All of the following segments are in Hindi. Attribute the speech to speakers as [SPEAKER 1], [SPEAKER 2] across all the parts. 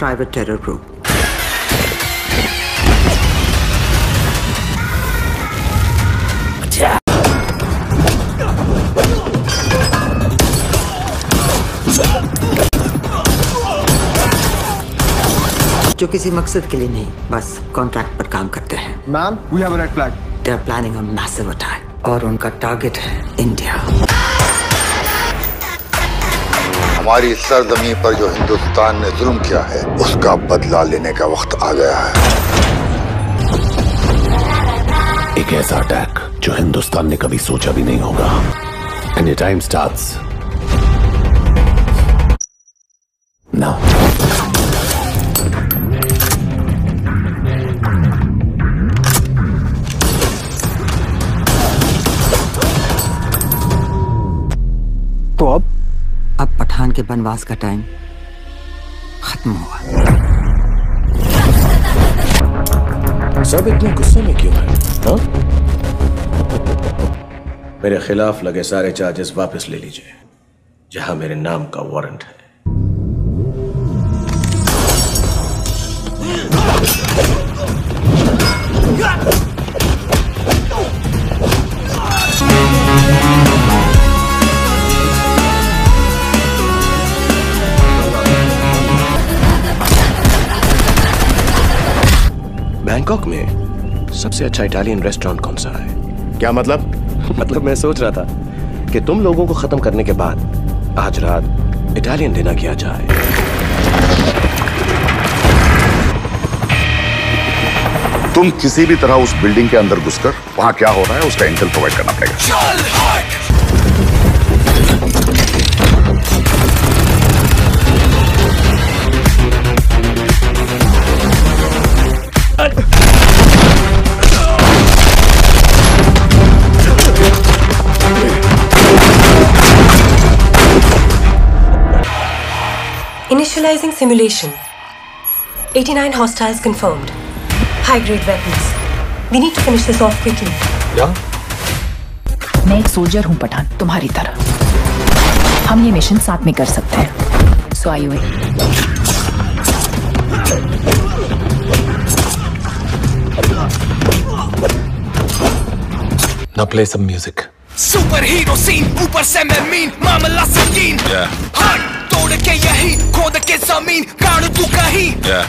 [SPEAKER 1] private terror group.
[SPEAKER 2] जो किसी मकसद के लिए नहीं बस कॉन्ट्रैक्ट पर काम करते हैं
[SPEAKER 1] ma'am we have a red flag they are planning a massive attack और उनका टारगेट है इंडिया हमारी सरजमी पर जो हिंदुस्तान ने जुल्म किया है उसका बदला लेने का वक्त आ गया है एक ऐसा अटैक जो हिंदुस्तान ने कभी सोचा भी नहीं होगा एंड टाइम स्टार्ट भगवान के बनवास का टाइम खत्म हुआ सब इतने गुस्से में क्यों है हा? मेरे खिलाफ लगे सारे चार्जेस वापस ले लीजिए जहां मेरे नाम का वारंट है बैंकॉक में सबसे अच्छा इटालियन रेस्टोरेंट कौन सा है क्या मतलब मतलब मैं सोच रहा था कि तुम लोगों को खत्म करने के बाद आज रात इटालियन डिनर किया जाए
[SPEAKER 2] तुम किसी भी तरह उस बिल्डिंग के अंदर घुसकर वहां क्या हो रहा है उसका इंटेल प्रोवाइड करना पड़ेगा
[SPEAKER 1] Initializing simulation. 89 hostiles confirmed. High grade weapons. We need to finish this off quickly. Yeah? मैं एक सोल्जर हूं पठान तुम्हारी तरह हम ये मिशन साथ में कर सकते हैं सो आई वे Now play some music. Superhero scene, ऊपर से मैं मीन मामला सकीन yeah. हाँ। तोड़ के यही खोद के जमीन गाड़ तू कहीं yeah.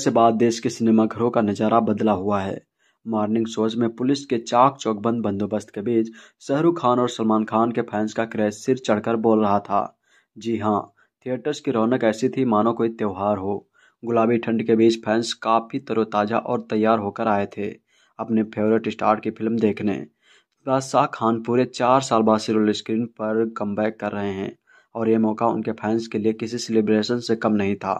[SPEAKER 2] से बाद देश के सिनेमाघरों का नजारा बदला हुआ है मॉर्निंग शोज में पुलिस के चाक चौकबंद बंदोबस्त के बीच शाहरुख खान और सलमान खान के फैंस का क्रेज सिर चढ़कर बोल रहा था जी हाँ थिएटर्स की रौनक ऐसी थी मानो कोई त्यौहार हो गुलाबी ठंड के बीच फैंस काफ़ी तरोताज़ा और तैयार होकर आए थे अपने फेवरेट स्टार की फिल्म देखने बादशाह खान पूरे चार साल बाद सीरियल स्क्रीन पर कम कर रहे हैं और ये मौका उनके फैंस के लिए किसी सेलिब्रेशन से कम नहीं था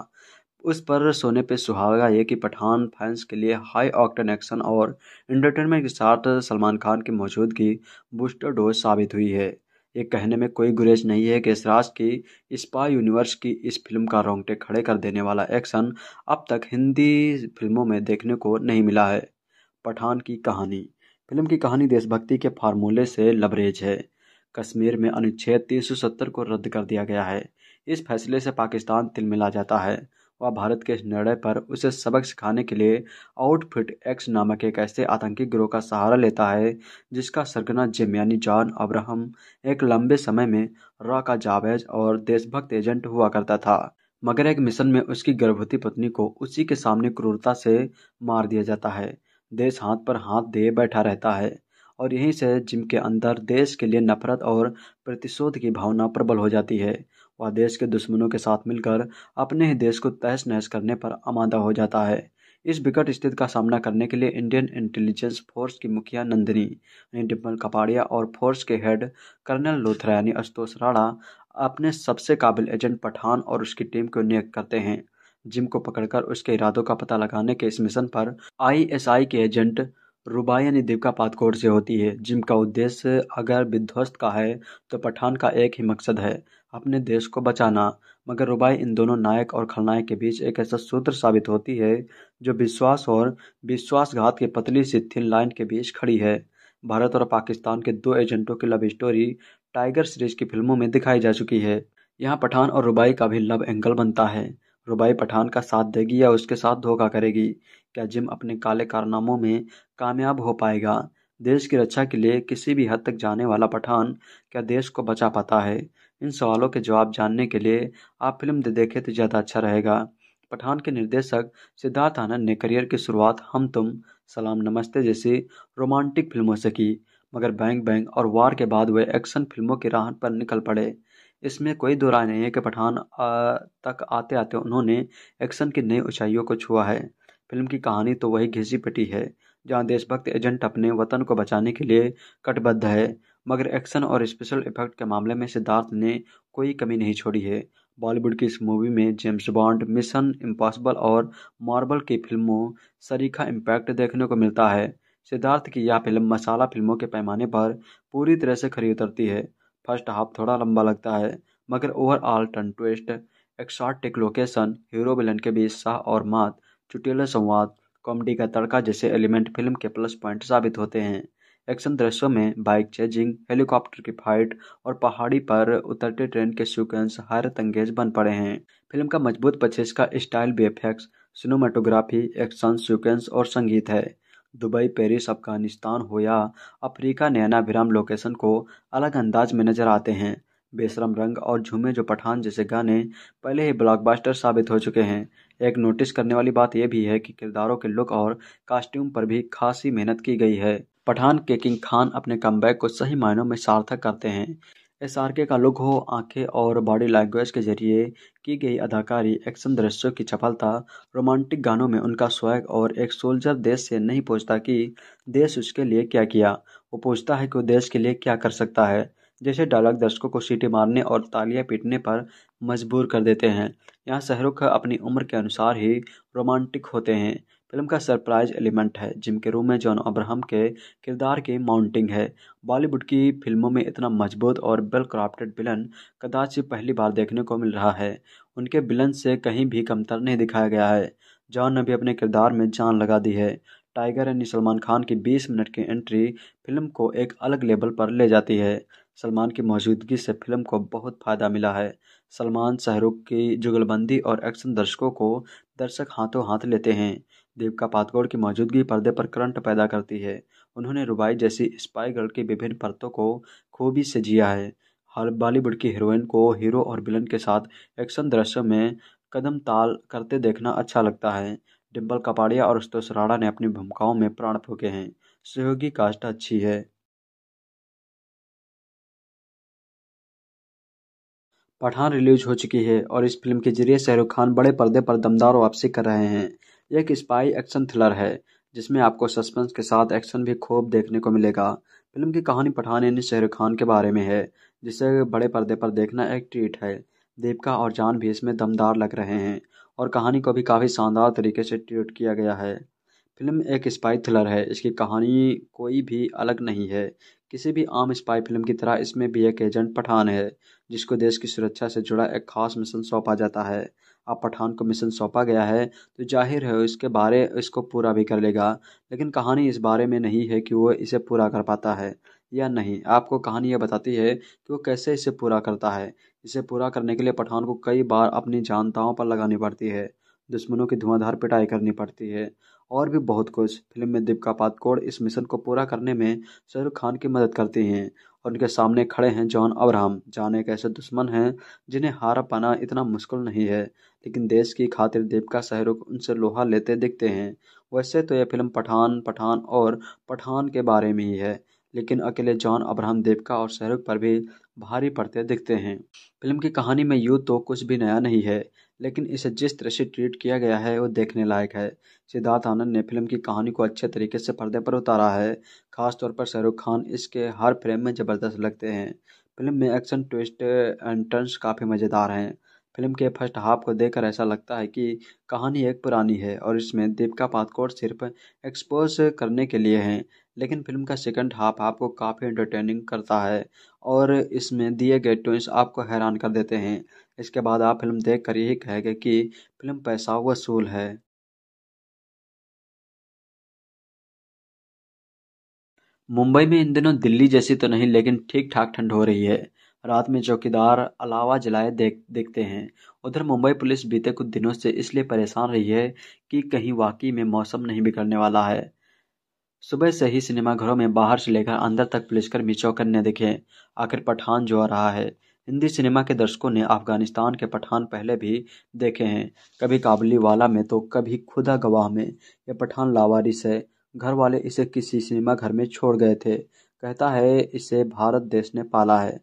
[SPEAKER 2] उस पर सोने पे सुहागा ये कि पठान फैंस के लिए हाई ऑक्टन एक्शन और एंटरटेनमेंट के साथ सलमान खान की मौजूदगी बूस्टर डोज साबित हुई है ये कहने में कोई गुरेज नहीं है कि इसराज की स्पा यूनिवर्स की इस फिल्म का रोंगटे खड़े कर देने वाला एक्शन अब तक हिंदी फिल्मों में देखने को नहीं मिला है पठान की कहानी फिल्म की कहानी देशभक्ति के फार्मूले से लबरेज है कश्मीर में अनुच्छेद 370 को रद्द कर दिया गया है इस फैसले से पाकिस्तान तिलमिला जाता है वह भारत के इस निर्णय पर उसे सबक सिखाने के लिए आउटफिट एक्स नामक एक ऐसे आतंकी गिरोह का सहारा लेता है जिसका सरगना जिम यानी जॉन अब्राहम एक लंबे समय में रॉ का जावेज और देशभक्त एजेंट हुआ करता था मगर एक मिशन में उसकी गर्भवती पत्नी को उसी के सामने क्रूरता से मार दिया जाता है देश हाथ पर हाथ दे बैठा रहता है और यहीं से जिम के अंदर देश के लिए नफरत और प्रतिशोध की भावना प्रबल हो जाती है वह देश के दुश्मनों के साथ मिलकर अपने ही देश को तहस नहस करने पर आमादा हो जाता है इस विकट स्थिति का सामना करने के लिए इंडियन इंटेलिजेंस फोर्स की मुखिया नंदिनी यानी डिम्पल कपाड़िया और फोर्स के हेड कर्नल लोथरा यानी आशुतोष राणा अपने सबसे काबिल एजेंट पठान और उसकी टीम को नियुक्त करते हैं जिम को पकड़कर उसके इरादों का पता लगाने के इस मिशन पर आईएसआई के एजेंट रुबाई यानी दीपिका पातकोट से होती है जिम का उद्देश्य अगर विध्वस्त का है तो पठान का एक ही मकसद है अपने देश को बचाना मगर रुबाई इन दोनों नायक और खलनायक के बीच एक ऐसा सूत्र साबित होती है जो विश्वास और विश्वासघात की पतली सी थिन लाइन के बीच खड़ी है भारत और पाकिस्तान के दो एजेंटों की लव स्टोरी टाइगर सीरीज की फिल्मों में दिखाई जा चुकी है यहाँ पठान और रुबाई का भी लव एंगल बनता है रुबाई पठान का साथ देगी या उसके साथ धोखा करेगी क्या जिम अपने काले कारनामों में कामयाब हो पाएगा देश की रक्षा के लिए किसी भी हद तक जाने वाला पठान क्या देश को बचा पाता है इन सवालों के जवाब जानने के लिए आप फिल्म दे देखें तो ज़्यादा अच्छा रहेगा पठान के निर्देशक सिद्धार्थ आनंद ने करियर की शुरुआत हम तुम सलाम नमस्ते जैसी रोमांटिक फिल्मों से की मगर बैंग बैंग और वार के बाद वे एक्शन फिल्मों की राह पर निकल पड़े इसमें कोई दो राय नहीं है कि पठान तक आते आते उन्होंने एक्शन की नई ऊंचाइयों को छुआ है फिल्म की कहानी तो वही घिसी पटी है जहाँ देशभक्त एजेंट अपने वतन को बचाने के लिए कटबद्ध है मगर एक्शन और स्पेशल इफेक्ट के मामले में सिद्धार्थ ने कोई कमी नहीं छोड़ी है बॉलीवुड की इस मूवी में जेम्स बॉन्ड मिशन इम्पॉसिबल और मार्बल की फिल्मों सरीखा इम्पैक्ट देखने को मिलता है सिद्धार्थ की यह फिल्म मसाला फिल्मों के पैमाने पर पूरी तरह से खरी उतरती है फर्स्ट हाफ थोड़ा लंबा लगता है मगर overall turn twist exotic location hero villain के बीच शाह और मात चुटेला संवाद कॉमेडी का तड़का जैसे एलिमेंट फिल्म के प्लस पॉइंट साबित होते हैं एक्शन दृश्यों में बाइक चेजिंग हेलीकॉप्टर की फाइट और पहाड़ी पर उतरते ट्रेन के सीक्वेंस हैरत अंगेज बन पड़े हैं फिल्म का मजबूत पचेस का स्टाइल बी सिनेमाटोग्राफी एक्शन सीक्वेंस और संगीत है दुबई पेरिस अफगानिस्तान हो या अफ्रीका नैनाभिराम लोकेशन को अलग अंदाज में नजर आते हैं बेशरम रंग और झूमे जो पठान जैसे गाने पहले ही ब्लॉकबस्टर साबित हो चुके हैं एक नोटिस करने वाली बात यह भी है कि किरदारों के लुक और कास्ट्यूम पर भी खासी मेहनत की गई है पठान के किंग खान अपने कम को सही मायनों में सार्थक करते हैं एस आर के का लुक हो आंखें और बॉडी लैंग्वेज के जरिए की गई अदाकारी एक्शन दृश्यों की चपलता रोमांटिक गानों में उनका स्वैग और एक सोल्जर देश से नहीं पूछता कि देश उसके लिए क्या किया वो पूछता है कि वो देश के लिए क्या कर सकता है जैसे डायलॉग दर्शकों को सीटी मारने और तालियां पीटने पर मजबूर कर देते हैं यहाँ शहरुख अपनी उम्र के अनुसार ही रोमांटिक होते हैं फिल्म का सरप्राइज एलिमेंट है जिम के रूम में जॉन अब्राहम के किरदार की माउंटिंग है बॉलीवुड की फिल्मों में इतना मजबूत और वेल क्राफ्टेड विलन कदाचित पहली बार देखने को मिल रहा है उनके विलन से कहीं भी कमतर नहीं दिखाया गया है जॉन ने भी अपने किरदार में जान लगा दी है टाइगर यानी सलमान खान की बीस मिनट की एंट्री फिल्म को एक अलग लेवल पर ले जाती है सलमान की मौजूदगी से फिल्म को बहुत फ़ायदा मिला है सलमान शाहरुख की जुगलबंदी और एक्शन दर्शकों को दर्शक हाथों हाथ लेते हैं देविका पादुकोण की मौजूदगी पर्दे पर करंट पैदा करती है उन्होंने रुबाई जैसी स्पाई गर्ल की विभिन्न परतों को खूबी से जिया है हर बॉलीवुड की हीरोइन को हीरो और विलन के साथ एक्शन दृश्य में कदम ताल करते देखना अच्छा लगता है डिम्पल कपाड़िया और उस्तो राणा ने अपनी भूमिकाओं में प्राण
[SPEAKER 1] फूके हैं सहयोगी कास्ट अच्छी है पठान रिलीज हो चुकी है और इस फिल्म के जरिए शाहरुख
[SPEAKER 2] खान बड़े पर्दे पर दमदार वापसी कर रहे हैं एक स्पाई एक्शन थ्रिलर है जिसमें आपको सस्पेंस के साथ एक्शन भी खूब देखने को मिलेगा फिल्म की कहानी पठान यानी शाहरुख खान के बारे में है जिसे बड़े पर्दे पर देखना एक ट्रीट है दीपिका और जान भी इसमें दमदार लग रहे हैं और कहानी को भी काफ़ी शानदार तरीके से ट्रीट किया गया है फिल्म एक स्पाई थ्रिलर है इसकी कहानी कोई भी अलग नहीं है किसी भी आम स्पाई फिल्म की तरह इसमें भी एक एजेंट पठान है जिसको देश की सुरक्षा से जुड़ा एक खास मिशन सौंपा जाता है अब पठान को मिशन सौंपा गया है तो जाहिर है इसके बारे इसको पूरा भी कर लेगा लेकिन कहानी इस बारे में नहीं है कि वो इसे पूरा कर पाता है या नहीं आपको कहानी यह बताती है कि वो कैसे इसे पूरा करता है इसे पूरा करने के लिए पठान को कई बार अपनी जानताओं पर लगानी पड़ती है दुश्मनों की धुआंधार पिटाई करनी पड़ती है और भी बहुत कुछ फिल्म में दीपिका पातकोड़ इस मिशन को पूरा करने में शाहरुख खान की मदद करती हैं और उनके सामने खड़े हैं जॉन अब्राहम जॉन एक ऐसे दुश्मन हैं जिन्हें हारा पाना इतना मुश्किल नहीं है लेकिन देश की खातिर दीपिका शहरुख उनसे लोहा लेते दिखते हैं वैसे तो यह फिल्म पठान पठान और पठान के बारे में ही है लेकिन अकेले जॉन अब्राहम देवका और शहरुख पर भी भारी पड़ते दिखते हैं फिल्म की कहानी में यूँ तो कुछ भी नया नहीं है लेकिन इसे जिस तरह से ट्रीट किया गया है वो देखने लायक है सिद्धार्थ आनंद ने फ़िल्म की कहानी को अच्छे तरीके से पर्दे पर उतारा है खासतौर पर शाहरुख खान इसके हर फ्रेम में ज़बरदस्त लगते हैं फिल्म में एक्शन ट्विस्ट एंड टर्न्स काफ़ी मज़ेदार हैं फिल्म के फर्स्ट हाफ को देखकर ऐसा लगता है कि कहानी एक पुरानी है और इसमें दीपिका पादकोट सिर्फ एक्सपोज करने के लिए हैं लेकिन फिल्म का सेकंड हाफ आपको काफ़ी एंटरटेनिंग करता है और
[SPEAKER 1] इसमें दिए गए ट्विस्ट आपको हैरान कर देते हैं इसके बाद आप फिल्म देख कर यही कहेंगे कि फिल्म पैसा वसूल है मुंबई में इन दिनों दिल्ली जैसी तो नहीं लेकिन ठीक ठाक ठंड हो रही है
[SPEAKER 2] रात में चौकीदार अलावा जलाए देख देखते हैं उधर मुंबई पुलिस बीते कुछ दिनों से इसलिए परेशान रही है कि कहीं वाकई में मौसम नहीं बिगड़ने वाला है सुबह से ही सिनेमाघरों में बाहर से लेकर अंदर तक पुलिसकर्मी चौकन्ने दिखे आखिर पठान जो आ रहा है हिंदी सिनेमा के दर्शकों ने अफगानिस्तान के पठान पहले भी देखे हैं कभी काबली वाला में तो कभी खुदा गवाह में यह पठान लावारिस है घर वाले इसे किसी सिनेमाघर में छोड़ गए थे, कहता है इसे भारत देश ने पाला है।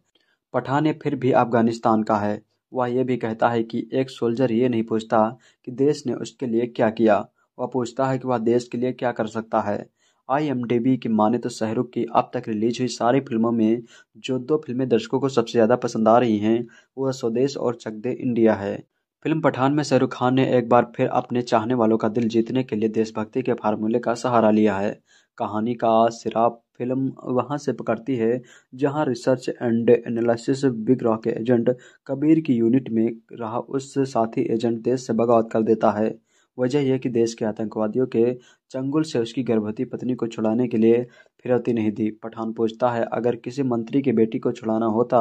[SPEAKER 2] पठान ये फिर भी अफगानिस्तान का है। वह ये भी कहता है कि एक सोल्जर ये नहीं पूछता कि देश ने उसके लिए क्या किया, वह पूछता है कि वह देश के लिए क्या कर सकता है। आईएमडीबी की माने तो शहरुख की अब तक रिलीज हुई सारी फिल्मों में जो दो फिल्में दर्शकों को सबसे ज़्यादा पसंद आ रही हैं वह स्वदेश और चक दे इंडिया है फिल्म पठान में शाहरुख खान ने एक बार फिर अपने चाहने वालों का दिल जीतने के लिए देशभक्ति के फार्मूले का सहारा लिया है। कहानी का सिरा फिल्म वहां से पकड़ती है जहां रिसर्च एंड एनालिसिस बिग रॉक के एजेंट कबीर की यूनिट में रहा उस साथी एजेंट देश से बगावत कर देता है वजह यह कि देश के आतंकवादियों के चंगुल से उसकी गर्भवती पत्नी को छुड़ाने के लिए फिरौती नहीं दी पठान पूछता है अगर किसी मंत्री की बेटी को छुड़ाना होता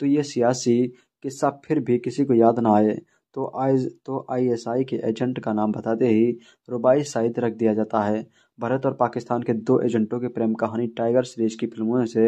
[SPEAKER 2] तो ये सियासी किस्सा फिर भी किसी को याद ना आए तो तो आई आईएसआई के एजेंट का नाम बताते ही रुबाई साहित्य रख दिया जाता है भारत और पाकिस्तान के दो एजेंटों की प्रेम कहानी टाइगर सीरीज की फिल्मों से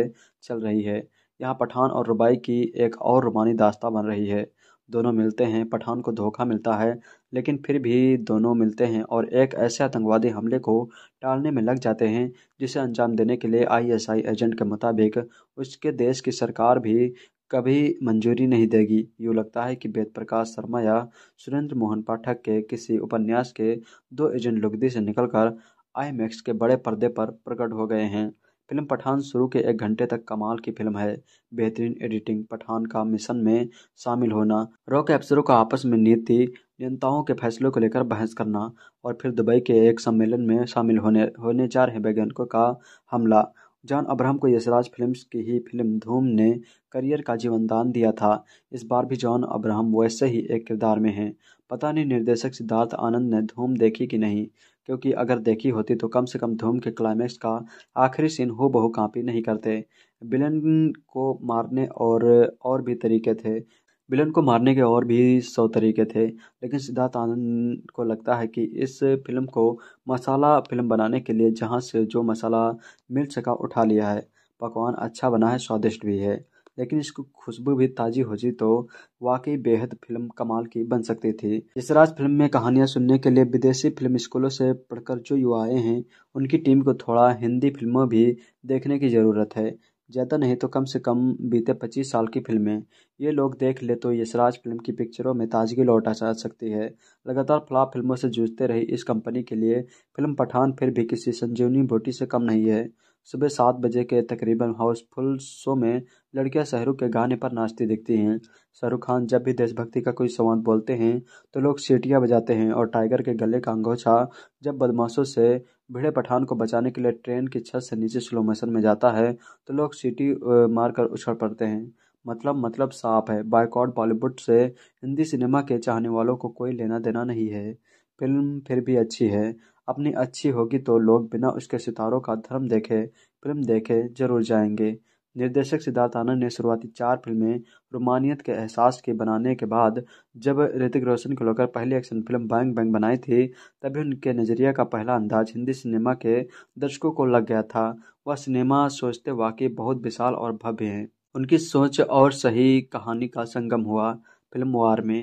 [SPEAKER 2] चल रही है यहाँ पठान और रुबाई की एक और रुमानी दास्ता बन रही है दोनों मिलते हैं पठान को धोखा मिलता है लेकिन फिर भी दोनों मिलते हैं और एक ऐसे आतंकवादी हमले को टालने में लग जाते हैं जिसे अंजाम देने के लिए आईएसआई एजेंट के मुताबिक उसके देश की सरकार भी कभी मंजूरी नहीं देगी यूँ लगता है कि वेद प्रकाश शर्मा या सुरेंद्र मोहन पाठक के किसी उपन्यास के दो एजेंट लुगदी से निकलकर आईमैक्स के बड़े पर्दे पर प्रकट हो गए हैं फिल्म पठान शुरू के एक घंटे तक कमाल की फिल्म है बेहतरीन एडिटिंग पठान का मिशन में शामिल होना रॉक अफसरों का आपस में नीति नियंताओं के फैसलों को लेकर बहस करना और फिर दुबई के एक सम्मेलन में शामिल होने होने जा रहे वैज्ञानिकों का हमला जॉन अब्राहम को यशराज फिल्म्स की ही फिल्म धूम ने करियर का जीवनदान दिया था इस बार भी जॉन अब्राहम वैसे ही एक किरदार में हैं पता नहीं निर्देशक सिद्धार्थ आनंद ने धूम देखी कि नहीं क्योंकि अगर देखी होती तो कम से कम धूम के क्लाइमैक्स का आखिरी सीन हो बहु कापी नहीं करते बिलन को मारने और और भी तरीके थे विलन को मारने के और भी सौ तरीके थे लेकिन सिद्धार्थ आनंद को लगता है कि इस फिल्म को मसाला फिल्म बनाने के लिए जहाँ से जो मसाला मिल सका उठा लिया है पकवान अच्छा बना है स्वादिष्ट भी है लेकिन इसकी खुशबू भी ताज़ी होती तो वाकई बेहद फिल्म कमाल की बन सकती थी इसराज फिल्म में कहानियां सुनने के लिए विदेशी फिल्म स्कूलों से पढ़कर जो युवाएं हैं उनकी टीम को थोड़ा हिंदी फिल्मों भी देखने की ज़रूरत है ज़्यादा नहीं तो कम से कम बीते पच्चीस साल की फ़िल्में ये लोग देख ले तो यशराज फिल्म की पिक्चरों में ताजगी लौटा जा सकती है लगातार फ्लॉप फिल्मों से जूझते रही इस कंपनी के लिए फिल्म पठान फिर भी किसी संजीवनी बोटी से कम नहीं है सुबह सात बजे के तकरीबन हाउसफुल शो में लड़कियां शाहरुख के गाने पर नाचती दिखती हैं शाहरुख खान जब भी देशभक्ति का कोई सवाल बोलते हैं तो लोग सीटियाँ बजाते हैं और टाइगर के गले का अंगोछा जब बदमाशों से भिड़े पठान को बचाने के लिए ट्रेन की छत से नीचे स्लो मोशन में जाता है तो लोग सीटी मारकर उछल पड़ते हैं मतलब मतलब साफ है बायकॉट बॉलीवुड से हिंदी सिनेमा के चाहने वालों को कोई लेना देना नहीं है फिल्म फिर भी अच्छी है अपनी अच्छी होगी तो लोग बिना उसके सितारों का धर्म देखे फिल्म देखे जरूर जाएंगे निर्देशक सिद्धार्थ आनंद ने शुरुआती चार फिल्में रोमानियत के एहसास के बनाने के बाद जब ऋतिक रोशन को लेकर पहली एक्शन फिल्म बैंग बैंग बनाई थी तभी उनके नजरिया का पहला अंदाज हिंदी सिनेमा के दर्शकों को लग गया था वह सिनेमा सोचते वाकई बहुत विशाल और भव्य हैं उनकी सोच और सही कहानी का संगम हुआ फिल्म वार में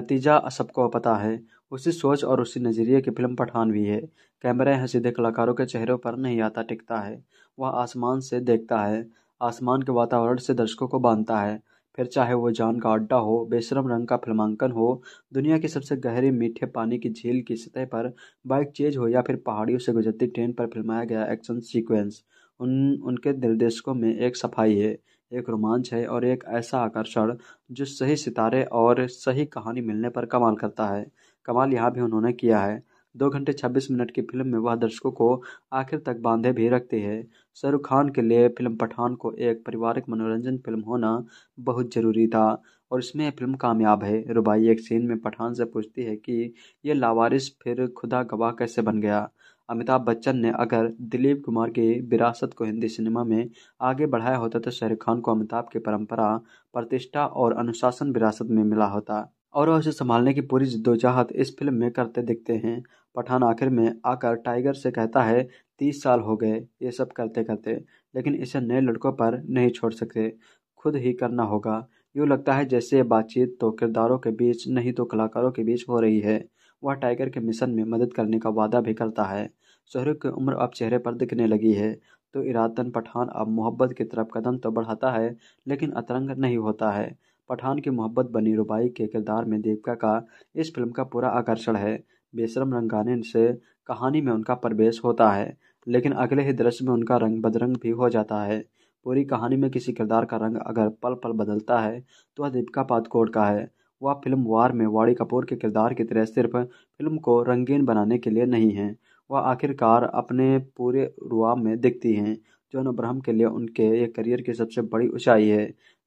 [SPEAKER 2] नतीजा सबको पता है उसी सोच और उसी नज़रिए की फिल्म पठान भी है कैमरा यहाँ सीधे कलाकारों के चेहरों पर नहीं आता टिकता है वह आसमान से देखता है आसमान के वातावरण से दर्शकों को बांधता है फिर चाहे वो जान का अड्डा हो बेशरम रंग का फिल्मांकन हो दुनिया की सबसे गहरे मीठे पानी की झील की सतह पर बाइक चेज हो या फिर पहाड़ियों से गुजरती ट्रेन पर फिल्माया गया एक्शन सीक्वेंस उन उनके निर्देशकों में एक सफाई है एक रोमांच है और एक ऐसा आकर्षण जो सही सितारे और सही कहानी मिलने पर कमाल करता है कमाल यहाँ भी उन्होंने किया है दो घंटे छब्बीस मिनट की फिल्म में वह दर्शकों को आखिर तक बांधे भी रखती है शाहरुख खान के लिए फिल्म पठान को एक पारिवारिक मनोरंजन फिल्म होना बहुत ज़रूरी था और इसमें फिल्म कामयाब है रुबाई एक सीन में पठान से पूछती है कि यह लावारिस फिर खुदा गवाह कैसे बन गया अमिताभ बच्चन ने अगर दिलीप कुमार की विरासत को हिंदी सिनेमा में आगे बढ़ाया होता तो शाहरुख खान को अमिताभ की परंपरा प्रतिष्ठा और अनुशासन विरासत में मिला होता और उसे संभालने की पूरी जिद्दोजहद इस फिल्म में करते दिखते हैं पठान आखिर में आकर टाइगर से कहता है तीस साल हो गए ये सब करते करते लेकिन इसे नए लड़कों पर नहीं छोड़ सकते खुद ही करना होगा यूँ लगता है जैसे ये बातचीत तो किरदारों के बीच नहीं तो कलाकारों के बीच हो रही है वह टाइगर के मिशन में मदद करने का वादा भी करता है शहरुख की उम्र अब चेहरे पर दिखने लगी है तो इरादतन पठान अब मोहब्बत की तरफ कदम तो बढ़ाता है लेकिन अतरंग नहीं होता है पठान की मोहब्बत बनी रुबाई के किरदार में देविका का इस फिल्म का पूरा आकर्षण है बेशरम रंगाने से कहानी में उनका प्रवेश होता है लेकिन अगले ही दृश्य में उनका रंग बदरंग भी हो जाता है पूरी कहानी में किसी किरदार का रंग अगर पल पल बदलता है तो वह दीपिका पादकोट का है वह फिल्म वार में वाणी कपूर के किरदार की तरह सिर्फ फिल्म को रंगीन बनाने के लिए नहीं है वह आखिरकार अपने पूरे रुआ में दिखती हैं जो अब्राहम के लिए उनके ये करियर की सबसे बड़ी ऊंचाई है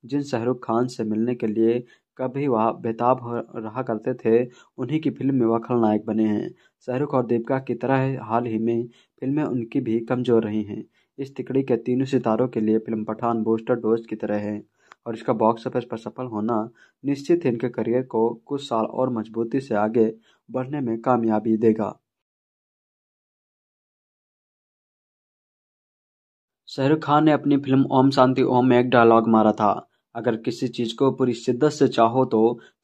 [SPEAKER 2] जिन शाहरुख खान से मिलने के लिए कभी वह बेताब रहा करते थे उन्हीं की फिल्म में वह खलनायक बने हैं शाहरुख और दीपिका की तरह हाल ही में फिल्में उनकी भी कमज़ोर रही हैं इस तिकड़ी के तीनों सितारों के लिए फिल्म पठान बूस्टर डोज की तरह है और इसका बॉक्स ऑफिस पर सफल होना निश्चित ही इनके करियर को कुछ साल और मजबूती से आगे
[SPEAKER 1] बढ़ने में कामयाबी देगा शाहरुख खान ने अपनी फिल्म ओम शांति ओम में एक डायलॉग मारा था
[SPEAKER 2] अगर किसी चीज़ को पूरी शिद्दत से चाहो तो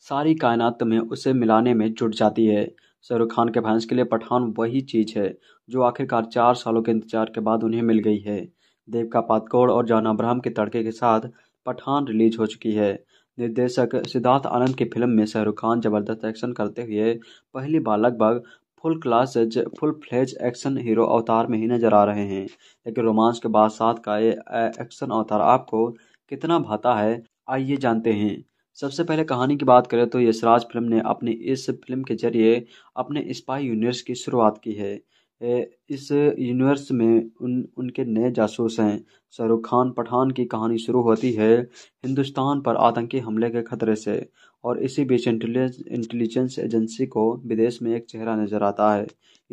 [SPEAKER 2] सारी कायनात तुम्हें उसे मिलाने में जुट जाती है शाहरुख खान के फैंस के लिए पठान वही चीज़ है जो आखिरकार चार सालों के इंतजार के बाद उन्हें मिल गई है देवका पातकोड़ और जान अब्राहम के तड़के के साथ पठान रिलीज हो चुकी है निर्देशक सिद्धार्थ आनंद की फिल्म में शाहरुख खान जबरदस्त एक्शन करते हुए पहली बार लगभग full class full fledged action hero अवतार में ही नजर आ रहे हैं लेकिन रोमांच के बाद साथ का ये एक्शन अवतार आपको कितना भाता है आइए जानते हैं सबसे पहले कहानी की बात करें तो यशराज फिल्म ने अपनी इस फिल्म के जरिए अपने स्पाई यूनिवर्स की शुरुआत की है इस यूनिवर्स में उन उनके नए जासूस हैं शाहरुख खान पठान की कहानी शुरू होती है हिंदुस्तान पर आतंकी हमले के खतरे से और इसी बीच इंटेलिजेंस एजेंसी को विदेश में एक चेहरा नजर आता है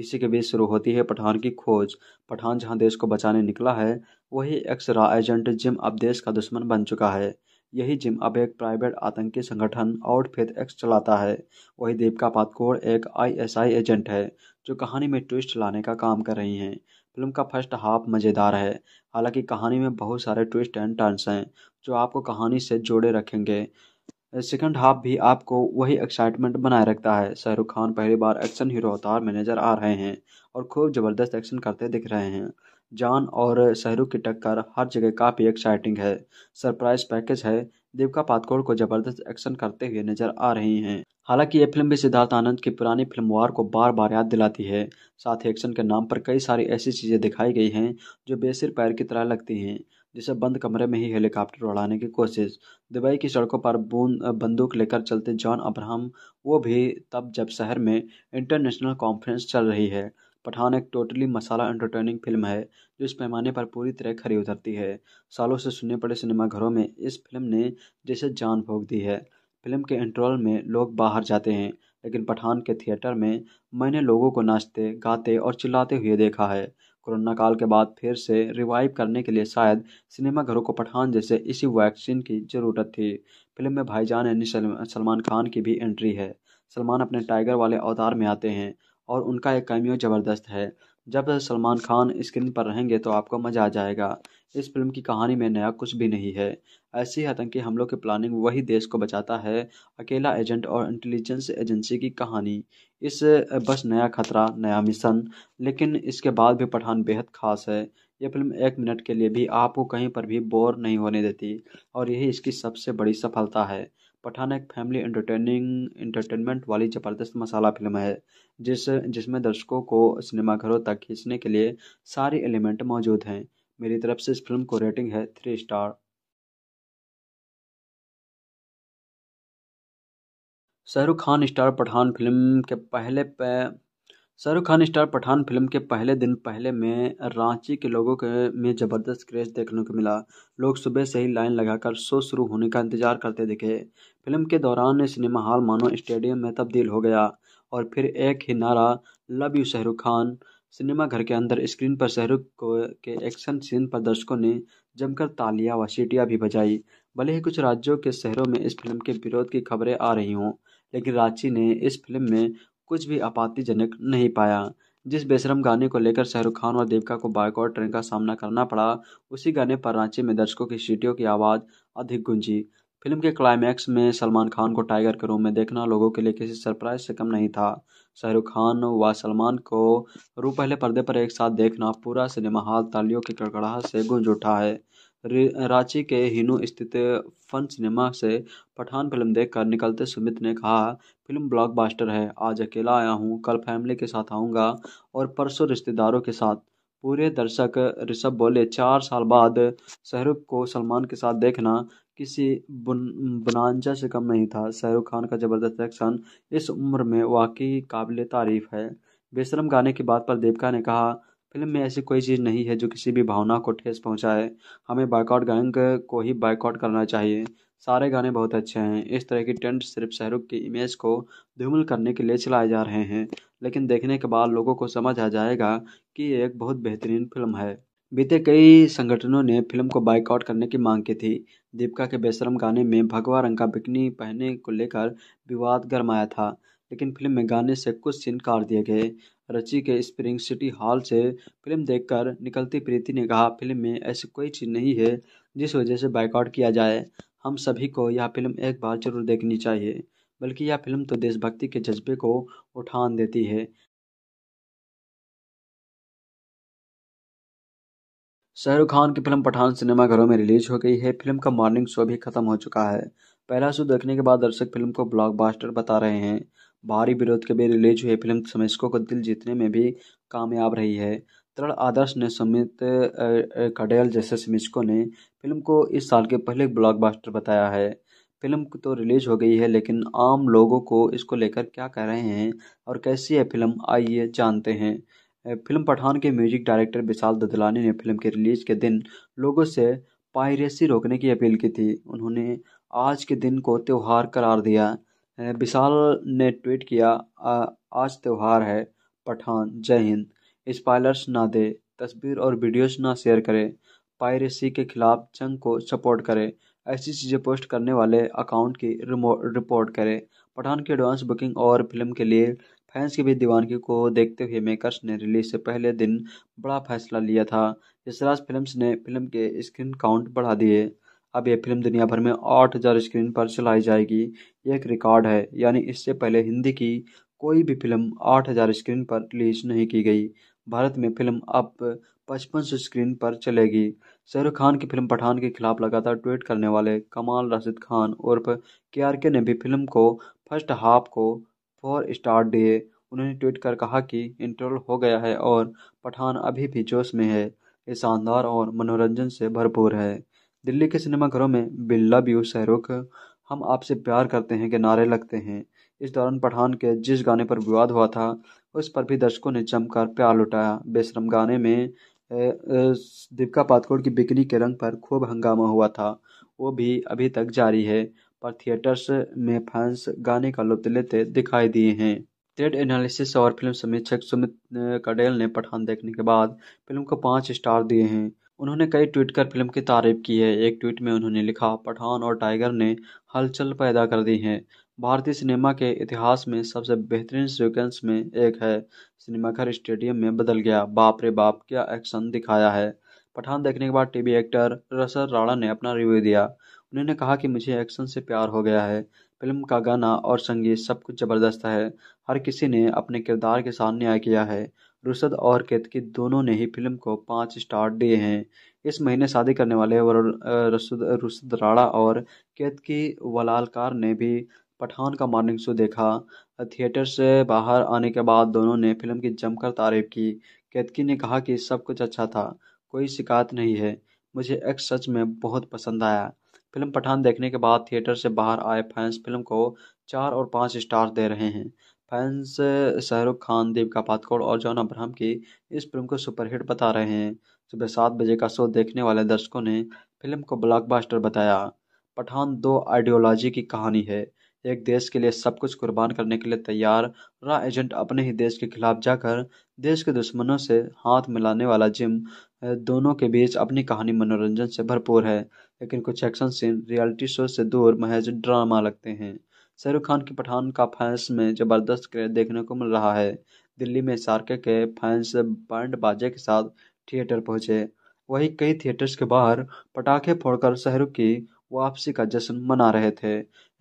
[SPEAKER 2] इसी के बीच शुरू होती है पठान की खोज पठान जहां देश को बचाने निकला है वही एक्स रा एजेंट जिम अब देश का दुश्मन बन चुका है यही जिम अब एक प्राइवेट आतंकी संगठन फेथ एक्स चलाता है वही दीपिका पादकोड़ एक आईएसआई एजेंट है जो कहानी में ट्विस्ट लाने का काम कर रही हैं फिल्म का फर्स्ट हाफ मज़ेदार है हालांकि कहानी में बहुत सारे ट्विस्ट एंड टर्न्स हैं जो आपको कहानी से जोड़े रखेंगे सेकंड हाफ भी आपको वही एक्साइटमेंट बनाए रखता है शाहरुख खान पहली बार एक्शन हीरो अवतार में नज़र आ रहे हैं और खूब ज़बरदस्त एक्शन करते दिख रहे हैं जान और शाहरुख की टक्कर हर जगह काफ़ी एक्साइटिंग है सरप्राइज पैकेज है दीपिका पातकोड़ को जबरदस्त एक्शन करते हुए नजर आ रही हैं हालांकि ये फिल्म भी सिद्धार्थ आनंद की पुरानी फिल्मवार को बार बार याद दिलाती है साथ ही एक्शन के नाम पर कई सारी ऐसी चीज़ें दिखाई गई हैं जो बेसिर पैर की तरह लगती हैं जिसे बंद कमरे में ही हेलीकॉप्टर उड़ाने की कोशिश दुबई की सड़कों पर बूंद बंदूक लेकर चलते जॉन अब्राहम वो भी तब जब शहर में इंटरनेशनल कॉन्फ्रेंस चल रही है पठान एक टोटली मसाला एंटरटेनिंग फिल्म है जो इस पैमाने पर पूरी तरह खरी उतरती है सालों से सुनने पड़े सिनेमाघरों में इस फिल्म ने जैसे जान भोग दी है फिल्म के इंटरवल में लोग बाहर जाते हैं लेकिन पठान के थिएटर में मैंने लोगों को नाचते गाते और चिल्लाते हुए देखा है कोरोना काल के बाद फिर से रिवाइव करने के लिए शायद सिनेमाघरों को पठान जैसे इसी वैक्सीन की ज़रूरत थी फिल्म में भाईजान यानी सलमान खान की भी एंट्री है सलमान अपने टाइगर वाले अवतार में आते हैं और उनका एक कैमियो ज़बरदस्त है जब सलमान खान स्क्रीन पर रहेंगे तो आपको मज़ा आ जाएगा इस फिल्म की कहानी में नया कुछ भी नहीं है ऐसे आतंकी हमलों की प्लानिंग वही देश को बचाता है अकेला एजेंट और इंटेलिजेंस एजेंसी की कहानी इस बस नया खतरा नया मिशन लेकिन इसके बाद भी पठान बेहद खास है यह फिल्म एक मिनट के लिए भी आपको कहीं पर भी बोर नहीं होने देती और यही इसकी सबसे बड़ी सफलता है पठान एक फैमिली एंटरटेनिंग एंटरटेनमेंट वाली ज़बरदस्त मसाला फिल्म है जिस जिसमें दर्शकों को सिनेमाघरों तक खींचने के लिए सारे एलिमेंट
[SPEAKER 1] मौजूद हैं मेरी तरफ से इस फिल्म को रेटिंग है three star Shahrukh Khan star Pathaan film के पहले शाहरुख खान स्टार पठान फिल्म के पहले दिन पहले में रांची
[SPEAKER 2] के लोगों के में ज़बरदस्त क्रेज देखने को मिला लोग सुबह से ही लाइन लगाकर शो शुरू होने का इंतजार करते दिखे फिल्म के दौरान सिनेमा हॉल मानो स्टेडियम में तब्दील हो गया और फिर एक ही नारा लव यू शाहरुख खान सिनेमाघर के अंदर स्क्रीन पर शाहरुख के एक्शन सीन पर दर्शकों ने जमकर तालियां व सीटियां भी बजाई भले ही कुछ राज्यों के शहरों में इस फिल्म के विरोध की खबरें आ रही हों लेकिन रांची ने इस फिल्म में कुछ भी आपत्तिजनक नहीं पाया जिस बेशरम गाने को लेकर शाहरुख खान और देविका को बायकॉट ट्रेन का सामना करना पड़ा उसी गाने पर रांची में दर्शकों की सीटियों की आवाज़ अधिक गूंजी फिल्म के क्लाइमैक्स में सलमान खान को टाइगर के रूप में देखना लोगों के लिए किसी सरप्राइज से कम नहीं था शाहरुख खान व सलमान को रू पहले पर्दे पर एक साथ देखना पूरा सिनेमा हॉल तालियों की कड़कड़ाहट से गूंज उठा है रांची के हिनू स्थित फन सिनेमा से पठान फिल्म देखकर निकलते सुमित ने कहा फिल्म ब्लॉकबस्टर है आज अकेला आया हूँ कल फैमिली के साथ आऊँगा और परसों रिश्तेदारों के साथ पूरे दर्शक ऋषभ बोले चार साल बाद शाहरुख को सलमान के साथ देखना किसी बनाजा से कम नहीं था शाहरुख खान का ज़बरदस्त एक्शन इस उम्र में वाकई काबिल तारीफ है बेशरम गाने की बात पर देविका ने कहा फिल्म में ऐसी कोई चीज़ नहीं है जो किसी भी भावना को ठेस पहुंचाए हमें बाइकआउट गायक को ही बाइकआउट करना चाहिए सारे गाने बहुत अच्छे हैं इस तरह की टेंट सिर्फ शाहरुख की इमेज को धूमिल करने के लिए चलाए जा रहे हैं लेकिन देखने के बाद लोगों को समझ आ जाएगा कि ये एक बहुत बेहतरीन फिल्म है बीते कई संगठनों ने फिल्म को बाइकआउट करने की मांग की थी दीपिका के बेशरम गाने में भगवा रंग का बिकनी पहने को लेकर विवाद गरमाया था लेकिन फिल्म में गाने से कुछ सीन काट दिए गए रची के स्प्रिंग सिटी हॉल से फिल्म देखकर निकलती प्रीति ने कहा फिल्म में ऐसी कोई चीज़ नहीं है जिस वजह से बाइकआउट किया जाए हम सभी
[SPEAKER 1] को यह फिल्म एक बार जरूर देखनी चाहिए बल्कि यह फिल्म तो देशभक्ति के जज्बे को उठान देती है शाहरुख खान की फिल्म पठान सिनेमाघरों में रिलीज हो गई है फिल्म का मॉर्निंग शो भी खत्म हो चुका
[SPEAKER 2] है पहला शो देखने के बाद दर्शक फिल्म को ब्लॉकबस्टर बता रहे हैं भारी विरोध के बीच रिलीज हुई फिल्म समीक्षकों को दिल जीतने में भी कामयाब रही है तरल आदर्श ने सुमित कडेल जैसे समीक्षकों ने फिल्म को इस साल के पहले ब्लॉकबस्टर बताया है फिल्म तो रिलीज हो गई है लेकिन आम लोगों को इसको लेकर क्या कह रहे हैं और कैसी है फिल्म आइए जानते हैं फिल्म पठान के म्यूजिक डायरेक्टर विशाल ददलानी ने फिल्म के रिलीज के दिन लोगों से पायरेसी रोकने की अपील की थी उन्होंने आज के दिन को त्यौहार करार दिया विशाल ने ट्वीट किया आ, आज त्यौहार है पठान जय हिंद स्पाइलर्स ना दे तस्वीर और वीडियोस ना शेयर करें पायरेसी के खिलाफ जंग को सपोर्ट करें ऐसी चीज़ें पोस्ट करने वाले अकाउंट की रिपोर्ट करें पठान की एडवांस बुकिंग और फिल्म के लिए फैंस की दीवानगी को देखते हुए मेकर्स ने रिलीज से पहले दिन बड़ा फैसला लिया था यशराज फिल्म्स ने फिल्म के स्क्रीन काउंट बढ़ा दिए अब यह फिल्म दुनिया भर में आठ स्क्रीन पर चलाई जाएगी यह एक रिकॉर्ड है यानी इससे पहले हिंदी की कोई भी फिल्म आठ हज़ार स्क्रीन पर रिलीज नहीं की गई भारत में फिल्म अब पचपन सौ स्क्रीन पर चलेगी शाहरुख खान की फिल्म पठान के खिलाफ लगातार ट्वीट करने वाले कमाल राशिद खान उर्फ के आर के ने भी फिल्म को फर्स्ट हाफ को फोर स्टार डे उन्होंने ट्वीट कर कहा कि इंटरवल हो गया है और पठान अभी भी जोश में है ये शानदार और मनोरंजन से भरपूर है दिल्ली के सिनेमाघरों में बिल लव यू शाहरुख हम आपसे प्यार करते हैं के नारे लगते हैं इस दौरान पठान के जिस गाने पर विवाद हुआ था उस पर भी दर्शकों ने जमकर प्यार लुटाया बेशरम गाने में दीपिका पातकोड़ की बिकनी के रंग पर खूब हंगामा हुआ था वो भी अभी तक जारी है पर थिएटर्स में फैंस गाने का लुत्फ लेते दिखाई दिए हैं थ्रेड एनालिसिस और फिल्म समीक्षक सुमित कडेल ने पठान देखने के बाद फिल्म को पाँच स्टार दिए हैं उन्होंने कई ट्वीट कर फिल्म की तारीफ की है एक ट्वीट में उन्होंने लिखा पठान और टाइगर ने हलचल पैदा कर दी है भारतीय सिनेमा के इतिहास में सबसे बेहतरीन सीक्वेंस में एक है सिनेमाघर स्टेडियम में बदल गया बाप रे बाप क्या एक्शन दिखाया है पठान देखने के बाद टीवी एक्टर रसर राणा ने अपना रिव्यू दिया उन्होंने कहा कि मुझे एक्शन से प्यार हो गया है फिल्म का गाना और संगीत सब कुछ ज़बरदस्त है हर किसी ने अपने किरदार के साथ न्याय किया है रुसद और केतकी दोनों ने ही फिल्म को पाँच स्टार दिए हैं इस महीने शादी करने वाले रसद रुसद राणा और केतकी वलालकार ने भी पठान का मॉर्निंग शो देखा थिएटर से बाहर आने के बाद दोनों ने फिल्म की जमकर तारीफ की केतकी ने कहा कि सब कुछ अच्छा था कोई शिकायत नहीं है मुझे एक्स सच में बहुत पसंद आया फिल्म पठान देखने के बाद थिएटर से बाहर आए फैंस फिल्म को चार और पाँच स्टार दे रहे हैं फैंस शाहरुख खान दीपिका पादकोड़ और जॉन अब्राहम की इस फिल्म को सुपरहिट बता रहे हैं सुबह सात बजे का शो देखने वाले दर्शकों ने फिल्म को ब्लॉकबस्टर बताया पठान दो आइडियोलॉजी की कहानी है एक देश के लिए सब कुछ कुर्बान करने के लिए तैयार रॉ एजेंट अपने ही देश के खिलाफ जाकर देश के दुश्मनों से हाथ मिलाने वाला जिम दोनों के बीच अपनी कहानी मनोरंजन से भरपूर है लेकिन कुछ एक्शन सीन रियलिटी शो से दूर महज ड्रामा लगते हैं शाहरुख खान की पठान का फैंस में जबरदस्त क्रेज देखने को मिल रहा है दिल्ली में सार्के के फैंस बैंड बाजे के साथ थिएटर पहुंचे वहीं कई थिएटर्स के बाहर पटाखे फोड़कर शाहरुख की वापसी का जश्न मना रहे थे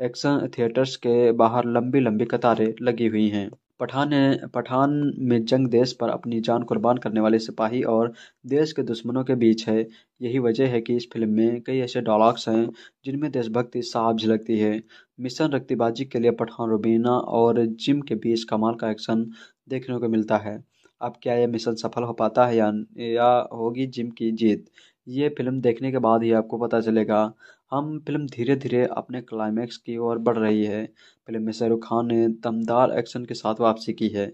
[SPEAKER 2] एक्शन थिएटर्स के बाहर लंबी लंबी कतारें लगी हुई हैं पठान पठान में जंग देश पर अपनी जान कुर्बान करने वाले सिपाही और देश के दुश्मनों के बीच है यही वजह है कि इस फिल्म में कई ऐसे डायलॉग्स हैं जिनमें देशभक्ति साफ झलकती है मिशन रक्तिबाजी के लिए पठान रुबीना और जिम के बीच कमाल का एक्शन देखने को मिलता है अब क्या यह मिशन सफल हो पाता है या, या होगी जिम की जीत ये फिल्म देखने के बाद ही आपको पता चलेगा हम फिल्म धीरे धीरे अपने क्लाइमैक्स की ओर बढ़ रही है फिल्म में शाहरुख खान ने दमदार एक्शन के साथ वापसी की है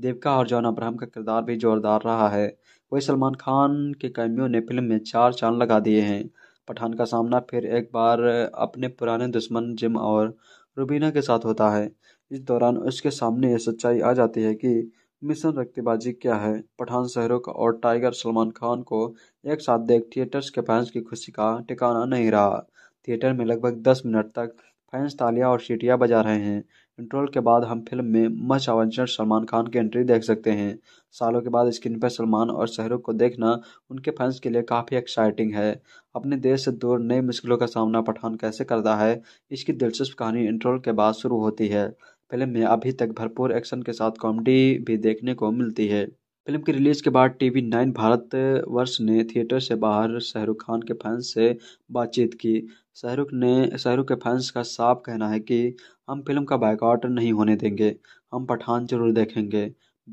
[SPEAKER 2] देविका और जॉन अब्राहम का किरदार भी जोरदार रहा है वही सलमान खान के कैमियों ने फिल्म में चार चांद लगा दिए हैं पठान का सामना फिर एक बार अपने पुराने दुश्मन जिम और रुबीना के साथ होता है इस दौरान उसके सामने ये सच्चाई आ जाती है कि मिशन रक्तबाजी क्या है पठान शाहरुख और टाइगर सलमान खान को एक साथ देख थिएटर्स के फैंस की खुशी का ठिकाना नहीं रहा थिएटर में लगभग दस मिनट तक फैंस तालियां और सीटियां बजा रहे हैं इंट्रोल के बाद हम फिल्म में मच आवांचर सलमान खान की एंट्री देख सकते हैं सालों के बाद स्क्रीन पर सलमान और शाहरुख को देखना उनके फैंस के लिए काफ़ी एक्साइटिंग है अपने देश से दूर नई मुश्किलों का सामना पठान कैसे करता है इसकी दिलचस्प कहानी इंट्रोल के बाद शुरू होती है फिल्म में अभी तक भरपूर एक्शन के साथ कॉमेडी भी देखने को मिलती है फिल्म की रिलीज के बाद टीवी नाइन भारत वर्ष ने थिएटर से बाहर शाहरुख खान के फैंस से बातचीत की शाहरुख ने शाहरुख के फैंस का साफ कहना है कि हम फिल्म का बायकॉट नहीं होने देंगे हम पठान जरूर देखेंगे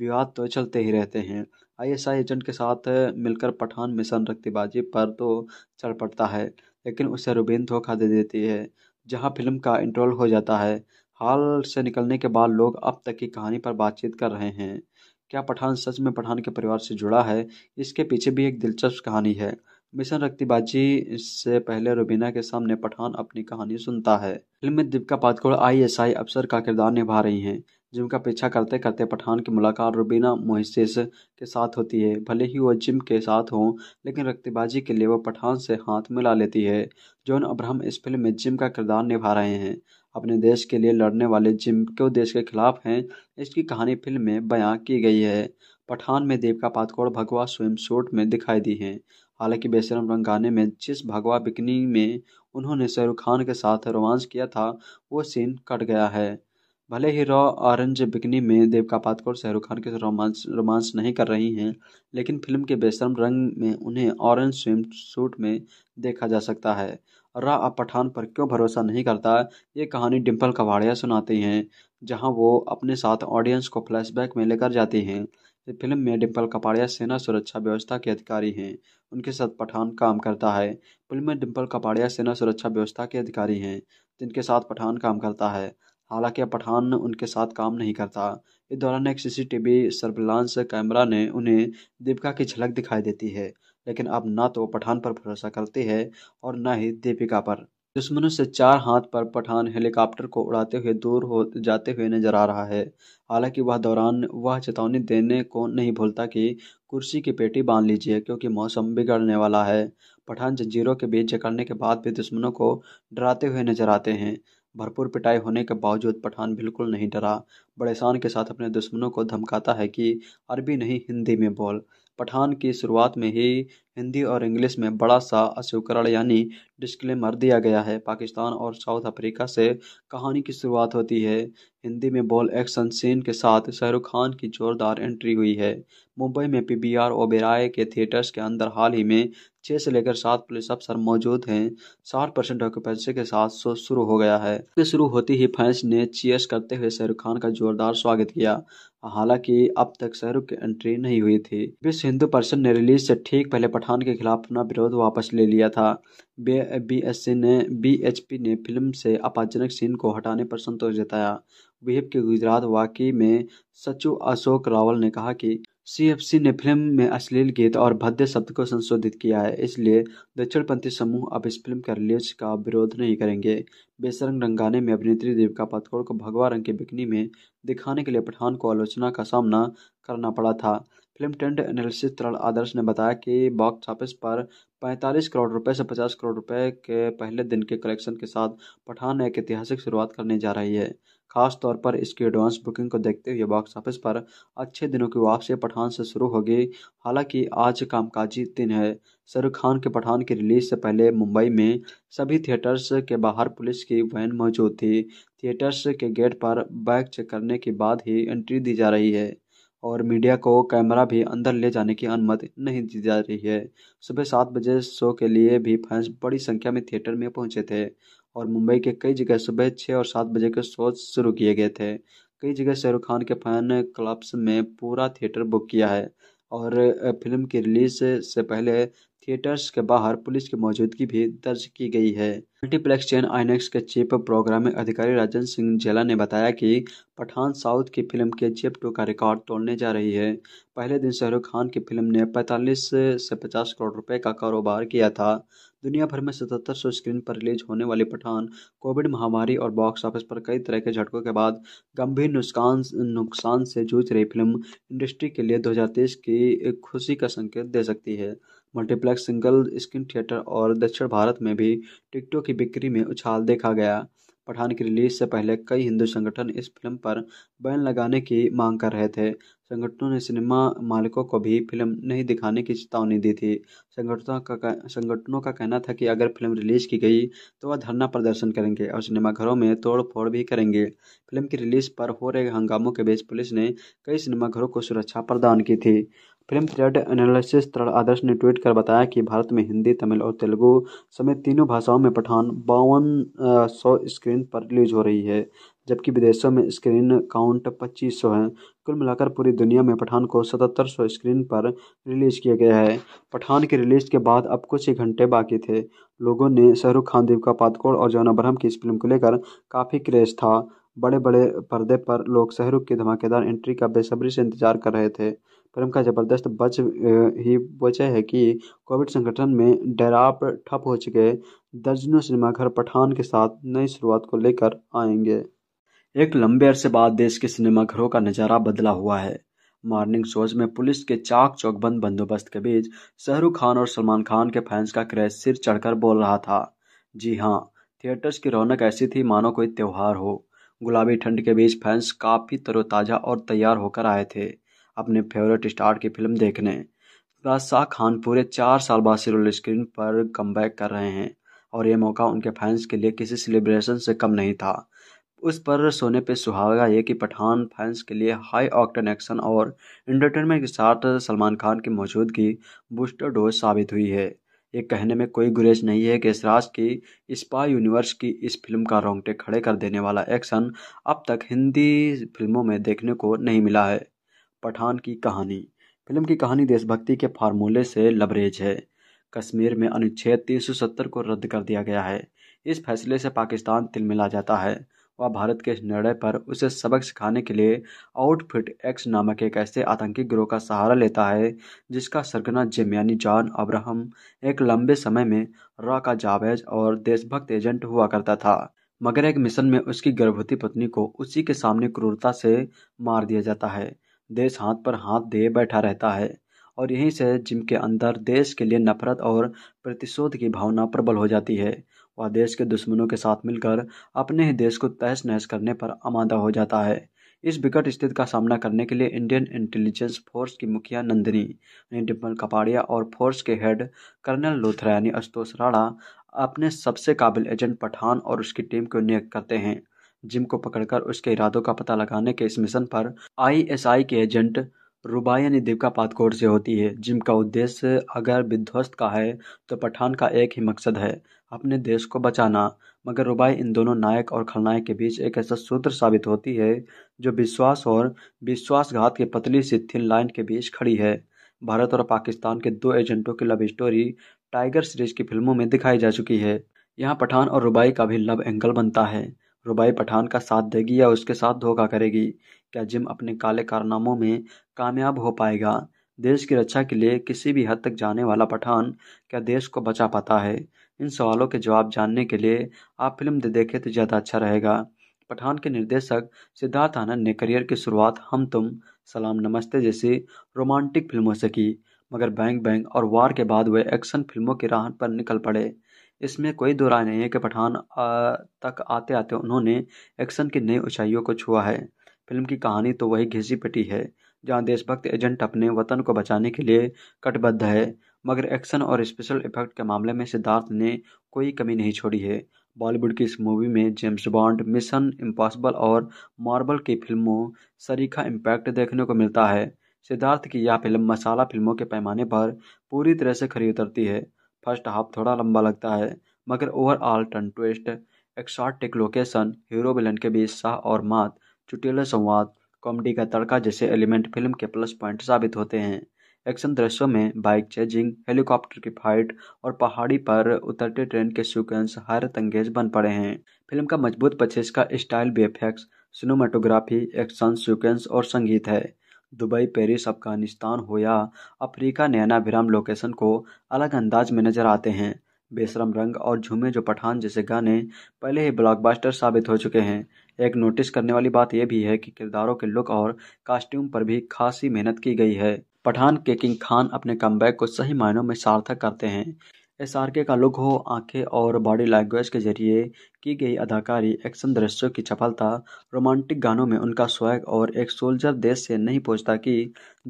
[SPEAKER 2] विवाद तो चलते ही रहते हैं आईएसआई एजेंट के साथ मिलकर पठान मिशन रक्तिबाजी पर तो चढ़ पड़ता है लेकिन उसे रुबीन धोखा दे देती है जहां फिल्म का इंट्रोल हो जाता है हाल से निकलने के बाद लोग अब तक की कहानी पर बातचीत कर रहे हैं क्या पठान सच में पठान के परिवार से जुड़ा है इसके पीछे भी एक दिलचस्प कहानी है मिशन रक्तिबाजी से पहले रुबीना के सामने पठान अपनी कहानी सुनता है फिल्म में दीपिका पादकोण आईएसआई अफसर का किरदार निभा रही हैं जिम का पीछा करते करते पठान की मुलाकात रुबीना मोहसिस के साथ होती है भले ही वह जिम के साथ हों लेकिन रक्तिबाजी के लिए वह पठान से हाथ मिला लेती है जॉन अब्राहम इस फिल्म में जिम का किरदार निभा रहे हैं अपने देश के लिए लड़ने वाले जिम क्यों देश के खिलाफ हैं इसकी कहानी फिल्म में बयां की गई है पठान में देविका पादकोड़ भगवा स्विम शूट में दिखाई दी हैं हालांकि बेशरम गाने में जिस भगवा बिकनी में उन्होंने शाहरुख खान के साथ रोमांस किया था वो सीन कट गया है भले ही रॉ ऑरेंज बिकनी में देविका पातकोर शाहरुख खान के रोमांस रोमांस नहीं कर रही हैं लेकिन फिल्म के बेशरम रंग में उन्हें ऑरेंज स्विम सूट में देखा जा सकता है रा पठान पर क्यों भरोसा नहीं करता ये कहानी डिम्पल कवाड़िया सुनाती हैं जहां वो अपने साथ ऑडियंस को फ्लैशबैक में लेकर जाती हैं फिल्म में डिम्पल कपाड़िया सेना सुरक्षा व्यवस्था के अधिकारी हैं उनके साथ पठान काम करता है फिल्म में डिम्पल कपाड़िया सेना सुरक्षा व्यवस्था के अधिकारी हैं जिनके साथ पठान काम करता है हालांकि पठान उनके साथ काम नहीं करता इस दौरान एक सीसीटीवी सर्विलांस कैमरा ने उन्हें दीपिका की झलक दिखाई देती है लेकिन अब ना तो पठान पर भरोसा करते हैं और न ही दीपिका पर दुश्मनों से चार हाथ पर पठान हेलीकॉप्टर को उड़ाते हुए दूर हो जाते हुए नजर आ रहा है हालांकि वह दौरान वह चेतावनी देने को नहीं भूलता कि कुर्सी की पेटी बांध लीजिए क्योंकि मौसम बिगड़ने वाला है पठान जंजीरों के बीच जकड़ने के बाद भी दुश्मनों को डराते हुए नजर आते हैं भरपूर पिटाई होने के बावजूद पठान बिल्कुल नहीं डरा बड़े शान के साथ अपने दुश्मनों को धमकाता है कि अरबी नहीं हिंदी में बोल पठान की शुरुआत में ही हिंदी और इंग्लिश में बड़ा सा अशोकरण यानी डिस्क्लेमर दिया गया है पाकिस्तान और साउथ अफ्रीका से कहानी की शुरुआत होती है हिंदी में बॉल एक्शन सीन के साथ शाहरुख खान की जोरदार एंट्री हुई है मुंबई में पीवीआर ओबेराय के थिएटर्स के अंदर हाल ही में छह से लेकर सात पुलिस अफसर मौजूद हैं साठ परसेंट ऑक्यूपेंसी के साथ शो शुरू हो गया है शुरू होते ही फैंस ने चीयर्स करते हुए शाहरुख खान का जोरदार स्वागत किया हालांकि अब तक शाहरुख की एंट्री नहीं हुई थी विश्व हिंदू परिषद ने रिलीज से ठीक पहले पठान के खिलाफ अपना विरोध वापस ले लिया था बी एस सी ने बी एच पी ने फिल्म से अपाजनक सीन को हटाने पर संतोष जताया विहिप के गुजरात वाकई में सचिव अशोक रावल ने कहा कि सीएफसी ने फिल्म में अश्लील गीत और भद्दे शब्द को संशोधित किया है इसलिए दक्षिणपंथी समूह अब इस फिल्म के रिलीज का विरोध नहीं करेंगे बेसरंग रंगाने में अभिनेत्री देविका पातुकोण को भगवा रंग की बिकनी में दिखाने के लिए पठान को आलोचना का सामना करना पड़ा था फिल्म ट्रेंड एनालिसिस तरल आदर्श ने बताया कि बॉक्स ऑफिस पर 45 करोड़ रुपए से 50 करोड़ रुपए के पहले दिन के कलेक्शन के साथ पठान एक ऐतिहासिक शुरुआत करने जा रही है खासतौर पर इसकी एडवांस बुकिंग को देखते हुए बॉक्स ऑफिस पर अच्छे दिनों की वापसी पठान से शुरू होगी हालांकि आज कामकाजी दिन है शाहरुख खान के पठान की रिलीज से पहले मुंबई में सभी थिएटर्स के बाहर पुलिस की वैन मौजूद थी थिएटर्स के गेट पर बैग चेक करने के बाद ही एंट्री दी जा रही है और मीडिया को कैमरा भी अंदर ले जाने की अनुमति नहीं दी जा रही है सुबह सात बजे शो के लिए भी फैंस बड़ी संख्या में थिएटर में पहुंचे थे और मुंबई के कई जगह सुबह छः और सात बजे के शोज शुरू किए गए थे कई जगह शाहरुख खान के फैन क्लब्स में पूरा थिएटर बुक किया है और फिल्म की रिलीज से पहले थिएटर्स के बाहर पुलिस की मौजूदगी भी दर्ज की गई है मल्टीप्लेक्स चेन आईनेक्स के चीफ प्रोग्रामिंग अधिकारी राजन सिंह जेला ने बताया कि पठान साउथ की फिल्म के जेप टू का रिकॉर्ड तोड़ने जा रही है पहले दिन शाहरुख खान की फिल्म ने 45 से 50 करोड़ रुपए का कारोबार किया था दुनिया भर में सतहत्तर सौ स्क्रीन पर रिलीज होने वाली पठान कोविड महामारी और बॉक्स ऑफिस पर कई तरह के झटकों के बाद गंभीर नुकसान नुकसान से जूझ रही फिल्म इंडस्ट्री के लिए 2023 की खुशी का संकेत दे सकती है मल्टीप्लेक्स सिंगल स्क्रीन थिएटर और दक्षिण भारत में भी टिकटों की बिक्री में उछाल देखा गया पठान की रिलीज से पहले कई हिंदू संगठन इस फिल्म पर बैन लगाने की मांग कर रहे थे संगठनों ने सिनेमा मालिकों को भी फिल्म नहीं दिखाने की चेतावनी दी थी संगठनों का संगठनों का कहना था कि अगर फिल्म रिलीज की गई तो वह धरना प्रदर्शन करेंगे और सिनेमाघरों में तोड़ फोड़ भी करेंगे फिल्म की रिलीज पर हो रहे हंगामों के बीच पुलिस ने कई सिनेमाघरों को सुरक्षा प्रदान की थी film trade analysis Taran Adarsh ने ट्वीट कर बताया कि भारत में हिंदी तमिल और तेलुगु समेत तीनों भाषाओं में पठान बावन सौ स्क्रीन पर रिलीज हो रही है जबकि विदेशों में स्क्रीन काउंट पच्चीस सौ है कुल मिलाकर पूरी दुनिया में पठान को सतहत्तर सौ स्क्रीन पर रिलीज किया गया है पठान की रिलीज के बाद अब कुछ ही घंटे बाकी थे लोगों ने शाहरुख खान दीपिका पादकोड़ और जॉन अब्रह की इस फिल्म को लेकर काफ़ी क्रेज था बड़े बड़े पर्दे पर लोग शाहरुख की धमाकेदार एंट्री का बेसब्री से इंतजार कर रहे थे क्रम का ज़बरदस्त बच ही वजह है कि कोविड संगठन में डराप ठप हो चुके दर्जनों सिनेमाघर पठान के साथ नई शुरुआत को लेकर आएंगे एक लंबे अरसे बाद देश के सिनेमाघरों का नज़ारा बदला हुआ है मॉर्निंग शोज में पुलिस के चाक चौकबंद बंदोबस्त के बीच शाहरुख खान और सलमान खान के फैंस का क्रेज सिर चढ़कर बोल रहा था जी हाँ थिएटर्स की रौनक ऐसी थी मानो कोई त्यौहार हो गुलाबी ठंड के बीच फैंस काफ़ी तरोताज़ा और तैयार होकर आए थे अपने फेवरेट स्टार की फिल्म देखने बादशाह खान पूरे चार साल बाद सिल्वर स्क्रीन पर कम कर रहे हैं और ये मौका उनके फैंस के लिए किसी सेलिब्रेशन से कम नहीं था उस पर सोने पे सुहागा ये कि पठान फैंस के लिए हाई ऑक्टन एक्शन और एंटरटेनमेंट के साथ सलमान खान की मौजूदगी बूस्टर डोज साबित हुई है ये कहने में कोई गुरेज नहीं है कि इसराज की स्पा यूनिवर्स की इस फिल्म का रोंगटे खड़े कर देने वाला एक्शन अब तक हिंदी फिल्मों में देखने को नहीं मिला है पठान की कहानी फिल्म की कहानी देशभक्ति के फार्मूले से लबरेज है कश्मीर में अनुच्छेद 370 को रद्द कर दिया गया है इस फैसले से पाकिस्तान तिलमिला जाता है वह भारत के इस निर्णय पर उसे सबक सिखाने के लिए आउटफिट एक्स नामक एक ऐसे आतंकी गिरोह का सहारा लेता है जिसका सरगना जिम जान जॉन अब्राहम एक लंबे समय में रॉ का जावेज और देशभक्त एजेंट हुआ करता था मगर एक मिशन में उसकी गर्भवती पत्नी को उसी के सामने क्रूरता से मार दिया जाता है देश हाथ पर हाथ दिए बैठा रहता है और यहीं से जिम के अंदर देश के लिए नफरत और प्रतिशोध की भावना प्रबल हो जाती है वह देश के दुश्मनों के साथ मिलकर अपने ही देश को तहस नहस करने पर आमादा हो जाता है इस विकट स्थिति का सामना करने के लिए इंडियन इंटेलिजेंस फोर्स की मुखिया नंदिनी यानी डिम्पल कपाड़िया और फोर्स के हेड कर्नल लोथरा यानी अशुतोष राणा अपने सबसे काबिल एजेंट पठान और उसकी टीम को नियुक्त करते हैं जिम को पकड़कर उसके इरादों का पता लगाने के इस मिशन पर आईएसआई के एजेंट रुबाया ने दीपिका पादकोर से होती है जिम का उद्देश्य अगर विध्वस्त का है तो पठान का एक ही मकसद है अपने देश को बचाना मगर रुबाई इन दोनों नायक और खलनायक के बीच एक ऐसा सूत्र साबित होती है जो विश्वास और विश्वासघात की पतली सी थिन लाइन के बीच खड़ी है भारत और पाकिस्तान के दो एजेंटों की लव स्टोरी टाइगर सीरीज की फिल्मों में दिखाई जा चुकी है यहाँ पठान और रुबाई का भी लव एंगल बनता है रुबाई पठान का साथ देगी या उसके साथ धोखा करेगी क्या जिम अपने काले कारनामों में कामयाब हो पाएगा देश की रक्षा के लिए किसी भी हद तक जाने वाला पठान क्या देश को बचा पाता है इन सवालों के जवाब जानने के लिए आप फिल्म दे देखें तो ज़्यादा अच्छा रहेगा पठान के निर्देशक सिद्धार्थ आनंद ने करियर की शुरुआत हम तुम सलाम नमस्ते जैसी रोमांटिक फिल्मों से की मगर बैंग बैंग और वार के बाद वे एक्शन फिल्मों की राह पर निकल पड़े इसमें कोई दो राय नहीं है कि पठान तक आते आते उन्होंने एक्शन की नई ऊंचाइयों को छुआ है फिल्म की कहानी तो वही घिसी पिटी है जहाँ देशभक्त एजेंट अपने वतन को बचाने के लिए कटबद्ध है मगर एक्शन और स्पेशल इफेक्ट के मामले में सिद्धार्थ ने कोई कमी नहीं छोड़ी है बॉलीवुड की इस मूवी में जेम्स बॉन्ड मिशन इम्पॉसिबल और मार्बल की फिल्मों सरीखा इम्पैक्ट देखने को मिलता है सिद्धार्थ की यह फिल्म मसाला फिल्मों के पैमाने पर पूरी तरह से खरी उतरती है फर्स्ट हाफ थोड़ा लंबा लगता है मगर overall turn twist exotic location hero villain के बीच शाह और मात चुटिले संवाद कॉमेडी का तड़का जैसे एलिमेंट फिल्म के प्लस पॉइंट साबित होते हैं एक्शन दृश्यों में बाइक चेजिंग हेलीकॉप्टर की फाइट और पहाड़ी पर उतरते ट्रेन के सीक्वेंस हैरत अंगेज बन पड़े हैं फिल्म का मजबूत पचेस का style VFX cinematography action sequence और संगीत है दुबई पेरिस अफ़गानिस्तान हो या अफ्रीका विराम लोकेशन को अलग अंदाज में नज़र आते हैं बेशरम रंग और झूमे जो पठान जैसे गाने पहले ही ब्लॉकबस्टर साबित हो चुके हैं एक नोटिस करने वाली बात यह भी है कि किरदारों के लुक और कास्ट्यूम पर भी खासी मेहनत की गई है पठान के किंग खान अपने कमबैक को सही मायनों में सार्थक करते हैं के का लुक हो आंखें और बॉडी लैंग्वेज के जरिए की गई अदाकारी एक्शन दृश्यों की सफलता रोमांटिक गानों में उनका स्वैग और एक सोल्जर देश से नहीं पूछता कि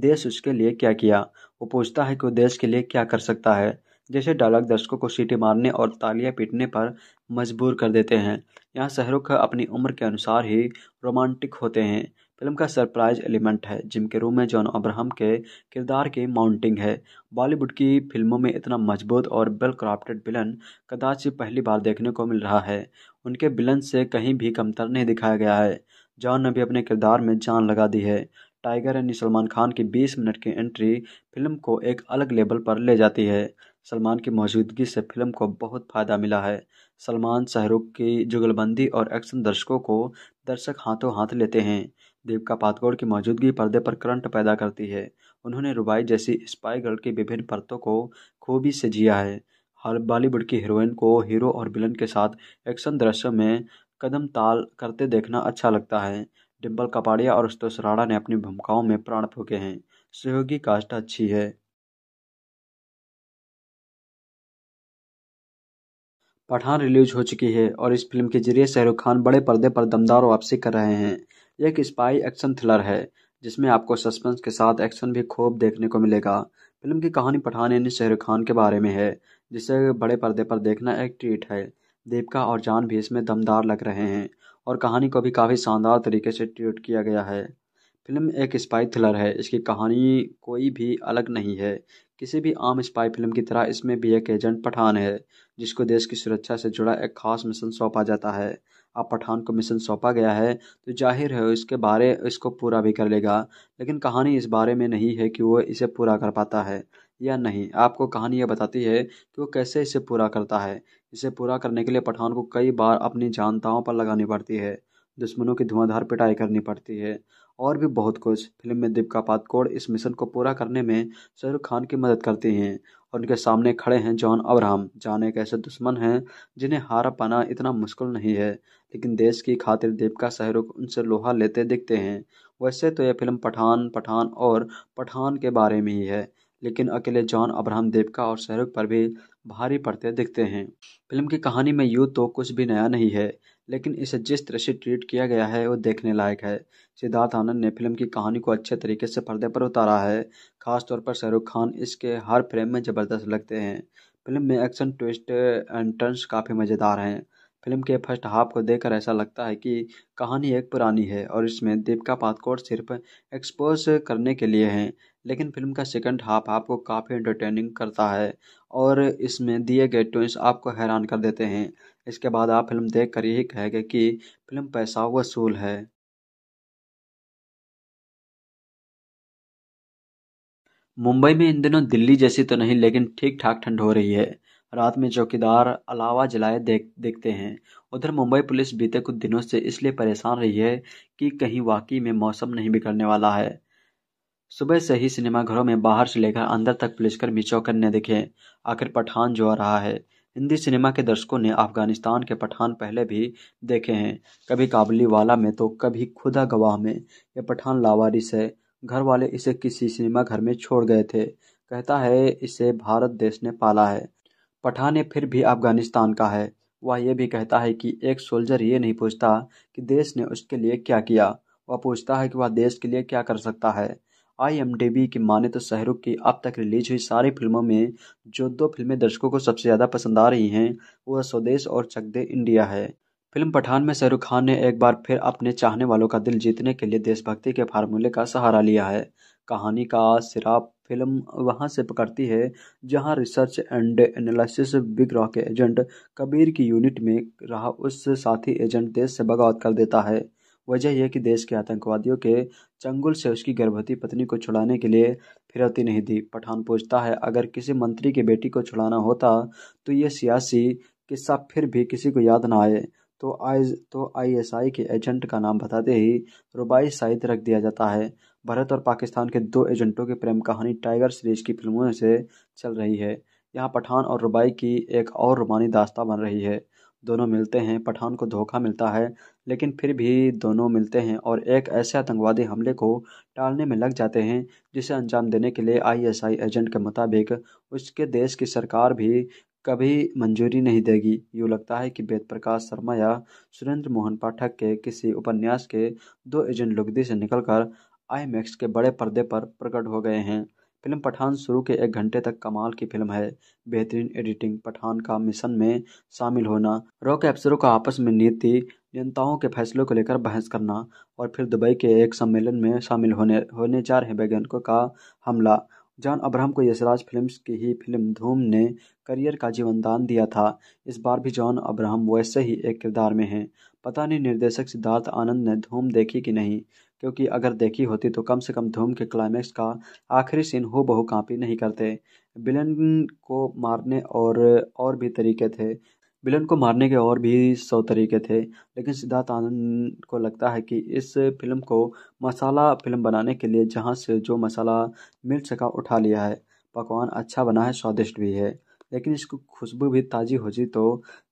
[SPEAKER 2] देश उसके लिए क्या किया वो पूछता है कि वो देश के लिए क्या कर सकता है जैसे डायलॉग दर्शकों को सीटी मारने और तालियां पीटने पर मजबूर कर देते हैं यहाँ शहरुख अपनी उम्र के अनुसार ही रोमांटिक होते हैं फिल्म का सरप्राइज एलिमेंट है जिम के रूम में जॉन अब्राहम के किरदार की माउंटिंग है बॉलीवुड की फिल्मों में इतना मजबूत और वेल क्राफ्टेड विलन कदाचित पहली बार देखने को मिल रहा है उनके विलन से कहीं भी कमतर नहीं दिखाया गया है जॉन ने भी अपने किरदार में जान लगा दी है टाइगर यानी सलमान खान की 20 मिनट की एंट्री फिल्म को एक अलग लेवल पर ले जाती है सलमान की मौजूदगी से फिल्म को बहुत फ़ायदा मिला है सलमान शाहरुख की जुगलबंदी और एक्शन दर्शकों को दर्शक हाथों हाथ लेते हैं देविका पादुकोण की मौजूदगी पर्दे पर करंट पैदा करती है उन्होंने रुबाई जैसी स्पाई गर्ल की विभिन्न परतों को खूबी से जिया है हर बॉलीवुड की हीरोइन को हीरो और विलन के साथ एक्शन दृश्य में कदम ताल करते देखना अच्छा लगता है डिम्पल कपाड़िया और स्तुष राणा ने अपनी भूमिकाओं में
[SPEAKER 1] प्राण फूके हैं सहयोगी कास्ट अच्छी है पठान रिलीज हो चुकी है और इस फिल्म के जरिए शाहरुख
[SPEAKER 2] खान बड़े पर्दे पर दमदार वापसी कर रहे हैं एक स्पाई एक्शन थ्रिलर है जिसमें आपको सस्पेंस के साथ एक्शन भी खूब देखने को मिलेगा फिल्म की कहानी पठान यानी शाहरुख खान के बारे में है जिसे बड़े पर्दे पर देखना एक ट्रीट है दीपिका और जान भी इसमें दमदार लग रहे हैं और कहानी को भी काफ़ी शानदार तरीके से ट्रीट किया गया है फिल्म एक स्पाई थ्रिलर है इसकी कहानी कोई भी अलग नहीं है किसी भी आम स्पाई फिल्म की तरह इसमें भी एक एजेंट पठान है जिसको देश की सुरक्षा से जुड़ा एक खास मिशन सौंपा जाता है अब पठान को मिशन सौंपा गया है तो जाहिर है इसके बारे इसको पूरा भी कर लेगा लेकिन कहानी इस बारे में नहीं है कि वो इसे पूरा कर पाता है या नहीं आपको कहानी यह बताती है कि वो कैसे इसे पूरा करता है इसे पूरा करने के लिए पठान को कई बार अपनी जानताओं पर लगानी पड़ती है दुश्मनों की धुआंधार पिटाई करनी पड़ती है और भी बहुत कुछ फिल्म में दीपिका पातकोड़ इस मिशन को पूरा करने में शाहरुख खान की मदद करती हैं और उनके सामने खड़े हैं जॉन अब्राहम जॉन एक ऐसे दुश्मन हैं जिन्हें हारा पाना इतना मुश्किल नहीं है लेकिन देश की खातिर दीपिका सहरुख उनसे लोहा लेते दिखते हैं वैसे तो यह फिल्म पठान पठान और पठान के बारे में ही है लेकिन अकेले जॉन अब्राहम देवका और शहरुख पर भी भारी पड़ते दिखते हैं फिल्म की कहानी में यूँ तो कुछ भी नया नहीं है लेकिन इसे जिस तरह से ट्रीट किया गया है वो देखने लायक है सिद्धार्थ आनंद ने फिल्म की कहानी को अच्छे तरीके से पर्दे पर उतारा है खास तौर पर शाहरुख खान इसके हर फ्रेम में ज़बरदस्त लगते हैं फिल्म में एक्शन ट्विस्ट एंड टर्न्स काफ़ी मज़ेदार हैं फिल्म के फर्स्ट हाफ को देखकर ऐसा लगता है कि कहानी एक पुरानी है और इसमें दीपिका पादकोट सिर्फ एक्सपोज करने के लिए हैं लेकिन फिल्म का सेकंड हाफ आपको काफ़ी एंटरटेनिंग करता है और
[SPEAKER 1] इसमें दिए गए ट्विस्ट आपको हैरान कर देते हैं इसके बाद आप फिल्म देख कर यही कहेगा कि फिल्म पैसा वसूल है मुंबई में इन दिनों दिल्ली जैसी तो नहीं लेकिन ठीक ठाक ठंड हो रही है
[SPEAKER 2] रात में चौकीदार अलावा जलाए देख देखते हैं उधर मुंबई पुलिस बीते कुछ दिनों से इसलिए परेशान रही है कि कहीं वाकई में मौसम नहीं बिगड़ने वाला है सुबह से ही सिनेमाघरों में बाहर से लेकर अंदर तक पुलिसकर्मी चौकन्ने दिखे आखिर पठान जो आ रहा है हिंदी सिनेमा के दर्शकों ने अफगानिस्तान के पठान पहले भी देखे हैं कभी वाला में तो कभी खुदा गवाह में यह पठान लावारिस है घर वाले इसे किसी सिनेमा घर में छोड़ गए थे कहता है इसे भारत देश ने पाला है पठान ये फिर भी अफगानिस्तान का है वह यह भी कहता है कि एक सोल्जर ये नहीं पूछता कि देश ने उसके लिए क्या किया वह पूछता है कि वह देश के लिए क्या कर सकता है आईएमडीबी की माने तो शाहरुख की अब तक रिलीज हुई सारी फिल्मों में जो दो फिल्में दर्शकों को सबसे ज़्यादा पसंद आ रही हैं वह स्वदेश और चक दे इंडिया है फिल्म पठान में शाहरुख खान ने एक बार फिर अपने चाहने वालों का दिल जीतने के लिए देशभक्ति के फार्मूले का सहारा लिया है कहानी का सिराप फिल्म वहां से पकड़ती है जहां रिसर्च एंड एनालिसिस बिग रॉ के एजेंट कबीर की यूनिट में रहा उस साथी एजेंट देश से बगावत कर देता है वजह यह कि देश के आतंकवादियों के चंगुल से उसकी गर्भवती पत्नी को छुड़ाने के लिए फिरौती नहीं दी पठान पूछता है अगर किसी मंत्री की बेटी को छुड़ाना होता तो ये सियासी किस्सा फिर भी किसी को याद ना आए तो आई तो आईएसआई के एजेंट का नाम बताते ही रुबाई साइद रख दिया जाता है भारत और पाकिस्तान के दो एजेंटों की प्रेम कहानी टाइगर सीरीज की फिल्मों से चल रही है यहाँ पठान और रुबाई की एक और रुमानी दास्ता बन रही है दोनों मिलते हैं पठान को धोखा मिलता है लेकिन फिर भी दोनों मिलते हैं और एक ऐसे आतंकवादी हमले को टालने में लग जाते हैं जिसे अंजाम देने के लिए आईएसआई एजेंट के मुताबिक उसके देश की सरकार भी कभी मंजूरी नहीं देगी यूँ लगता है कि वेद प्रकाश शर्मा या सुरेंद्र मोहन पाठक के किसी उपन्यास के दो एजेंट लुगदी से निकलकर आईमैक्स के बड़े पर्दे पर प्रकट हो गए हैं फिल्म पठान शुरू के एक घंटे तक कमाल की फिल्म है बेहतरीन एडिटिंग पठान का मिशन में शामिल होना रॉक अफसरों का आपस में नीति जनताओं के फैसलों को लेकर बहस करना और फिर दुबई के एक सम्मेलन में शामिल होने होने जा रहे वैज्ञानिकों का हमला जॉन अब्राहम को यशराज फिल्म्स की ही फिल्म धूम ने करियर का जीवनदान दिया था इस बार भी जॉन अब्राहम वैसे ही एक किरदार में हैं पता नहीं निर्देशक सिद्धार्थ आनंद ने धूम देखी कि नहीं क्योंकि अगर देखी होती तो कम से कम धूम के क्लाइमैक्स का आखिरी सीन हो बहु कापी नहीं करते बिलन को मारने और और भी तरीके थे बिलन को मारने के और भी सौ तरीके थे लेकिन सिद्धार्थ आनंद को लगता है कि इस फिल्म को मसाला फिल्म बनाने के लिए जहाँ से जो मसाला मिल सका उठा लिया है पकवान अच्छा बना है स्वादिष्ट भी है लेकिन इसकी खुशबू भी ताज़ी हो जी तो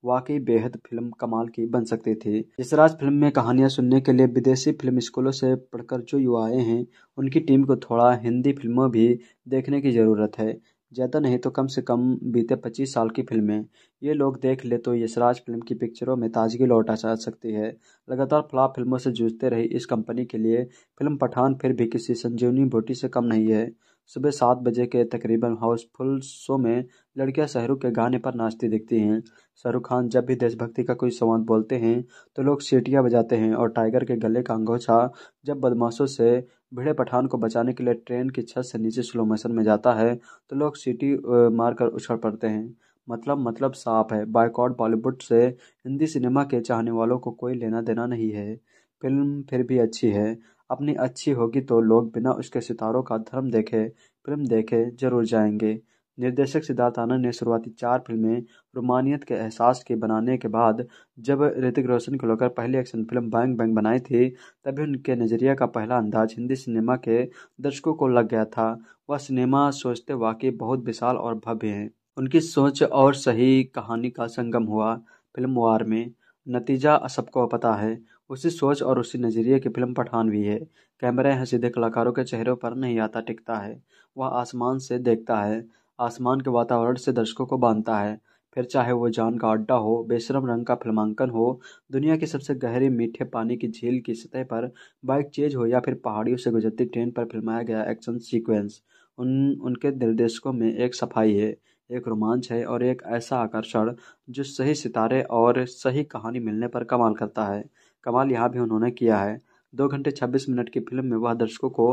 [SPEAKER 2] वाकई बेहद फिल्म कमाल की बन सकती थी यशराज फिल्म में कहानियां सुनने के लिए विदेशी फिल्म स्कूलों से पढ़कर जो युवाएं हैं उनकी टीम को थोड़ा हिंदी फिल्मों भी देखने की ज़रूरत है ज़्यादा नहीं तो कम से कम बीते पच्चीस साल की फिल्में ये लोग देख ले तो यशराज फिल्म की पिक्चरों में ताजगी लौटा जा सकती है लगातार फ्लॉप फिल्मों से जूझते रही इस कंपनी के लिए फिल्म पठान फिर भी किसी संजीवनी बोटी से कम नहीं है सुबह सात बजे के तकरीबन हाउसफुल शो में लड़कियां शाहरुख के गाने पर नाचती दिखती हैं शाहरुख खान जब भी देशभक्ति का कोई संवाद बोलते हैं तो लोग सीटियाँ बजाते हैं और टाइगर के गले का अंगोछा जब बदमाशों से भिड़े पठान को बचाने के लिए ट्रेन की छत से नीचे स्लो मोशन में जाता है तो लोग सीटी मारकर उछड़ पड़ते हैं मतलब मतलब साफ है बायकॉट बॉलीवुड से हिंदी सिनेमा के चाहने वालों को कोई लेना देना नहीं है फिल्म फिर भी अच्छी है अपनी अच्छी होगी तो लोग बिना उसके सितारों का धर्म देखे फिल्म देखे जरूर जाएंगे निर्देशक सिद्धार्थ आनंद ने शुरुआती चार फिल्में रोमानियत के एहसास के बनाने के बाद जब ऋतिक रोशन को लेकर पहली एक्शन फिल्म बैंग बैंग बनाई थी तभी उनके नज़रिया का पहला अंदाज हिंदी सिनेमा के दर्शकों को लग गया था वह सिनेमा सोचते वाकई बहुत विशाल और भव्य हैं उनकी सोच और सही कहानी का संगम हुआ फिल्म वार में नतीजा सबको पता है उसी सोच और उसी नज़रिए की फिल्म पठान भी है कैमरा यहाँ सीधे कलाकारों के चेहरों पर नहीं आता टिकता है वह आसमान से देखता है आसमान के वातावरण से दर्शकों को बांधता है फिर चाहे वो जान का अड्डा हो बेशरम रंग का फिल्मांकन हो दुनिया की सबसे गहरे मीठे पानी की झील की सतह पर बाइक चेज हो या फिर पहाड़ियों से गुजरती ट्रेन पर फिल्माया गया एक्शन सीक्वेंस उन उनके निर्देशकों में एक सफाई है एक रोमांच है और एक ऐसा आकर्षण जो सही सितारे और सही कहानी मिलने पर कमाल करता है कमाल यहाँ भी उन्होंने किया है दो घंटे छब्बीस मिनट की फिल्म में वह दर्शकों को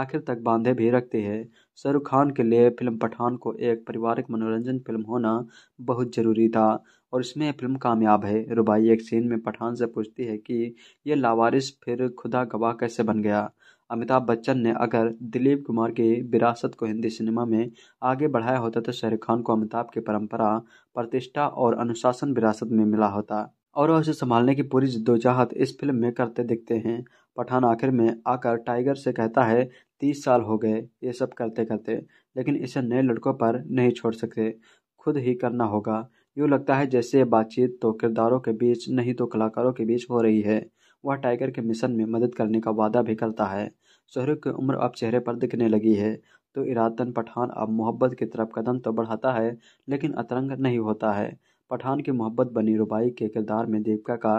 [SPEAKER 2] आखिर तक बांधे भी रखती है शाहरुख खान के लिए फिल्म पठान को एक पारिवारिक मनोरंजन फिल्म होना बहुत ज़रूरी था और इसमें यह फिल्म कामयाब है रुबाई एक सीन में पठान से पूछती है कि यह लावारिस फिर खुदा गवाह कैसे बन गया अमिताभ बच्चन ने अगर दिलीप कुमार की विरासत को हिंदी सिनेमा में आगे बढ़ाया होता तो शाहरुख खान को अमिताभ की परंपरा प्रतिष्ठा और अनुशासन विरासत में मिला होता और उसे संभालने की पूरी जद्दोजहद इस फिल्म में करते दिखते हैं पठान आखिर में आकर टाइगर से कहता है तीस साल हो गए ये सब करते करते लेकिन इसे नए लड़कों पर नहीं छोड़ सकते खुद ही करना होगा यूँ लगता है जैसे ये बातचीत तो किरदारों के बीच नहीं तो कलाकारों के बीच हो रही है वह टाइगर के मिशन में मदद करने का वादा भी करता है शहरों की उम्र अब चेहरे पर दिखने लगी है तो इरादतन पठान अब मोहब्बत की तरफ कदम तो बढ़ाता है लेकिन अतरंग नहीं होता है पठान की मोहब्बत बनी रुबाई के किरदार में दीपिका का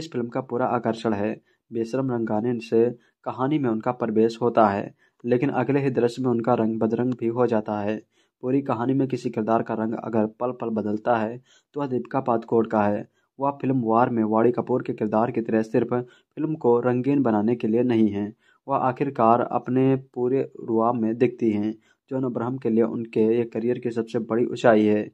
[SPEAKER 2] इस फिल्म का पूरा आकर्षण है बेशरम रंगाने से कहानी में उनका प्रवेश होता है लेकिन अगले ही दृश्य में उनका रंग बदरंग भी हो जाता है पूरी कहानी में किसी किरदार का रंग अगर पल पल बदलता है तो वह दीपिका पादकोट का है वह फिल्म वार में वाणी कपूर के किरदार की तरह सिर्फ फिल्म को रंगीन बनाने के लिए नहीं है वह आखिरकार अपने पूरे रुआब में दिखती हैं जो अनुब्रहम के लिए उनके ये करियर की सबसे बड़ी ऊंचाई है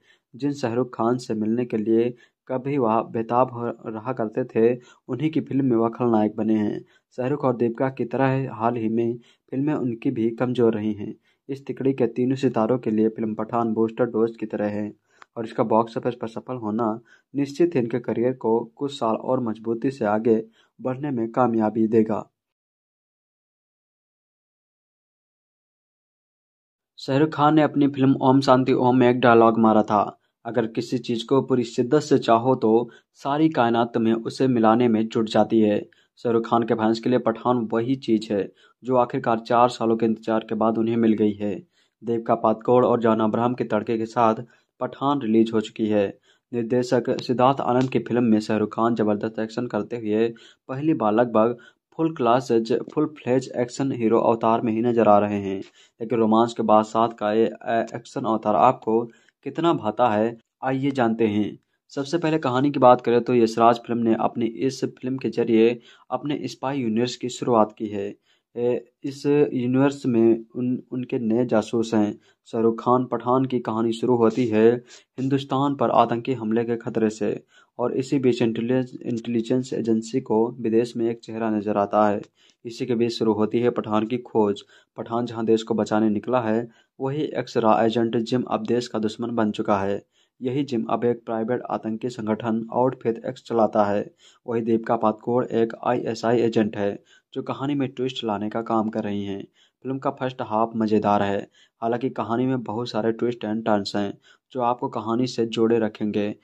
[SPEAKER 2] जिन शाहरुख खान से मिलने के लिए कभी वह बेताब हो रहा करते थे उन्हीं की फिल्म में वह खलनायक बने हैं शाहरुख और दीपिका की तरह हाल ही में फिल्में उनकी भी कमज़ोर रही हैं इस तिकड़ी के तीनों सितारों के लिए फिल्म पठान बूस्टर डोज की तरह है और इसका बॉक्स ऑफिस पर सफल होना निश्चित ही इनके करियर को कुछ साल और मजबूती से आगे
[SPEAKER 1] बढ़ने में कामयाबी देगा शाहरुख खान ने अपनी फिल्म ओम शांति ओम में एक डायलॉग मारा था
[SPEAKER 2] अगर किसी चीज़ को पूरी शिद्दत से चाहो तो सारी कायनात तुम्हें उसे मिलाने में जुट जाती है शाहरुख खान के फैंस के लिए पठान वही चीज़ है जो आखिरकार चार सालों के इंतजार के बाद उन्हें मिल गई है देवका पातकोड़ और जान अब्राहम के तड़के के साथ पठान रिलीज हो चुकी है निर्देशक सिद्धार्थ आनंद की फिल्म में शाहरुख खान जबरदस्त एक्शन करते हुए पहली बार लगभग full class full fledged action hero अवतार में ही नजर आ रहे हैं लेकिन रोमांच के बाद साथ का ये एक्शन अवतार आपको कितना भाता है आइए जानते हैं सबसे पहले कहानी की बात करें तो यशराज फिल्म ने अपनी इस फिल्म के जरिए अपने स्पाई यूनिवर्स की शुरुआत की है इस यूनिवर्स में उन उनके नए जासूस हैं शाहरुख खान पठान की कहानी शुरू होती है हिंदुस्तान पर आतंकी हमले के खतरे से और इसी बीच इंटेलिजेंस इंटेलिजेंस एजेंसी को विदेश में एक चेहरा नजर आता है इसी के बीच शुरू होती है पठान की खोज पठान जहां देश को बचाने निकला है वही रा एजेंट जिम अब देश का दुश्मन बन चुका है यही जिम अब एक प्राइवेट आतंकी संगठन आउटफिट एक्स चलाता है वही दीपिका पातकोड़ एक आईएसआई एजेंट है जो कहानी में ट्विस्ट लाने का काम कर रही हैं फिल्म का फर्स्ट हाफ मज़ेदार है हालांकि कहानी में बहुत सारे ट्विस्ट एंड टर्न्स हैं जो आपको कहानी से जोड़े रखेंगे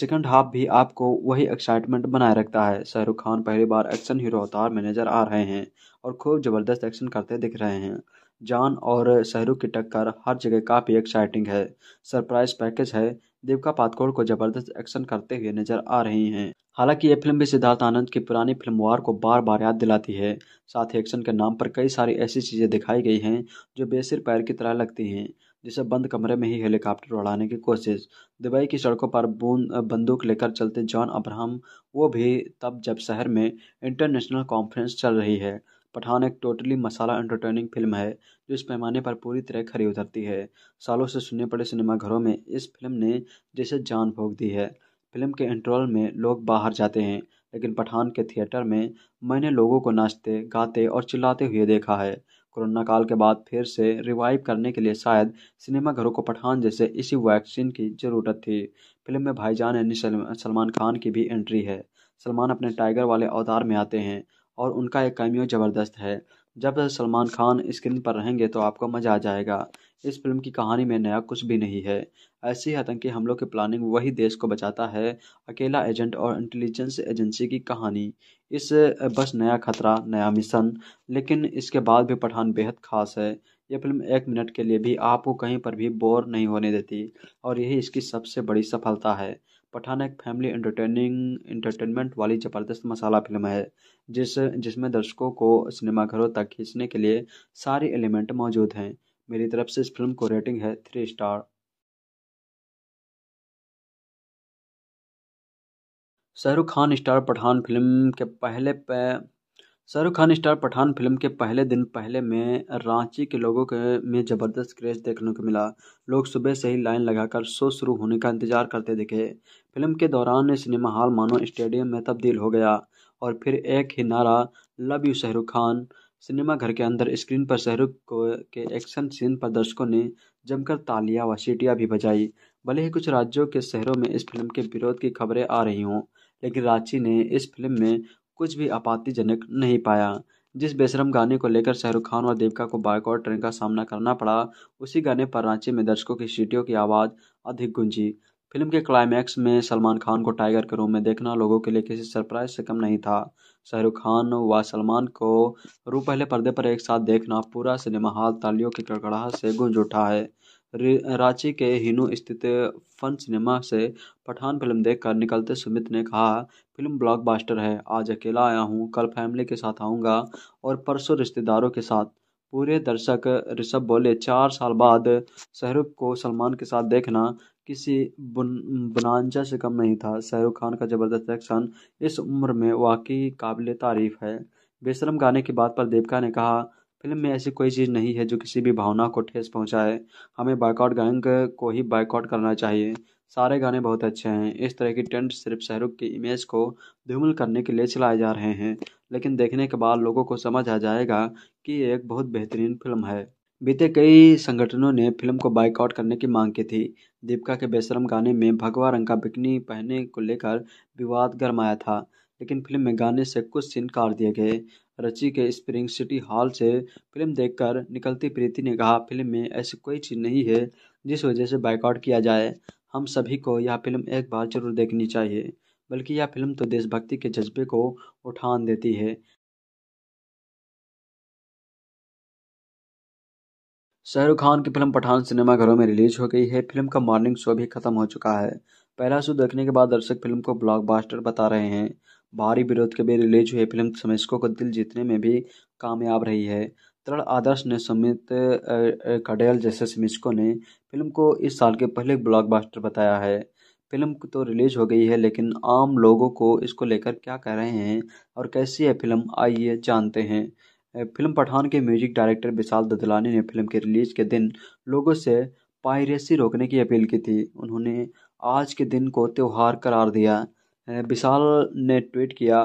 [SPEAKER 2] सेकंड हाफ भी आपको वही एक्साइटमेंट बनाए रखता है शाहरुख खान पहली बार एक्शन हीरो अवतार में नज़र आ रहे हैं और खूब ज़बरदस्त एक्शन करते दिख रहे हैं जॉन और शाहरुख की टक्कर हर जगह काफी एक्साइटिंग है सरप्राइज पैकेज है दीपिका पादकोड़ को जबरदस्त एक्शन करते हुए नजर आ रही हैं हालांकि ये फिल्म भी सिद्धार्थ आनंद की पुरानी फिल्म वार को बार बार याद दिलाती है साथ ही एक्शन के नाम पर कई सारी ऐसी चीजें दिखाई गई हैं जो बेसिर पैर की तरह लगती हैं जिसे बंद कमरे में ही हेलीकॉप्टर उड़ाने की कोशिश दुबई की सड़कों पर बूंद बंदूक लेकर चलते जॉन अब्राहम वो भी तब जब शहर में इंटरनेशनल कॉन्फ्रेंस चल रही है पठान एक टोटली मसाला एंटरटेनिंग फिल्म है जो इस पैमाने पर पूरी तरह खरी उतरती है सालों से सुनने पड़े सिनेमाघरों में इस फिल्म ने जैसे जान फोंक दी है फिल्म के इंटरवल में लोग बाहर जाते हैं लेकिन पठान के थिएटर में मैंने लोगों को नाचते गाते और चिल्लाते हुए देखा है कोरोना काल के बाद फिर से रिवाइव करने के लिए शायद सिनेमाघरों को पठान जैसे इसी वैक्सीन की ज़रूरत थी फिल्म में भाईजान यानी सलमान खान की भी एंट्री है सलमान अपने टाइगर वाले अवतार में आते हैं और उनका एक कैमियो ज़बरदस्त है जब सलमान खान स्क्रीन पर रहेंगे तो आपको मज़ा आ जाएगा इस फिल्म की कहानी में नया कुछ भी नहीं है ऐसी आतंकी हमलों की प्लानिंग वही देश को बचाता है अकेला एजेंट और इंटेलिजेंस एजेंसी की कहानी इस बस नया खतरा नया मिशन लेकिन इसके बाद भी पठान बेहद खास है यह फिल्म एक मिनट के लिए भी आपको कहीं पर भी बोर नहीं होने देती और यही इसकी सबसे बड़ी सफलता है पठान एक फैमिली एंटरटेनिंग एंटरटेनमेंट वाली ज़बरदस्त मसाला फिल्म है जिस जिसमें दर्शकों को सिनेमाघरों तक खींचने के लिए सारे
[SPEAKER 1] एलिमेंट मौजूद हैं मेरी तरफ से इस फिल्म को रेटिंग है three star Shahrukh Khan star Pathaan film के पहले पे शाहरुख खान स्टार पठान फिल्म के पहले दिन पहले में रांची
[SPEAKER 2] के लोगों के में जबरदस्त क्रेज देखने को मिला लोग सुबह से ही लाइन लगाकर शो शुरू होने का इंतजार करते दिखे फिल्म के दौरान सिनेमा हॉल मानो स्टेडियम में तब्दील हो गया और फिर एक ही नारा love you Shahrukh Khan cinema घर के अंदर स्क्रीन पर शाहरुख को के एक्शन सीन पर दर्शकों ने जमकर तालियां व सीटियां भी बजाई भले ही कुछ राज्यों के शहरों में इस फिल्म के विरोध की खबरें आ रही हों लेकिन रांची ने इस फिल्म में कुछ भी आपत्तिजनक नहीं पाया जिस बेशरम गाने को लेकर शाहरुख खान और देविका को बायकॉट ट्रेन का सामना करना पड़ा उसी गाने पर रांची में दर्शकों की सीटियों की आवाज़ अधिक गूंजी फिल्म के क्लाइमैक्स में सलमान खान को टाइगर के रूम में देखना लोगों के लिए किसी सरप्राइज से कम नहीं था शाहरुख खान व सलमान को रू पहले पर्दे पर एक साथ देखना पूरा सिनेमा हॉल तालियों की कड़कड़ाहट से गूंज उठा है रांची के हिनू स्थित फन सिनेमा से पठान फिल्म देखकर निकलते सुमित ने कहा फिल्म ब्लॉकबस्टर है आज अकेला आया हूँ कल फैमिली के साथ आऊँगा और परसों रिश्तेदारों के साथ पूरे दर्शक ऋषभ बोले चार साल बाद शाहरुख को सलमान के साथ देखना किसी बुनांजा से कम नहीं था शाहरुख खान का ज़बरदस्त एक्शन इस उम्र में वाकई काबिल तारीफ है बेशरम गाने की बात पर देविका ने कहा फिल्म में ऐसी कोई चीज़ नहीं है जो किसी भी भावना को ठेस पहुँचाए हमें बाइकआउट गैंग को ही बाइकआउट करना चाहिए सारे गाने बहुत अच्छे हैं इस तरह की ट्रेंड सिर्फ शाहरुख की इमेज को धूमिल करने के लिए चलाए जा रहे हैं लेकिन देखने के बाद लोगों को समझ आ जाएगा कि ये एक बहुत बेहतरीन फिल्म है बीते कई संगठनों ने फिल्म को बाइकआउट करने की मांग की थी दीपिका के बेशरम गाने में भगवा रंग का बिकनी पहनने को लेकर विवाद गरमाया था लेकिन फिल्म में गाने से कुछ सीन काट दिए गए रची के स्प्रिंग सिटी हॉल से फिल्म देखकर निकलती प्रीति ने कहा फिल्म में ऐसी कोई चीज़ नहीं है जिस वजह से बाइकआउट किया जाए हम
[SPEAKER 1] सभी को यह फिल्म एक बार जरूर देखनी चाहिए बल्कि यह फिल्म तो देशभक्ति के जज्बे को उठान देती है शाहरुख खान की फिल्म पठान सिनेमाघरों में रिलीज हो गई है फिल्म का मॉर्निंग शो भी खत्म हो
[SPEAKER 2] चुका है पहला शो देखने के बाद दर्शक फिल्म को ब्लॉकबस्टर बता रहे हैं भारी विरोध के बीच रिलीज हुई फिल्म समीक्षकों को दिल जीतने में भी कामयाब रही है तरण आदर्श ने सुमित कडेल जैसे समीक्षकों ने फिल्म को इस साल के पहले ब्लॉकबस्टर बताया है फिल्म तो रिलीज हो गई है लेकिन आम लोगों को इसको लेकर क्या कह रहे हैं और कैसी है फिल्म आइए जानते हैं फिल्म पठान के म्यूजिक डायरेक्टर विशाल ददलानी ने फिल्म के रिलीज के दिन लोगों से पायरेसी रोकने की अपील की थी उन्होंने आज के दिन को त्यौहार करार दिया विशाल ने ट्वीट किया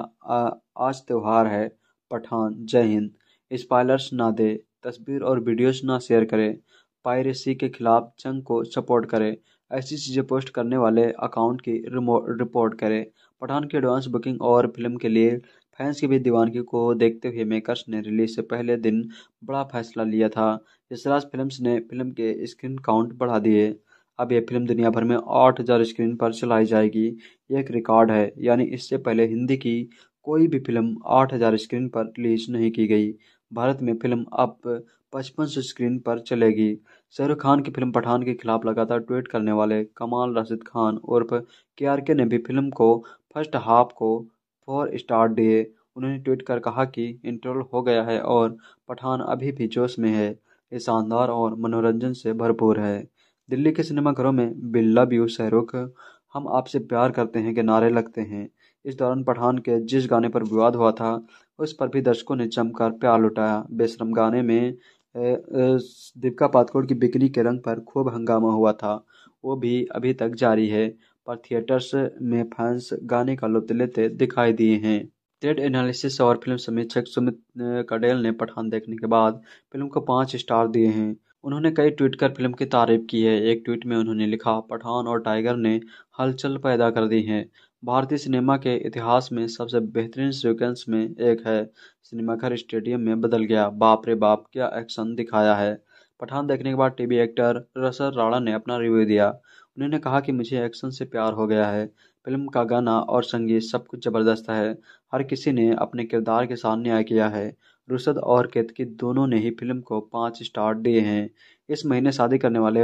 [SPEAKER 2] आज त्यौहार है पठान जय हिंद स्पाइलर्स ना दे तस्वीर और वीडियोस ना शेयर करें पायरेसी के खिलाफ जंग को सपोर्ट करें ऐसी चीज़ें पोस्ट करने वाले अकाउंट की रिपोर्ट करें पठान की एडवांस बुकिंग और फिल्म के लिए फैंस की भी दीवानगी को देखते हुए मेकर्स ने रिलीज से पहले दिन बड़ा फैसला लिया था यशराज फिल्म्स ने फिल्म के स्क्रीन काउंट बढ़ा दिए अब यह फिल्म दुनिया भर में 8000 स्क्रीन पर चलाई जाएगी ये एक रिकॉर्ड है यानी इससे पहले हिंदी की कोई भी फिल्म 8000 स्क्रीन पर रिलीज नहीं की गई भारत में फिल्म अब पचपन सौ स्क्रीन पर चलेगी शाहरुख खान की फिल्म पठान के खिलाफ लगातार ट्वीट करने वाले कमाल राशिद खान उर्फ के ने भी फिल्म को फर्स्ट हाफ को फोर स्टार दिए उन्होंने ट्वीट कर कहा कि इंटरवल हो गया है और पठान अभी भी जोश में है ये शानदार और मनोरंजन से भरपूर है दिल्ली के सिनेमाघरों में बिल्ला ब्यू शहरुख हम आपसे प्यार करते हैं के नारे लगते हैं इस दौरान पठान के जिस गाने पर विवाद हुआ था उस पर भी दर्शकों ने जमकर प्यार लुटाया बेशरम गाने में दीपिका पातकोड़ की बिक्री के रंग पर खूब हंगामा हुआ था वो भी अभी तक जारी है पर थिएटर्स में फैंस गाने का लुत्फ लेते दिखाई दिए हैं थ्रेड एनालिसिस और फिल्म समीक्षक सुमित कडेल ने पठान देखने के बाद फिल्म को पाँच स्टार दिए हैं उन्होंने कई ट्वीट कर फिल्म की तारीफ की है एक ट्वीट में उन्होंने लिखा पठान और टाइगर ने हलचल पैदा कर दी है भारतीय सिनेमा के इतिहास में सबसे बेहतरीन सीक्वेंस में एक है सिनेमाघर स्टेडियम में बदल गया बाप रे बाप क्या एक्शन दिखाया है पठान देखने के बाद टीवी एक्टर रसर राणा ने अपना रिव्यू दिया उन्होंने कहा कि मुझे एक्शन से प्यार हो गया है फिल्म का गाना और संगीत सब कुछ ज़बरदस्त है हर किसी ने अपने किरदार के साथ न्याय किया है रुशद और केतकी दोनों ने ही फिल्म को पाँच स्टार दिए हैं इस महीने शादी करने वाले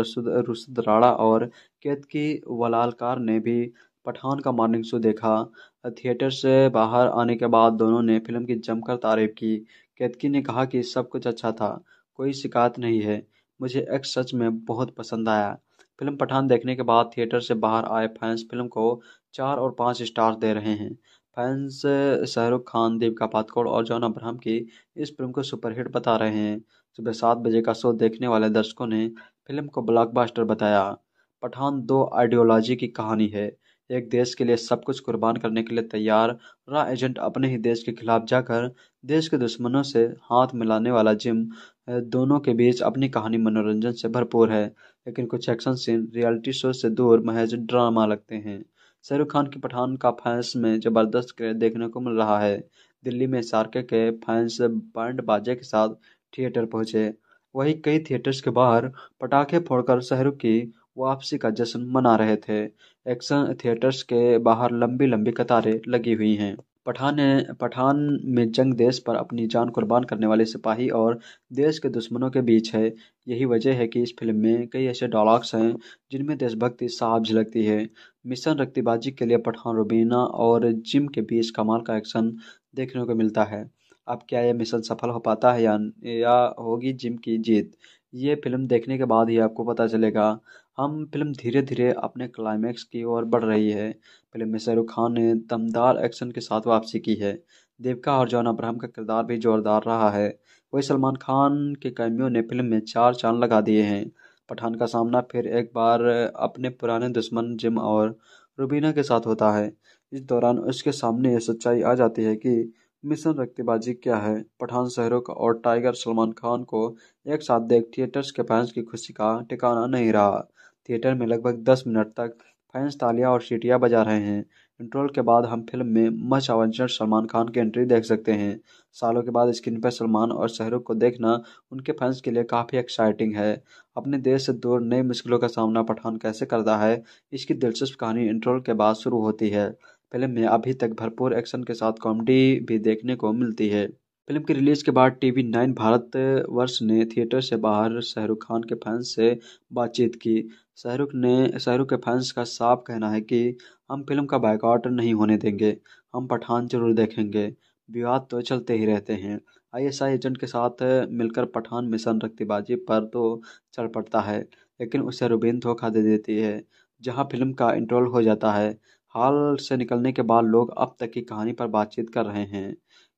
[SPEAKER 2] रुशद राणा और केतकी वलालकार ने भी पठान का मॉर्निंग शो देखा थिएटर से बाहर आने के बाद दोनों ने फिल्म की जमकर तारीफ की केतकी ने कहा कि सब कुछ अच्छा था कोई शिकायत नहीं है मुझे एक्स सच में बहुत पसंद आया फिल्म पठान देखने के बाद थिएटर से बाहर आए फैंस फिल्म को चार और पाँच स्टार दे रहे हैं फैंस शाहरुख खान, दीपिका पादकोण और जॉन अब्राहम की इस फिल्म को सुपरहिट बता रहे हैं। सुबह सात बजे का शो देखने वाले दर्शकों ने फिल्म को ब्लॉकबास्टर बताया। पठान दो आइडियोलॉजी की कहानी है। एक देश के लिए सब कुछ कुर्बान करने के लिए तैयार रा एजेंट अपने ही देश के खिलाफ जाकर देश के दुश्मनों से हाथ मिलाने वाला जिम दोनों के बीच अपनी कहानी मनोरंजन से भरपूर है लेकिन कुछ एक्शन सीन रियलिटी शो से दूर महज ड्रामा लगते हैं। शाहरुख खान की पठान का फैंस में जबरदस्त क्रेज देखने को मिल रहा है दिल्ली में शार्क के फैंस बैंड बाजे के साथ थिएटर पहुंचे वहीं कई थिएटर्स के बाहर पटाखे फोड़कर शाहरुख की वापसी का जश्न मना रहे थे एक्शन थिएटर्स के बाहर लंबी लंबी कतारें लगी हुई हैं पठान ने पठान में जंग देश पर अपनी जान कुर्बान करने वाले सिपाही और देश के दुश्मनों के बीच है यही वजह है कि इस फिल्म में कई ऐसे डायलॉग्स हैं जिनमें देशभक्ति साफ झलकती है मिशन रक्तिबाजी के लिए पठान रुबीना और जिम के बीच कमाल का एक्शन देखने को मिलता है अब क्या यह मिशन सफल हो पाता है या, या होगी जिम की जीत ये फिल्म देखने के बाद ही आपको पता चलेगा हम फिल्म धीरे धीरे अपने क्लाइमैक्स की ओर बढ़ रही है फिल्म में शाहरुख खान ने दमदार एक्शन के साथ वापसी की है देवका और जॉन अब्राहम का किरदार भी जोरदार रहा है वही सलमान खान के कैमियों ने फिल्म में चार चांद लगा दिए हैं पठान का सामना फिर एक बार अपने पुराने दुश्मन जिम और रुबीना के साथ होता है इस दौरान उसके सामने यह सच्चाई आ जाती है कि मिशन रक्तबाजी क्या है पठान शाहरुख और टाइगर सलमान खान को एक साथ देख थिएटर्स के फैंस की खुशी का ठिकाना नहीं रहा थिएटर में लगभग दस मिनट तक फैंस तालियां और सीटियां बजा रहे हैं इंट्रोल के बाद हम फिल्म में मच आवांछित सलमान खान की एंट्री देख सकते हैं सालों के बाद स्क्रीन पर सलमान और शाहरुख को देखना उनके फैंस के लिए काफ़ी एक्साइटिंग है अपने देश से दूर नई मुश्किलों का सामना पठान कैसे करता है इसकी दिलचस्प कहानी इंट्रोल के बाद शुरू होती है फिल्म में अभी तक भरपूर एक्शन के साथ कॉमेडी भी देखने को मिलती है फिल्म की रिलीज के बाद टीवी नाइन भारत वर्ष ने थिएटर से बाहर शाहरुख खान के फैंस से बातचीत की शाहरुख ने शाहरुख के फैंस का साफ कहना है कि हम फिल्म का बायकॉट नहीं होने देंगे हम पठान जरूर देखेंगे विवाद तो चलते ही रहते हैं आईएसआई एजेंट के साथ मिलकर पठान मिशन रक्तिबाजी पर तो चल पड़ता है लेकिन उसे रुबीन धोखा दे देती है जहां फिल्म का इंट्रोल हो जाता है हाल से निकलने के बाद लोग अब तक की कहानी पर बातचीत कर रहे हैं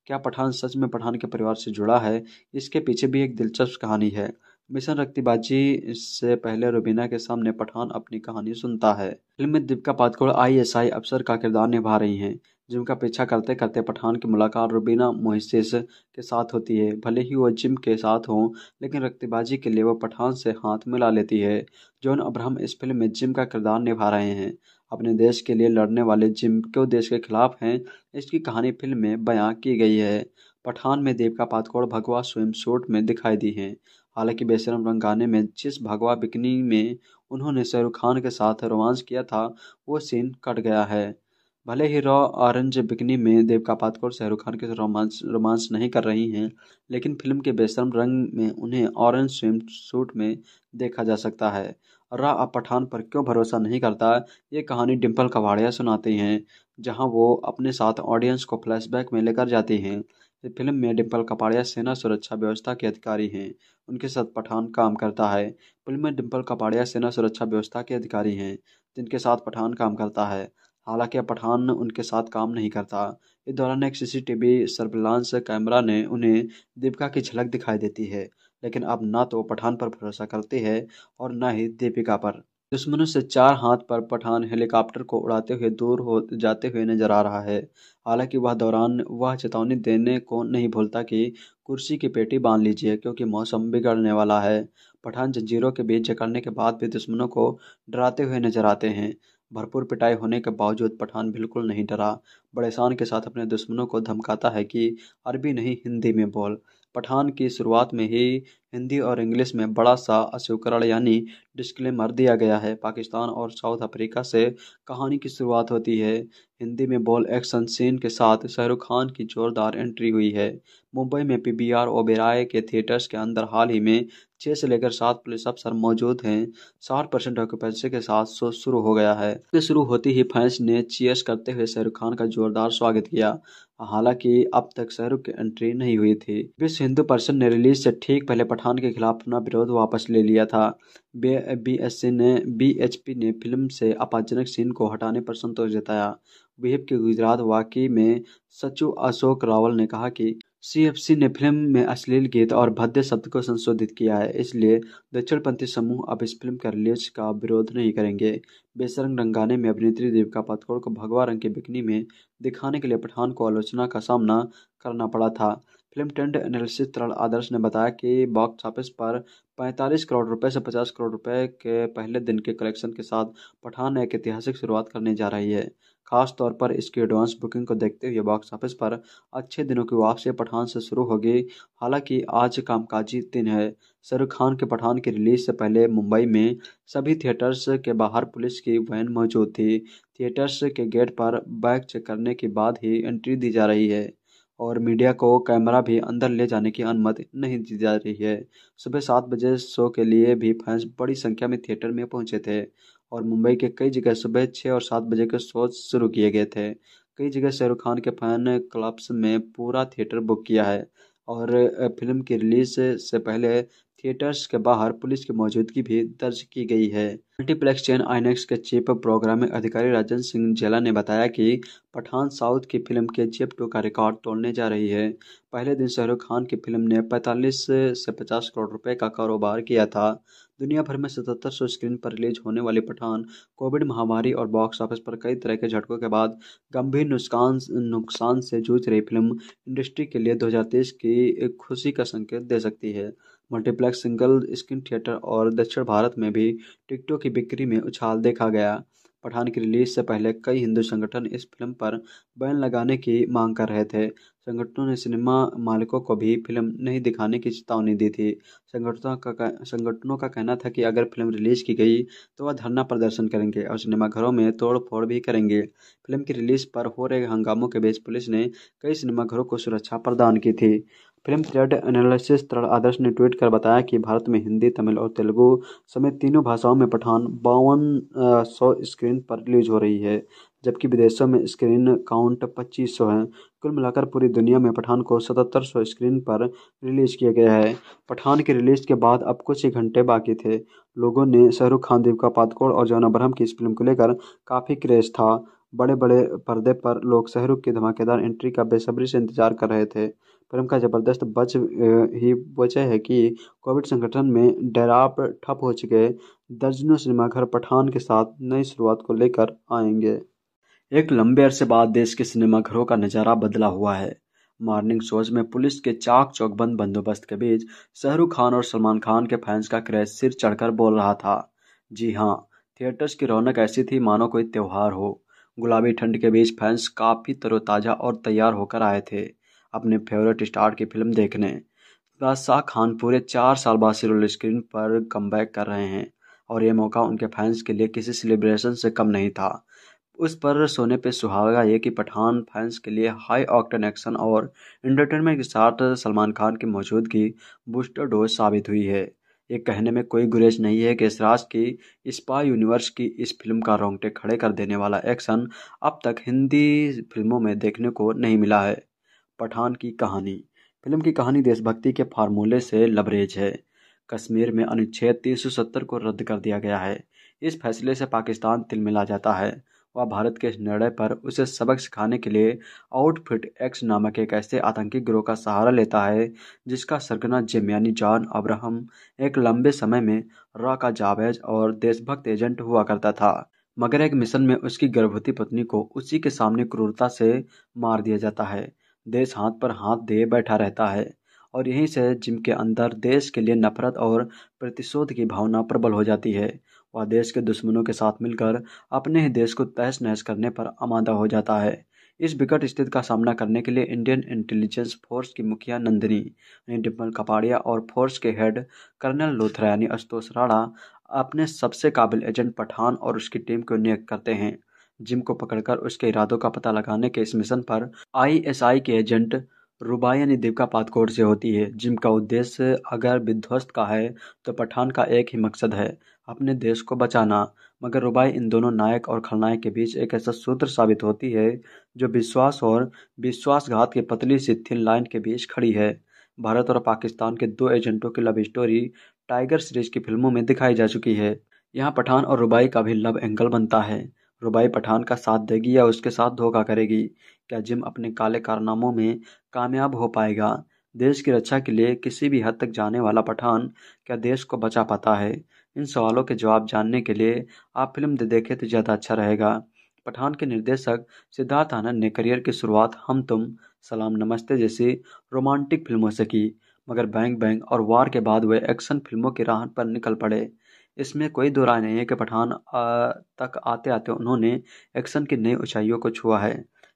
[SPEAKER 2] क्या पठान सच में पठान के परिवार से जुड़ा है इसके पीछे भी एक दिलचस्प कहानी है मिशन रक्तिबाजी से पहले रुबीना के सामने पठान अपनी कहानी सुनता है फिल्म में दीपिका पादकोड़ आईएसआई अफसर का किरदार निभा रही हैं जिनका पीछा करते करते पठान की मुलाकात रुबीना मोहसिस के साथ होती है भले ही वो जिम के साथ हों लेकिन रक्तिबाजी के लिए वो पठान से हाथ मिला लेती है जॉन अब्राहम इस फिल्म में जिम का किरदार निभा रहे हैं अपने देश के लिए लड़ने वाले जिम क्यों देश के खिलाफ हैं इसकी कहानी फिल्म में बयां की गई है पठान में देवका पादकोड़ भगवा स्विम सूट में दिखाई दी हैं हालांकि बेशरम रंगाने में जिस भगवा बिकनी में उन्होंने शाहरुख खान के साथ रोमांस किया था वो सीन कट गया है भले ही रॉ ऑरेंज बिकनी में देवका पातकोर शाहरुख खान के साथ रोमांस रोमांस नहीं कर रही हैं लेकिन फिल्म के बेशरम रंग में उन्हें ऑरेंज स्विम सूट में देखा जा सकता है रा अब पठान पर क्यों भरोसा नहीं करता ये कहानी डिम्पल कवाड़िया सुनाती हैं जहां वो अपने साथ ऑडियंस को फ्लैशबैक में लेकर जाती हैं फिल्म में डिम्पल कपाड़िया सेना सुरक्षा व्यवस्था के अधिकारी हैं उनके साथ पठान काम करता है फिल्म में डिम्पल कपाड़िया सेना सुरक्षा व्यवस्था के अधिकारी हैं जिनके साथ पठान काम करता है हालांकि पठान उनके साथ काम नहीं करता इस दौरान एक सीसीटीवी सर्विलांस कैमरा ने उन्हें दीपिका की झलक दिखाई देती है लेकिन अब ना तो पठान पर भरोसा करती है और ना ही दीपिका पर दुश्मनों से चार हाथ पर पठान हेलीकॉप्टर को उड़ाते हुए दूर हो जाते हुए नजर आ रहा है हालांकि वह दौरान वह चेतावनी देने को नहीं भूलता कि कुर्सी की पेटी बांध लीजिए क्योंकि मौसम बिगड़ने वाला है पठान जंजीरों के बीच जकड़ने के बाद भी दुश्मनों को डराते हुए नजर आते हैं भरपूर पिटाई होने के बावजूद पठान बिल्कुल नहीं डरा बड़े शान के साथ अपने दुश्मनों को धमकाता है कि अरबी नहीं हिंदी में बोल पठान की शुरुआत में ही हिंदी और इंग्लिश में बड़ा सा अस्वीकरण यानी डिस्क्लेमर दिया गया है पाकिस्तान और साउथ अफ्रीका से कहानी की शुरुआत होती है हिंदी में बॉल एक्शन सीन के साथ शाहरुख खान की जोरदार एंट्री हुई है मुंबई में पीबीआर ओबेराय के थिएटर्स के अंदर हाल ही में छः से लेकर सात पुलिस अफसर मौजूद हैं साठ परसेंट ऑक्यूपेंसी के साथ शो शुरू हो गया है शुरू होते ही फैंस ने चीयर्स करते हुए शाहरुख खान का जोरदार स्वागत किया हालांकि अब तक शाहरुख की एंट्री नहीं हुई थी विश्व हिंदू परिषद ने रिलीज से ठीक पहले पठान के खिलाफ अपना विरोध वापस ले लिया था बी एस सी ने बी एच पी ने फिल्म से आपातजनक सीन को हटाने पर संतोष जताया विहिप के गुजरात वाकई में सचिव अशोक रावल ने कहा कि सीएफसी ने फिल्म में अश्लील गीत और भद्य शब्द को संशोधित किया है इसलिए दक्षिणपंथी समूह अब इस फिल्म के रिलीज का विरोध नहीं करेंगे बेसरंग रंगाने में अभिनेत्री देविका पातकोड़ को भगवा रंग की बिकनी में दिखाने के लिए पठान को आलोचना का सामना करना पड़ा था फिल्म ट्रेंड एनालिसिस तरल आदर्श ने बताया कि बॉक्स ऑफिस पर 45 करोड़ रुपए से 50 करोड़ रुपए के पहले दिन के कलेक्शन के साथ पठान एक ऐतिहासिक शुरुआत करने जा रही है खास तौर पर इसकी एडवांस बुकिंग को देखते हुए बॉक्स ऑफिस पर अच्छे दिनों की वापसी पठान से शुरू होगी हालांकि आज कामकाजी दिन है शाहरुख खान के पठान की रिलीज से पहले मुंबई में सभी थिएटर्स के बाहर पुलिस की वैन मौजूद थी थिएटर्स के गेट पर बैग चेक करने के बाद ही एंट्री दी जा रही है और मीडिया को कैमरा भी अंदर ले जाने की अनुमति नहीं दी जा रही है सुबह सात बजे शो के लिए भी फैंस बड़ी संख्या में थिएटर में पहुंचे थे और मुंबई के कई जगह सुबह छः और सात बजे के शो शुरू किए गए थे कई जगह शाहरुख खान के फैन क्लब्स में पूरा थिएटर बुक किया है और फिल्म की रिलीज से पहले थिएटर्स के बाहर पुलिस की मौजूदगी भी दर्ज की गई है मल्टीप्लेक्स चैन आईनेक्स के चीफ प्रोग्रामिंग अधिकारी राजन सिंह जेला ने बताया कि पठान साउथ की फिल्म के जेप टू का रिकॉर्ड तोड़ने जा रही है पहले दिन शाहरुख खान की फिल्म ने 45 से 50 करोड़ रुपए का कारोबार किया था दुनिया भर में सतहत्तर सौ स्क्रीन पर रिलीज होने वाली पठान कोविड महामारी और बॉक्स ऑफिस पर कई तरह के झटकों के बाद गंभीर नुकसान नुकसान से जूझ रही फिल्म इंडस्ट्री के लिए दो की खुशी का संकेत दे सकती है मल्टीप्लेक्स सिंगल स्क्रीन थिएटर और दक्षिण भारत में भी टिकटों की बिक्री में उछाल देखा गया पठान की रिलीज से पहले कई हिंदू संगठन इस फिल्म पर बैन लगाने की मांग कर रहे थे संगठनों ने सिनेमा मालिकों को भी फिल्म नहीं दिखाने की चेतावनी दी थी संगठनों का संगठनों का कहना था कि अगर फिल्म रिलीज की गई तो वह धरना प्रदर्शन करेंगे और सिनेमाघरों में तोड़फोड़ भी करेंगे फिल्म की रिलीज पर हो रहे हंगामों के बीच पुलिस ने कई सिनेमाघरों को सुरक्षा प्रदान की थी film trade analysis Taran Adarsh ने ट्वीट कर बताया कि भारत में हिंदी तमिल और तेलुगु समेत तीनों भाषाओं में पठान बावन सौ स्क्रीन पर रिलीज हो रही है जबकि विदेशों में स्क्रीन काउंट पच्चीस सौ है कुल मिलाकर पूरी दुनिया में पठान को सतहत्तर सौ स्क्रीन पर रिलीज किया गया है पठान की रिलीज के बाद अब कुछ ही घंटे बाकी थे लोगों ने शाहरुख खान दीपिका पादकोड़ और जॉन अब्रह की इस फिल्म को लेकर काफ़ी क्रेज था बड़े बड़े पर्दे पर लोग शाहरुख के धमाकेदार एंट्री का बेसब्री से इंतजार कर रहे थे पर का ज़बरदस्त बच ही वजह है कि कोविड संगठन में डराप ठप हो चुके दर्जनों सिनेमाघर पठान के साथ नई शुरुआत को लेकर आएंगे एक लंबे अरसे बाद देश के सिनेमाघरों का नज़ारा बदला हुआ है मॉर्निंग शोज में पुलिस के चाक चौकबंद बंदोबस्त के बीच शाहरुख खान और सलमान खान के फैंस का क्रेज सिर चढ़कर बोल रहा था जी हाँ थिएटर्स की रौनक ऐसी थी मानो कोई त्यौहार हो गुलाबी ठंड के बीच फैंस काफ़ी तरोताज़ा और तैयार होकर आए थे अपने फेवरेट स्टार की फिल्म देखने बादशाह खान पूरे चार साल बाद सिल्वर स्क्रीन पर कम कर रहे हैं और यह मौका उनके फैंस के लिए किसी सेलिब्रेशन से कम नहीं था उस पर सोने पे सुहागा ये कि पठान फैंस के लिए हाई ऑक्टन एक्शन और एंटरटेनमेंट के साथ सलमान खान की मौजूदगी बूस्टर डोज साबित हुई है ये कहने में कोई गुरेज नहीं है कि इसराज की स्पाई यूनिवर्स की इस फिल्म का रोंगटे खड़े कर देने वाला एक्शन अब तक हिंदी फिल्मों में देखने को नहीं मिला है पठान की कहानी फिल्म की कहानी देशभक्ति के फार्मूले से लबरेज है कश्मीर में अनुच्छेद 370 को रद्द कर दिया गया है इस फैसले से पाकिस्तान तिलमिला जाता है वह भारत के इस निर्णय पर उसे सबक सिखाने के लिए आउटफिट एक्स नामक एक ऐसे आतंकी गिरोह का सहारा लेता है जिसका सरगना जिम यानी जॉन अब्राहम एक लंबे समय में रॉ का जावेज और देशभक्त एजेंट हुआ करता था मगर एक मिशन में उसकी गर्भवती पत्नी को उसी के सामने क्रूरता से मार दिया जाता है देश हाथ पर हाथ दिए बैठा रहता है और यहीं से जिम के अंदर देश के लिए नफरत और प्रतिशोध की भावना प्रबल हो जाती है वह देश के दुश्मनों के साथ मिलकर अपने ही देश को तहस नहस करने पर आमादा हो जाता है इस विकट स्थिति का सामना करने के लिए इंडियन इंटेलिजेंस फोर्स की मुखिया नंदिनी यानी डिम्पल कपाड़िया और फोर्स के हेड कर्नल लोथरा यानी आशुतोष राणा अपने सबसे काबिल एजेंट पठान और उसकी टीम को नियुक्त करते हैं जिम को पकड़कर उसके इरादों का पता लगाने के इस मिशन पर आईएसआई के एजेंट रुबा यानी दीपिका पातकोर से होती है जिम का उद्देश्य अगर विध्वस्त का है तो पठान का एक ही मकसद है अपने देश को बचाना मगर रुबाई इन दोनों नायक और खलनायक के बीच एक ऐसा सूत्र साबित होती है जो विश्वास और विश्वासघात के पतली सी थिन लाइन के बीच खड़ी है भारत और पाकिस्तान के दो एजेंटों की लव स्टोरी टाइगर सीरीज की फिल्मों में दिखाई जा चुकी है यहाँ पठान और रुबाई का भी लव एंगल बनता है रुबाई पठान का साथ देगी या उसके साथ धोखा करेगी क्या जिम अपने काले कारनामों में कामयाब हो पाएगा देश की रक्षा के लिए किसी भी हद तक जाने वाला पठान क्या देश को बचा पाता है इन सवालों के जवाब जानने के लिए आप फिल्म दे देखें तो ज़्यादा अच्छा रहेगा पठान के निर्देशक सिद्धार्थ आनंद ने करियर की शुरुआत हम तुम सलाम नमस्ते जैसी रोमांटिक फिल्मों से की मगर बैंग बैंग और वार के बाद वे एक्शन फिल्मों की राह पर निकल पड़े इसमें कोई दो राय नहीं है कि पठान तक आते आते उन्होंने एक्शन की नई ऊंचाइयों को छुआ है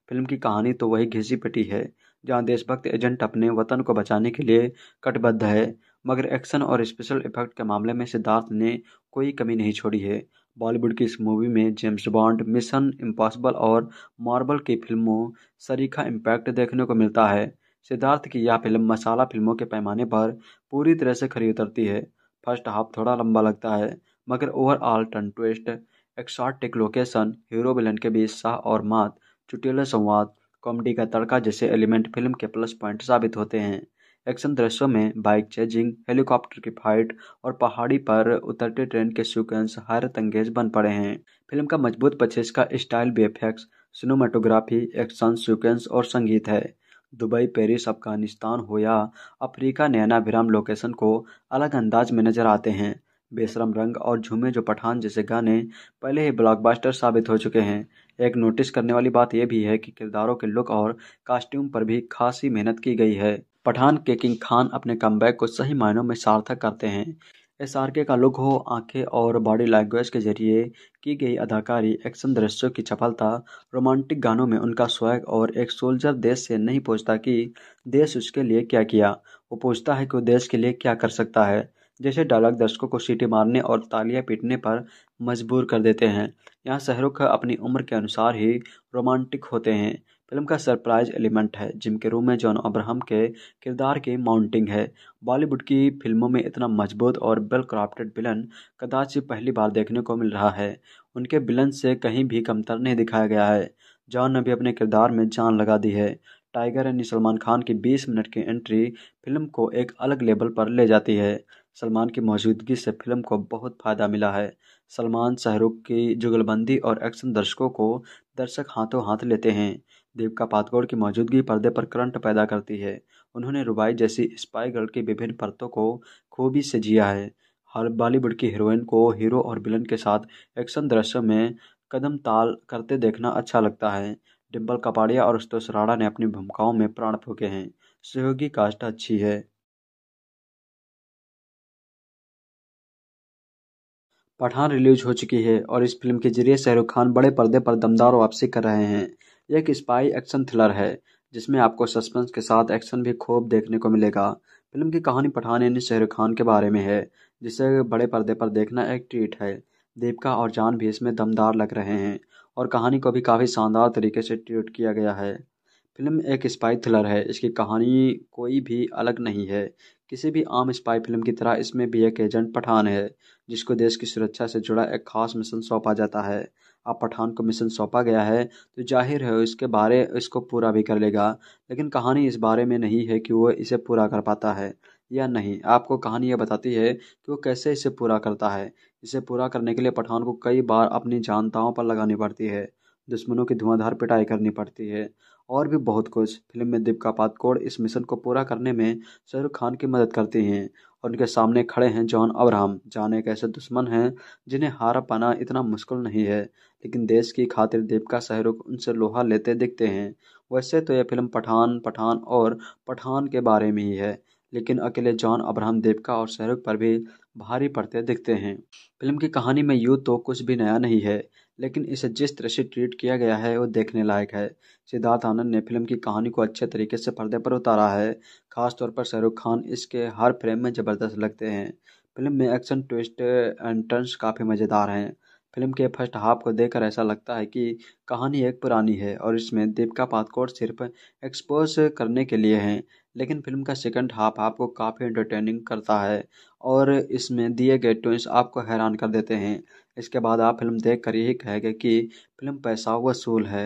[SPEAKER 2] फिल्म की कहानी तो वही घिसी पिटी है जहाँ देशभक्त एजेंट अपने वतन को बचाने के लिए कटबद्ध है मगर एक्शन और स्पेशल इफेक्ट के मामले में सिद्धार्थ ने कोई कमी नहीं छोड़ी है बॉलीवुड की इस मूवी में जेम्स बॉन्ड मिशन इम्पॉसिबल और मार्बल की फिल्मों सरीखा इम्पैक्ट देखने को मिलता है सिद्धार्थ की यह फिल्म मसाला फिल्मों के पैमाने पर पूरी तरह से खरी उतरती है फर्स्ट हाफ थोड़ा लंबा लगता है मगर overall turn twist exotic location hero villain के बीच शाह और मात चुटिले संवाद कॉमेडी का तड़का जैसे एलिमेंट फिल्म के प्लस पॉइंट साबित होते हैं एक्शन दृश्यों में बाइक चेजिंग हेलीकॉप्टर की फाइट और पहाड़ी पर उतरते ट्रेन के सीक्वेंस हैरत अंगेज बन पड़े हैं फिल्म का मजबूत पचेस का style VFX cinematography action sequence और संगीत है दुबई पेरिस अफगानिस्तान हो या अफ्रीका विराम लोकेशन को अलग अंदाज में नजर आते हैं बेशरम रंग और झूमे जो पठान जैसे गाने पहले ही ब्लॉकबस्टर साबित हो चुके हैं एक नोटिस करने वाली बात यह भी है कि किरदारों के लुक और कास्ट्यूम पर भी खासी मेहनत की गई है पठान के किंग खान अपने कमबैक को सही मायनों में सार्थक करते हैं के का लुक हो आंखें और बॉडी लैंग्वेज के जरिए की गई अदाकारी एक्शन दृश्यों की चपलता रोमांटिक गानों में उनका स्वैग और एक सोल्जर देश से नहीं पूछता कि देश उसके लिए क्या किया वो पूछता है कि वो देश के लिए क्या कर सकता है जैसे डायलॉग दर्शकों को सीटी मारने और तालियां पीटने पर मजबूर कर देते हैं यहाँ शहरुख अपनी उम्र के अनुसार ही रोमांटिक होते हैं फिल्म का सरप्राइज एलिमेंट है जिनके रूम में जॉन अब्राहम के किरदार की माउंटिंग है बॉलीवुड की फिल्मों में इतना मजबूत और वेल क्राफ्टेड विलन कदाचित पहली बार देखने को मिल रहा है उनके विलन से कहीं भी कमतर नहीं दिखाया गया है जॉन ने भी अपने किरदार में जान लगा दी है टाइगर यानी सलमान खान की 20 मिनट की एंट्री फिल्म को एक अलग लेवल पर ले जाती है सलमान की मौजूदगी से फिल्म को बहुत फ़ायदा मिला है सलमान शाहरुख की जुगलबंदी और एक्शन दर्शकों को दर्शक हाथों हाथ लेते हैं दीपिका पादुकोण की मौजूदगी पर्दे पर करंट पैदा करती है उन्होंने रुबाई जैसी स्पाई गर्ल की विभिन्न परतों को खूबी से जिया है हर बॉलीवुड की हीरोइन को हीरो और विलन के साथ एक्शन दृश्य में कदम ताल करते देखना अच्छा लगता है डिम्पल कपाड़िया और स्तोष राणा ने अपनी भूमिकाओं
[SPEAKER 1] में प्राण फूके हैं सहयोगी कास्ट अच्छी है पठान रिलीज हो चुकी है और इस फिल्म के जरिए
[SPEAKER 2] शाहरुख खान बड़े पर्दे पर दमदार वापसी कर रहे हैं एक स्पाई एक्शन थ्रिलर है जिसमें आपको सस्पेंस के साथ एक्शन भी खूब देखने को मिलेगा फिल्म की कहानी पठान यानी शाहरुख खान के बारे में है जिसे बड़े पर्दे पर देखना एक ट्रीट है दीपिका और जान भी इसमें दमदार लग रहे हैं और कहानी को भी काफ़ी शानदार तरीके से ट्रीट किया गया है फिल्म एक स्पाई थ्रिलर है इसकी कहानी कोई भी अलग नहीं है किसी भी आम स्पाई फिल्म की तरह इसमें भी एक एजेंट पठान है जिसको देश की सुरक्षा से जुड़ा एक खास मिशन सौंपा जाता है अब पठान को मिशन सौंपा गया है तो जाहिर है इसके बारे इसको पूरा भी कर लेगा लेकिन कहानी इस बारे में नहीं है कि वो इसे पूरा कर पाता है या नहीं आपको कहानी यह बताती है कि वो कैसे इसे पूरा करता है इसे पूरा करने के लिए पठान को कई बार अपनी जानताओं पर लगानी पड़ती है दुश्मनों की धुआंधार पिटाई करनी पड़ती है और भी बहुत कुछ फिल्म में दीपिका पादुकोण इस मिशन को पूरा करने में शाहरुख खान की मदद करती हैं और उनके सामने खड़े हैं जॉन अब्राहम जॉन एक ऐसे दुश्मन हैं जिन्हें हारा पाना इतना मुश्किल नहीं है लेकिन देश की खातिर देवका शहरुख उनसे लोहा लेते दिखते हैं वैसे तो यह फिल्म पठान पठान और पठान के बारे में ही है लेकिन अकेले जॉन अब्राहम देवका और शहरुख पर भी भारी पड़ते दिखते हैं फिल्म की कहानी में यूँ तो कुछ भी नया नहीं है लेकिन इसे जिस तरह से ट्रीट किया गया है वो देखने लायक है सिद्धार्थ आनंद ने फिल्म की कहानी को अच्छे तरीके से पर्दे पर उतारा है खासतौर पर शाहरुख खान इसके हर फ्रेम में ज़बरदस्त लगते हैं फिल्म में एक्शन ट्विस्ट एंड काफ़ी मज़ेदार हैं फिल्म के फर्स्ट हाफ को देखकर ऐसा लगता है कि कहानी एक पुरानी है और इसमें दीपिका पादकोट सिर्फ एक्सपोज करने के लिए हैं लेकिन फिल्म का सेकंड हाफ आपको काफ़ी एंटरटेनिंग करता है
[SPEAKER 1] और इसमें दिए गए ट्विस्ट आपको हैरान कर देते हैं इसके बाद आप फिल्म देख कर यही कहेगा कि फिल्म पैसा वसूल है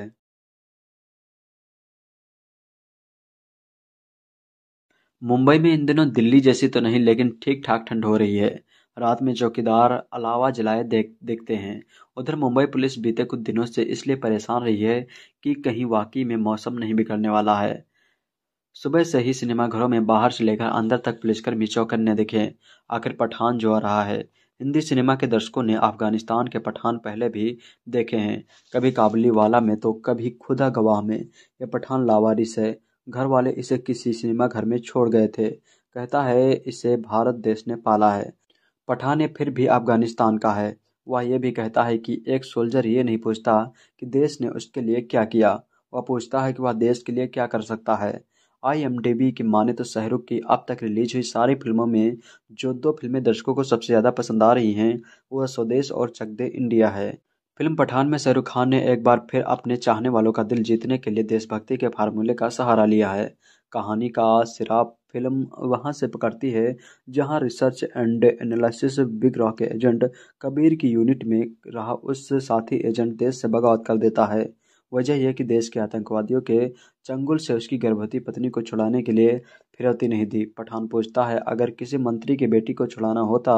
[SPEAKER 1] मुंबई में इन दिनों दिल्ली जैसी तो नहीं लेकिन ठीक ठाक ठंड हो रही है
[SPEAKER 2] रात में चौकीदार अलावा जलाए देख देखते हैं उधर मुंबई पुलिस बीते कुछ दिनों से इसलिए परेशान रही है कि कहीं वाकई में मौसम नहीं बिगड़ने वाला है सुबह से ही सिनेमाघरों में बाहर से लेकर अंदर तक पुलिसकर्मी चौकन्ने दिखे आखिर पठान जो आ रहा है हिंदी सिनेमा के दर्शकों ने अफगानिस्तान के पठान पहले भी देखे हैं कभी वाला में तो कभी खुदा गवाह में यह पठान लावारिस है घर वाले इसे किसी सिनेमाघर में छोड़ गए थे कहता है इसे भारत देश ने पाला है पठान ये फिर भी अफगानिस्तान का है वह यह भी कहता है कि एक सोल्जर ये नहीं पूछता कि देश ने उसके लिए क्या किया वह पूछता है कि वह देश के लिए क्या कर सकता है आईएमडीबी की माने तो शाहरुख की अब तक रिलीज हुई सारी फिल्मों में जो दो फिल्में दर्शकों को सबसे ज़्यादा पसंद आ रही हैं वह स्वदेश और चक दे इंडिया है फिल्म पठान में शाहरुख खान ने एक बार फिर अपने चाहने वालों का दिल जीतने के लिए देशभक्ति के फार्मूले का सहारा लिया है कहानी का सिरा फिल्म वहां से पकड़ती है जहां रिसर्च एंड एनालिसिस बिग रॉक एजेंट कबीर की यूनिट में रहा उस साथी एजेंट देश से बगावत कर देता है वजह यह कि देश के आतंकवादियों के चंगुल से उसकी गर्भवती पत्नी को छुड़ाने के लिए फिरौती नहीं दी पठान पूछता है अगर किसी मंत्री की बेटी को छुड़ाना होता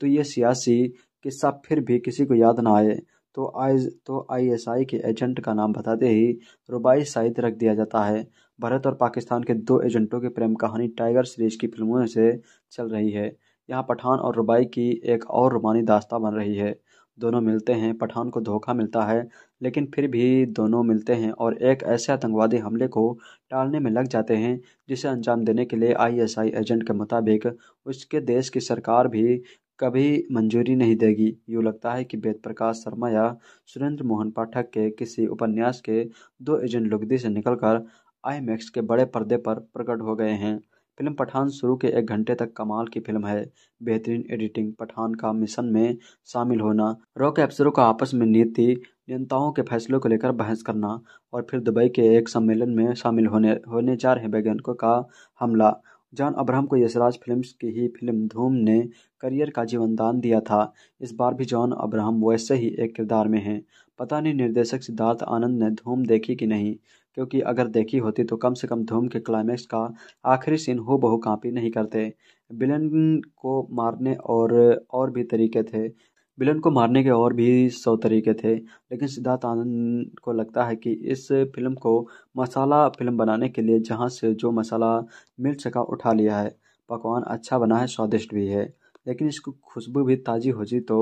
[SPEAKER 2] तो यह सियासी किस्सा फिर भी किसी को याद ना आए तो आई तो आईएसआई के एजेंट का नाम बताते ही रुबाई साइद रख दिया जाता है भारत और पाकिस्तान के दो एजेंटों की प्रेम कहानी टाइगर सीरीज की फिल्मों से चल रही है यहाँ पठान और रुबाई की एक और रुमानी दास्ता बन रही है दोनों मिलते हैं पठान को धोखा मिलता है लेकिन फिर भी दोनों मिलते हैं और एक ऐसे आतंकवादी हमले को टालने में लग जाते हैं जिसे अंजाम देने के लिए आईएसआई एजेंट के मुताबिक उसके देश की सरकार भी कभी मंजूरी नहीं देगी यूँ लगता है कि वेद प्रकाश शर्मा या सुरेंद्र मोहन पाठक के किसी उपन्यास के दो एजेंट लुगदी से निकलकर आईमैक्स के बड़े पर्दे पर प्रकट हो गए हैं फिल्म पठान शुरू के एक घंटे तक कमाल की फिल्म है बेहतरीन एडिटिंग पठान का मिशन में शामिल होना रॉक एप्सरों का आपस में नीति जनताओं के फैसलों को लेकर बहस करना और फिर दुबई के एक सम्मेलन में शामिल होने होने जा रहे वैज्ञानिकों का हमला जॉन अब्राहम को यशराज फिल्म्स की ही फिल्म धूम ने करियर का जीवनदान दिया था इस बार भी जॉन अब्राहम वैसे ही एक किरदार में हैं पता नहीं निर्देशक सिद्धार्थ आनंद ने धूम देखी कि नहीं क्योंकि अगर देखी होती तो कम से कम धूम के क्लाइमैक्स का आखिरी सीन हो बहु कापी नहीं करते बिलन को मारने और और भी तरीके थे विलन को मारने के और भी सौ तरीके थे लेकिन सिद्धार्थ आनंद को लगता है कि इस फिल्म को मसाला फिल्म बनाने के लिए जहाँ से जो मसाला मिल सका उठा लिया है पकवान अच्छा बना है स्वादिष्ट भी है लेकिन इसकी खुशबू भी ताज़ी हो जी तो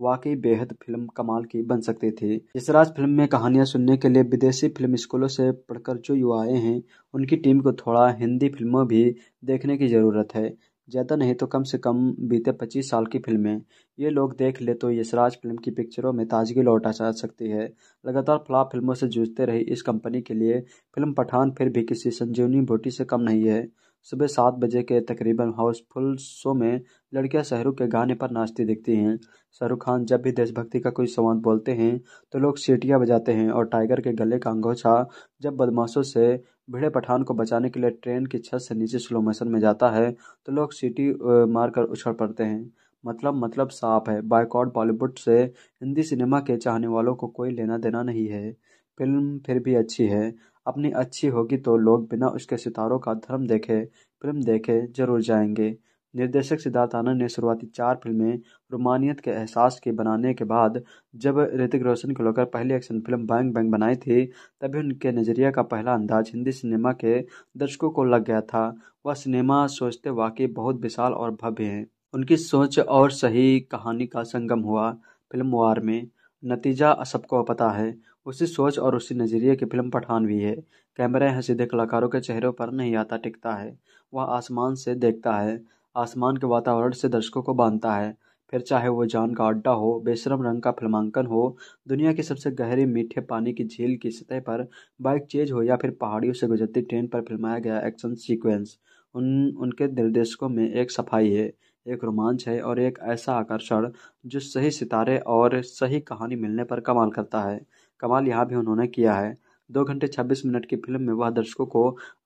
[SPEAKER 2] वाकई बेहद फिल्म कमाल की बन सकती थी इसराज फिल्म में कहानियां सुनने के लिए विदेशी फिल्म स्कूलों से पढ़कर जो युवा आए हैं उनकी टीम को थोड़ा हिंदी फिल्मों भी देखने की ज़रूरत है ज़्यादा नहीं तो कम से कम बीते पच्चीस साल की फ़िल्में ये लोग देख ले तो यशराज फिल्म की पिक्चरों में ताजगी लौटा जा सकती है लगातार फ्लॉप फिल्मों से जूझते रही इस कंपनी के लिए फिल्म पठान फिर भी किसी संजीवनी भोटी से कम नहीं है सुबह सात बजे के तकरीबन हाउसफुल शो में लड़कियां शाहरुख के गाने पर नाचती दिखती हैं शाहरुख खान जब भी देशभक्ति का कोई संवाद बोलते हैं तो लोग सीटियाँ बजाते हैं और टाइगर के गले का अंगोछा जब बदमाशों से भिड़े पठान को बचाने के लिए ट्रेन की छत से नीचे स्लो मोशन में जाता है तो लोग सीटी मारकर उछल पड़ते हैं मतलब मतलब साफ है बायकॉट बॉलीवुड से हिंदी सिनेमा के चाहने वालों को कोई लेना देना नहीं है फिल्म फिर भी अच्छी है अपनी अच्छी होगी तो लोग बिना उसके सितारों का धर्म देखे फिल्म देखे जरूर जाएंगे निर्देशक सिद्धार्थ आनंद ने शुरुआती चार फिल्में रोमानियत के एहसास के बनाने के बाद जब ऋतिक रोशन को लेकर पहली एक्शन फिल्म बैंग बैंग बनाई थी तभी उनके नज़रिया का पहला अंदाज हिंदी सिनेमा के दर्शकों को लग गया था वह सिनेमा सोचते वाकई बहुत विशाल और भव्य हैं उनकी सोच और सही कहानी का संगम हुआ फिल्म वार में नतीजा सबको पता है उसी सोच और उसी नज़रिए की फिल्म पठान भी है कैमरा यहाँ सीधे कलाकारों के चेहरों पर नहीं आता टिकता है वह आसमान से देखता है आसमान के वातावरण से दर्शकों को बांधता है फिर चाहे वो जान का अड्डा हो बेशरम रंग का फिल्मांकन हो दुनिया के सबसे गहरे मीठे पानी की झील की सतह पर बाइक चेज हो या फिर पहाड़ियों से गुजरती ट्रेन पर फिल्माया गया एक्शन सीक्वेंस उन उनके निर्देशकों में एक सफाई है एक रोमांच है और एक ऐसा आकर्षण जो सही सितारे और सही कहानी मिलने पर कमाल करता है कमाल यहाँ भी उन्होंने किया है दो घंटे छब्बीस मिनट की फिल्म में वह दर्शकों को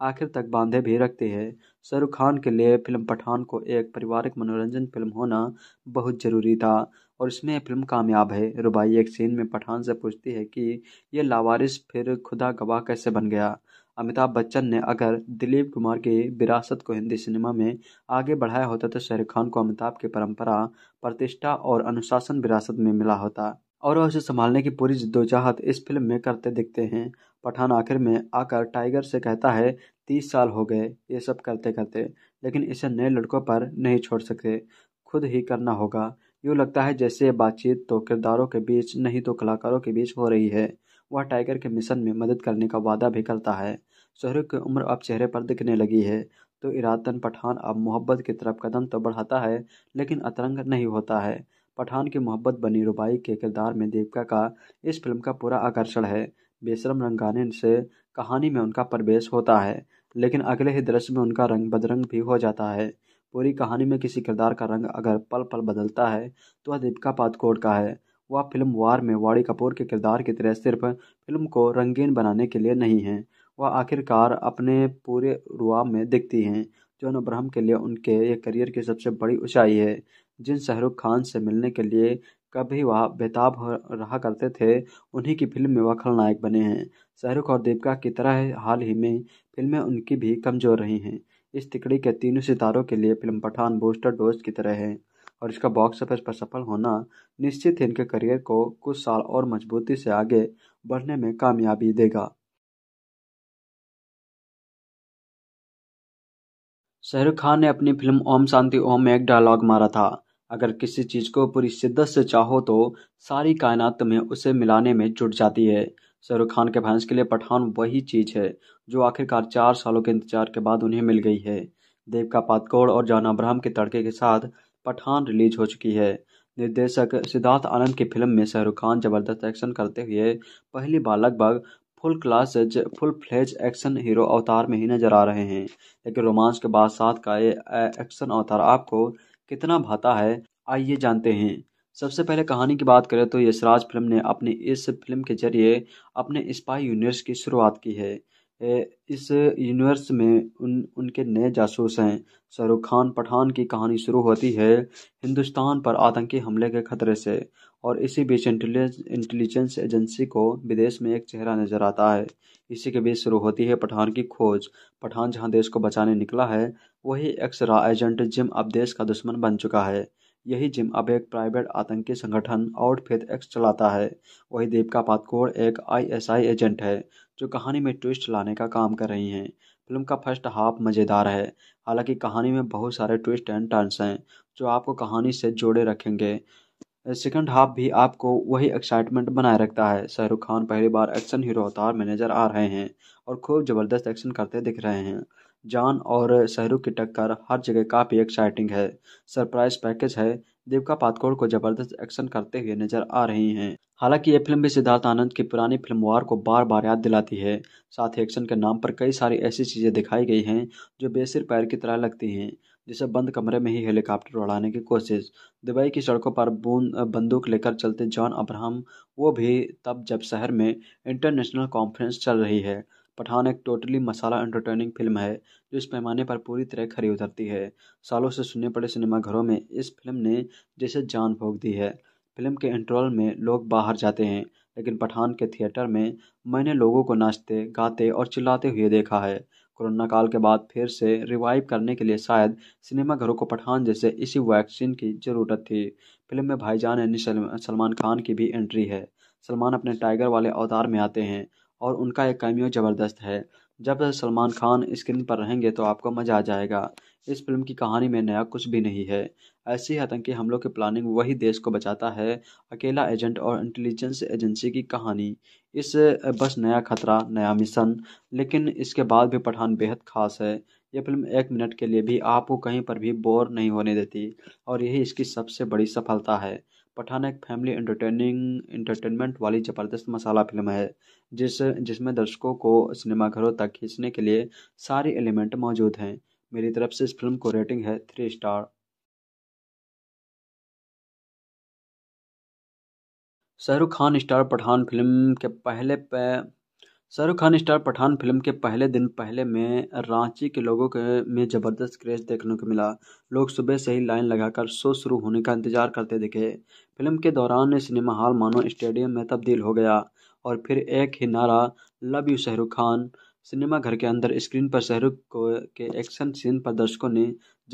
[SPEAKER 2] आखिर तक बांधे भी रखती है शाहरुख खान के लिए फिल्म पठान को एक पारिवारिक मनोरंजन फिल्म होना बहुत ज़रूरी था और इसमें फिल्म कामयाब है रुबाई एक सीन में पठान से पूछती है कि यह लावारिस फिर खुदा गवाह कैसे बन गया अमिताभ बच्चन ने अगर दिलीप कुमार की विरासत को हिंदी सिनेमा में आगे बढ़ाया होता तो शाहरुख खान को अमिताभ की परंपरा प्रतिष्ठा और अनुशासन विरासत में मिला होता और उसे संभालने की पूरी जद्दोजहद इस फिल्म में करते दिखते हैं पठान आखिर में आकर टाइगर से कहता है तीस साल हो गए ये सब करते करते लेकिन इसे नए लड़कों पर नहीं छोड़ सकते खुद ही करना होगा यूँ लगता है जैसे बातचीत तो किरदारों के बीच नहीं तो कलाकारों के बीच हो रही है वह टाइगर के मिशन में मदद करने का वादा भी करता है शहरुख की उम्र अब चेहरे पर दिखने लगी है तो इरादन पठान अब मोहब्बत की तरफ कदम तो बढ़ाता है लेकिन अतरंग नहीं होता है पठान की मोहब्बत बनी रुबाई के किरदार में देविका का इस फिल्म का पूरा आकर्षण है बेशरम रंगाने से कहानी में उनका प्रवेश होता है लेकिन अगले ही दृश्य में उनका रंग बदरंग भी हो जाता है पूरी कहानी में किसी किरदार का रंग अगर पल पल बदलता है तो वह दीपिका पादकोट का है वह फिल्म वार में वाड़ी कपूर के किरदार की तरह सिर्फ फिल्म को रंगीन बनाने के लिए नहीं है वह आखिरकार अपने पूरे रुआब में दिखती हैं जो अब्राहम के लिए उनके ये करियर की सबसे बड़ी ऊंचाई है जिन शाहरुख खान से मिलने के लिए कभी वह बेताब रहा करते थे उन्हीं की फिल्म में वह खलनायक बने हैं शाहरुख और दीपिका की तरह हाल ही में फिल्में उनकी भी कमज़ोर रही हैं इस तिकड़ी के तीनों सितारों के लिए फिल्म पठान बूस्टर डोज की तरह है और इसका बॉक्स ऑफिस पर सफल होना निश्चित ही इनके करियर को कुछ साल और मजबूती से
[SPEAKER 1] आगे बढ़ने में कामयाबी देगा शाहरुख खान ने अपनी फिल्म ओम शांति ओम में एक डायलॉग मारा था
[SPEAKER 2] अगर किसी चीज़ को पूरी शिद्दत से चाहो तो सारी कायनात तुम्हें उसे मिलाने में जुट जाती है शाहरुख खान के फैंस के लिए पठान वही चीज़ है जो आखिरकार चार सालों के इंतजार के बाद उन्हें मिल गई है देवका पातकोड़ और जान अब्राहम के तड़के के साथ पठान रिलीज हो चुकी है निर्देशक सिद्धार्थ आनंद की फिल्म में शाहरुख खान जबरदस्त एक्शन करते हुए पहली बार लगभग full class full fledged action hero अवतार में ही नजर आ रहे हैं लेकिन रोमांच के बाद साथ का ये एक्शन अवतार आपको कितना भाता है आइए जानते हैं सबसे पहले कहानी की बात करें तो यशराज फिल्म ने अपनी इस फिल्म के जरिए अपने स्पाई यूनिवर्स की शुरुआत की है इस यूनिवर्स में उन उनके नए जासूस हैं शाहरुख खान पठान की कहानी शुरू होती है हिंदुस्तान पर आतंकी हमले के खतरे से और इसी बीच इंटेलिजेंस एजेंसी को विदेश में एक चेहरा नजर आता है इसी के बीच शुरू होती है पठान की खोज पठान जहां देश को बचाने निकला है वही एक्स रा एजेंट जिम अब देश का दुश्मन बन चुका है यही जिम अब एक प्राइवेट आतंकी संगठन आउटफिट एक्स चलाता है वही दीपिका पातकोड़ एक आईएसआई एजेंट है जो कहानी में ट्विस्ट लाने का काम कर रही हैं फिल्म का फर्स्ट हाफ मज़ेदार है हालांकि कहानी में बहुत सारे ट्विस्ट एंड टर्न्स हैं जो आपको कहानी से जोड़े रखेंगे सेकंड हाफ भी आपको वही एक्साइटमेंट बनाए रखता है शाहरुख खान पहली बार एक्शन हीरो अवतार में नज़र आ रहे हैं और खूब ज़बरदस्त एक्शन करते दिख रहे हैं जान और शाहरुख की टक्कर हर जगह काफ़ी एक्साइटिंग है सरप्राइज पैकेज है देविका पातकोड़ को जबरदस्त एक्शन करते हुए नजर आ रही हैं हालांकि ये फिल्म भी सिद्धार्थ आनंद की पुरानी फिल्मवार को बार बार याद दिलाती है साथ ही एक्शन के नाम पर कई सारी ऐसी चीज़ें दिखाई गई हैं जो बेसिर पैर की तरह लगती हैं जिसे बंद कमरे में ही हेलीकॉप्टर उड़ाने की कोशिश दुबई की सड़कों पर बूंद बंदूक लेकर चलते जॉन अब्राहम वो भी तब जब शहर में इंटरनेशनल कॉन्फ्रेंस चल रही है पठान एक टोटली मसाला एंटरटेनिंग फिल्म है जो इस पैमाने पर पूरी तरह खरी उतरती है सालों से सुनने पड़े सिनेमाघरों में इस फिल्म ने जैसे जान भोग दी है फिल्म के इंटरवल में लोग बाहर जाते हैं लेकिन पठान के थिएटर में मैंने लोगों को नाचते गाते और चिल्लाते हुए देखा है कोरोना काल के बाद फिर से रिवाइव करने के लिए शायद सिनेमाघरों को पठान जैसे इसी वैक्सीन की ज़रूरत थी फिल्म में भाईजान यानी सलमान खान की भी एंट्री है सलमान अपने टाइगर वाले अवतार में आते हैं और उनका एक कैमियो ज़बरदस्त है जब सलमान खान स्क्रीन पर रहेंगे तो आपको मज़ा आ जाएगा इस फिल्म की कहानी में नया कुछ भी नहीं है ऐसी आतंकी हमलों की प्लानिंग वही देश को बचाता है अकेला एजेंट और इंटेलिजेंस एजेंसी की कहानी इस बस नया खतरा नया मिशन लेकिन इसके बाद भी पठान बेहद खास है ये फिल्म एक मिनट के लिए भी आपको कहीं पर भी बोर नहीं होने देती और यही इसकी सबसे बड़ी सफलता है पठान एक फैमिली एंटरटेनिंग एंटरटेनमेंट वाली ज़बरदस्त मसाला फिल्म है जिस जिसमें दर्शकों को सिनेमाघरों तक खींचने के लिए सारे
[SPEAKER 1] एलिमेंट मौजूद हैं मेरी तरफ से इस फिल्म को रेटिंग है three star Shahrukh Khan star Pathaan film के पहले शाहरुख खान स्टार पठान फिल्म के पहले दिन पहले में
[SPEAKER 2] रांची के लोगों के में ज़बरदस्त क्रेज देखने को मिला लोग सुबह से ही लाइन लगाकर शो शुरू होने का इंतजार करते दिखे फिल्म के दौरान सिनेमा हॉल मानो स्टेडियम में तब्दील हो गया और फिर एक ही नारा love you Shahrukh Khan cinema घर के अंदर स्क्रीन पर शाहरुख को के एक्शन सीन पर दर्शकों ने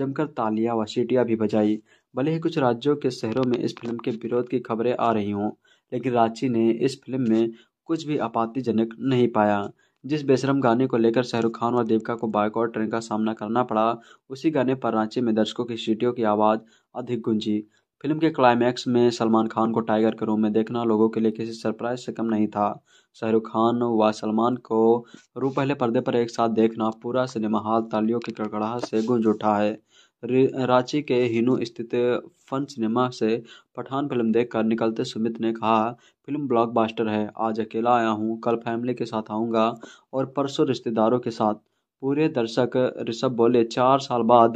[SPEAKER 2] जमकर तालियां व सीटियाँ भी बजाई भले ही कुछ राज्यों के शहरों में इस फिल्म के विरोध की खबरें आ रही हों लेकिन रांची ने इस फिल्म में कुछ भी आपत्तिजनक नहीं पाया जिस बेशरम गाने को लेकर शाहरुख खान और देविका को बाइकआउट ट्रेन का सामना करना पड़ा उसी गाने पर रांची में दर्शकों की सीटियों की आवाज़ अधिक गूंजी फिल्म के क्लाइमैक्स में सलमान खान को टाइगर के रूम में देखना लोगों के लिए किसी सरप्राइज से कम नहीं था शाहरुख खान व सलमान को रू पहले पर्दे पर एक साथ देखना पूरा सिनेमा हॉल तालियों की कड़कड़ाहट से गूंज उठा है रांची के हिनू स्थित फन सिनेमा से पठान फिल्म देखकर निकलते सुमित ने कहा फिल्म ब्लॉकबस्टर है आज अकेला आया हूँ कल फैमिली के साथ आऊँगा और परसों रिश्तेदारों के साथ पूरे दर्शक ऋषभ बोले चार साल बाद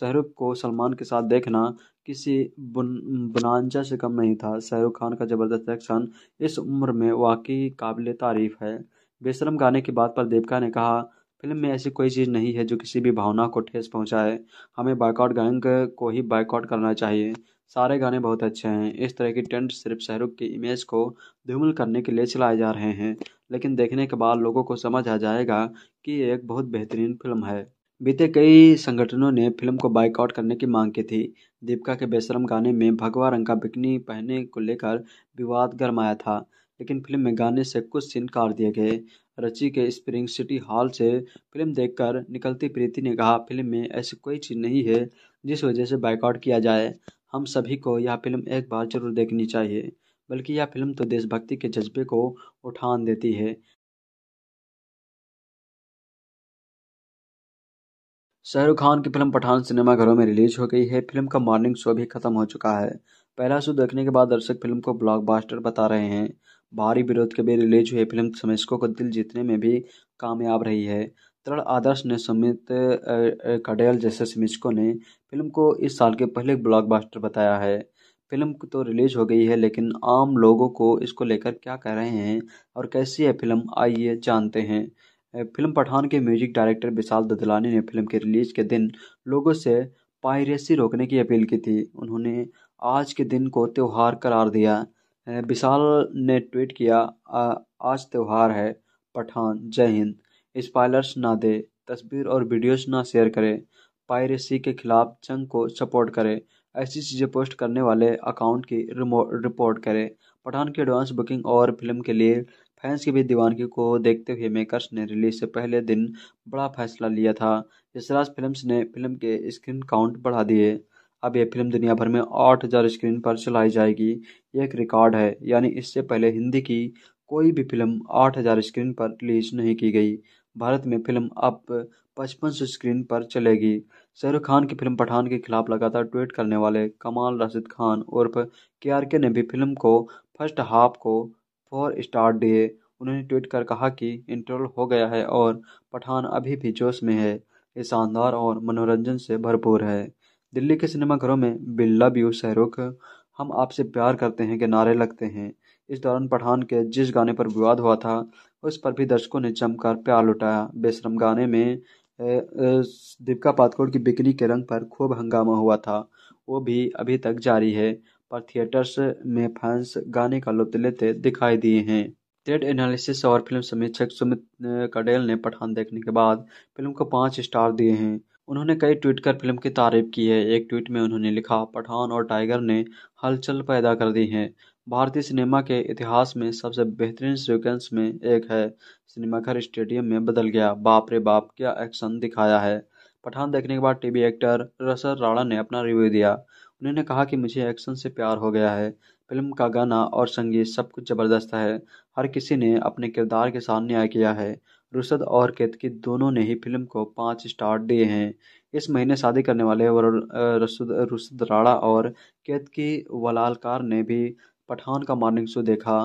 [SPEAKER 2] शाहरुख को सलमान के साथ देखना किसी बुनांजा से कम नहीं था शाहरुख खान का ज़बरदस्त एक्शन इस उम्र में वाकई काबिल तारीफ है बेशरम गाने की बात पर देविका ने कहा फिल्म में ऐसी कोई चीज़ नहीं है जो किसी भी भावना को ठेस पहुंचाए हमें बॉयकॉट गायक को ही बॉयकॉट करना चाहिए सारे गाने बहुत अच्छे हैं इस तरह की ट्रेंड सिर्फ शाहरुख की इमेज को धूमिल करने के लिए चलाए जा रहे हैं लेकिन देखने के बाद लोगों को समझ आ जाएगा कि ये एक बहुत बेहतरीन फिल्म है बीते कई संगठनों ने फिल्म को बाइकआउट करने की मांग की थी दीपिका के बेशरम गाने में भगवा रंग का बिकनी पहने को लेकर विवाद गरमाया था लेकिन फिल्म में गाने से कुछ सीन काट दिए गए रची के स्प्रिंग सिटी हॉल से फिल्म देखकर निकलती प्रीति ने कहा फिल्म में ऐसी कोई चीज़ नहीं है जिस वजह से बाइकआउट किया जाए हम
[SPEAKER 1] सभी को यह फिल्म एक बार जरूर देखनी चाहिए बल्कि यह फिल्म तो देशभक्ति के जज्बे को उठान देती है शाहरुख खान की फिल्म पठान सिनेमाघरों में रिलीज हो गई है फिल्म का मॉर्निंग शो भी खत्म
[SPEAKER 2] हो चुका है पहला शो देखने के बाद दर्शक फिल्म को ब्लॉकबस्टर बता रहे हैं भारी विरोध के भी रिलीज हुई फिल्म समीक्षकों को दिल जीतने में भी कामयाब रही है दृढ़ आदर्श ने सुमित कडेल जैसे समीक्षकों ने फिल्म को इस साल के पहले ब्लॉकबस्टर बताया है फिल्म तो रिलीज हो गई है लेकिन आम लोगों को इसको लेकर क्या कह रहे हैं और कैसी है फिल्म आइए जानते हैं फिल्म पठान के म्यूजिक डायरेक्टर विशाल ददलानी ने फिल्म के रिलीज के दिन लोगों से पायरेसी रोकने की अपील की थी उन्होंने आज के दिन को त्यौहार करार दिया विशाल ने ट्वीट किया आज त्यौहार है पठान जय हिंद स्पायलर्स ना दे तस्वीर और वीडियोस ना शेयर करें पायरेसी के खिलाफ जंग को सपोर्ट करें ऐसी चीज़ें पोस्ट करने वाले अकाउंट की रिपोर्ट करें पठान की एडवांस बुकिंग और फिल्म के लिए फैंस की भी दीवानगी को देखते हुए मेकर्स ने रिलीज से पहले दिन बड़ा फैसला लिया था जसराज फिल्म्स ने फिल्म के स्क्रीन काउंट बढ़ा दिए अब ये फिल्म दुनिया भर में 8000 स्क्रीन पर चलाई जाएगी ये एक रिकॉर्ड है यानी इससे पहले हिंदी की कोई भी फिल्म 8000 स्क्रीन पर रिलीज नहीं की गई भारत में फिल्म अब पचपन सौ स्क्रीन पर चलेगी शाहरुख खान की फिल्म पठान के खिलाफ लगातार ट्वीट करने वाले कमाल राशिद खान उर्फ के आर के ने भी फिल्म को फर्स्ट हाफ को फोर स्टार दिए उन्होंने ट्वीट कर कहा कि इंटरवल हो गया है और पठान अभी भी जोश में है ये शानदार और मनोरंजन से भरपूर है दिल्ली के सिनेमाघरों में बिल्ला यू शाहरुख 'हम आपसे प्यार करते हैं' के नारे लगते हैं। इस दौरान पठान के जिस गाने पर विवाद हुआ था, उस पर भी दर्शकों ने जमकर प्यार लुटाया। 'बेशरम' गाने में दीपिका पादकोड़ की बिकनी के रंग पर खूब हंगामा हुआ था, वो भी अभी तक जारी है, पर थिएटर्स में फैंस गाने का लुत्फ लेते दिखाई दिए हैं। थ्रेड एनालिसिस और फिल्म समीक्षक सुमित कडेल ने पठान देखने के बाद फिल्म को पाँच स्टार दिए हैं। उन्होंने कई ट्वीट कर फिल्म की तारीफ की है एक ट्वीट में उन्होंने लिखा पठान और टाइगर ने हलचल पैदा कर दी है भारतीय सिनेमा के इतिहास में सबसे बेहतरीन सीक्वेंस में एक है सिनेमाघर स्टेडियम में बदल गया बाप रे बाप क्या एक्शन दिखाया है पठान देखने के बाद टीवी एक्टर रसर राणा ने अपना रिव्यू दिया उन्होंने कहा कि मुझे एक्शन से प्यार हो गया है फिल्म का गाना और संगीत सब कुछ ज़बरदस्त है हर किसी ने अपने किरदार के साथ न्याय किया है रुशद और केतकी दोनों ने ही फिल्म को पांच स्टार दिए हैं इस महीने शादी करने वाले रुशद राणा और केतकी वलालकार ने भी पठान का मॉर्निंग शो देखा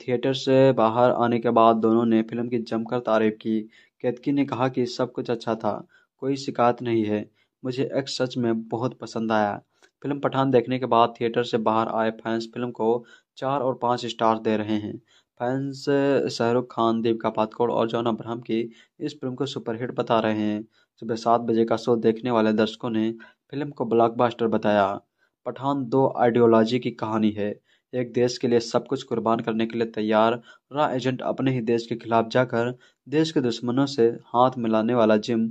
[SPEAKER 2] थिएटर से बाहर आने के बाद दोनों ने फिल्म की जमकर तारीफ की केतकी ने कहा कि सब कुछ अच्छा था कोई शिकायत नहीं है मुझे एक्स सच में बहुत पसंद आया फिल्म पठान देखने के बाद थिएटर से बाहर आए फैंस फिल्म को चार और पाँच स्टार दे रहे हैं फैंस शाहरुख खान दीपिका पादुकोण और जॉन अब्राहम की इस फिल्म को सुपरहिट बता रहे हैं सुबह सात बजे का शो देखने वाले दर्शकों ने फिल्म को ब्लॉकबास्टर बताया पठान दो आइडियोलॉजी की कहानी है एक देश के लिए सब कुछ कुर्बान करने के लिए तैयार रा एजेंट अपने ही देश के खिलाफ जाकर देश के दुश्मनों से हाथ मिलाने वाला जिम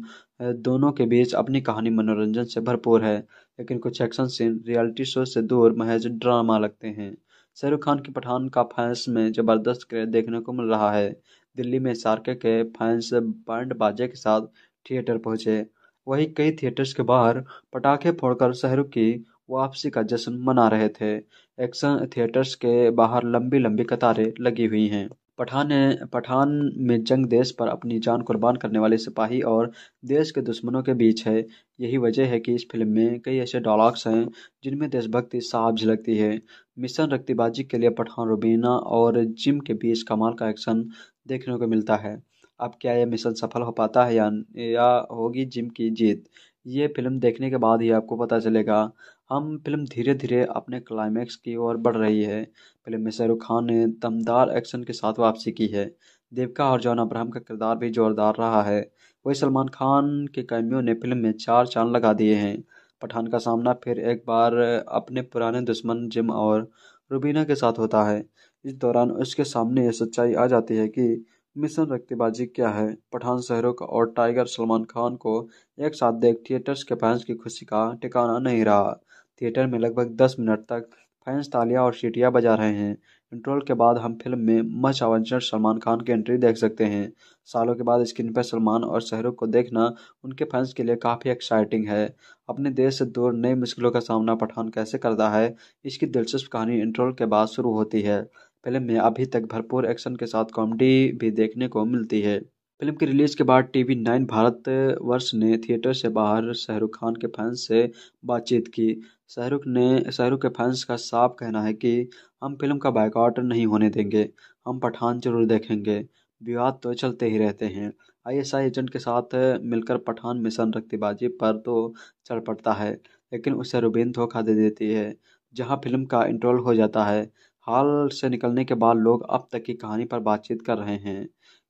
[SPEAKER 2] दोनों के बीच अपनी कहानी मनोरंजन से भरपूर है लेकिन कुछ एक्शन सीन रियलिटी शो से दूर महज ड्रामा लगते हैं शाहरुख खान की पठान का फैंस में जबरदस्त क्रेज देखने को मिल रहा है दिल्ली में सार्के के फैंस बैंड बाजे के साथ थिएटर पहुंचे वहीं कई थिएटर्स के बाहर पटाखे फोड़कर शाहरुख की वापसी का जश्न मना रहे थे एक्शन थिएटर्स के बाहर लंबी लंबी कतारें लगी हुई हैं पठान पठान में जंग देश पर अपनी जान कुर्बान करने वाले सिपाही और देश के दुश्मनों के बीच है यही वजह है कि इस फिल्म में कई ऐसे डायलॉग्स हैं जिनमें देशभक्ति साफ झलकती है मिशन रक्तिबाजी के लिए पठान रुबीना और जिम के बीच कमाल का एक्शन देखने को मिलता है अब क्या यह मिशन सफल हो पाता है या, या होगी जिम की जीत ये फिल्म देखने के बाद ही आपको पता चलेगा हम फिल्म धीरे धीरे अपने क्लाइमैक्स की ओर बढ़ रही है फिल्म में शाहरुख खान ने दमदार एक्शन के साथ वापसी की है देविका और जॉन अब्राहम का किरदार भी जोरदार रहा है वही सलमान खान के कैमियों ने फिल्म में चार चांद लगा दिए हैं पठान का सामना फिर एक बार अपने पुराने दुश्मन जिम और रुबीना के साथ होता है इस दौरान उसके सामने ये सच्चाई आ जाती है कि मिशन रक्तबाजी क्या है पठान शहरुख और टाइगर सलमान खान को एक साथ देख थिएटर्स के फैंस की खुशी का ठिकाना नहीं रहा थिएटर में लगभग दस मिनट तक फैंस तालियां और सीटियां बजा रहे हैं इंट्रोल के बाद हम फिल्म में मच आवांचर सलमान खान की एंट्री देख सकते हैं सालों के बाद स्क्रीन पर सलमान और शहरुख को देखना उनके फैंस के लिए काफ़ी एक्साइटिंग है अपने देश से दूर नई मुश्किलों का सामना पठान कैसे करता है इसकी दिलचस्प कहानी इंट्रोल के बाद शुरू होती है फिल्म में अभी तक भरपूर एक्शन के साथ कॉमेडी भी देखने को मिलती है फिल्म की रिलीज के बाद टीवी नाइन भारत वर्ष ने थिएटर से बाहर शाहरुख खान के फैंस से बातचीत की शाहरुख ने शाहरुख के फैंस का साफ कहना है कि हम फिल्म का बायकॉट नहीं होने देंगे हम पठान जरूर देखेंगे विवाद तो चलते ही रहते हैं आईएसआई एजेंट के साथ मिलकर पठान मिशन रक्तिबाजी पर तो चढ़ पड़ता है लेकिन उसे रुबीन धोखा दे देती है जहां फिल्म का इंट्रोल हो जाता है हाल से निकलने के बाद लोग अब तक की कहानी पर बातचीत कर रहे हैं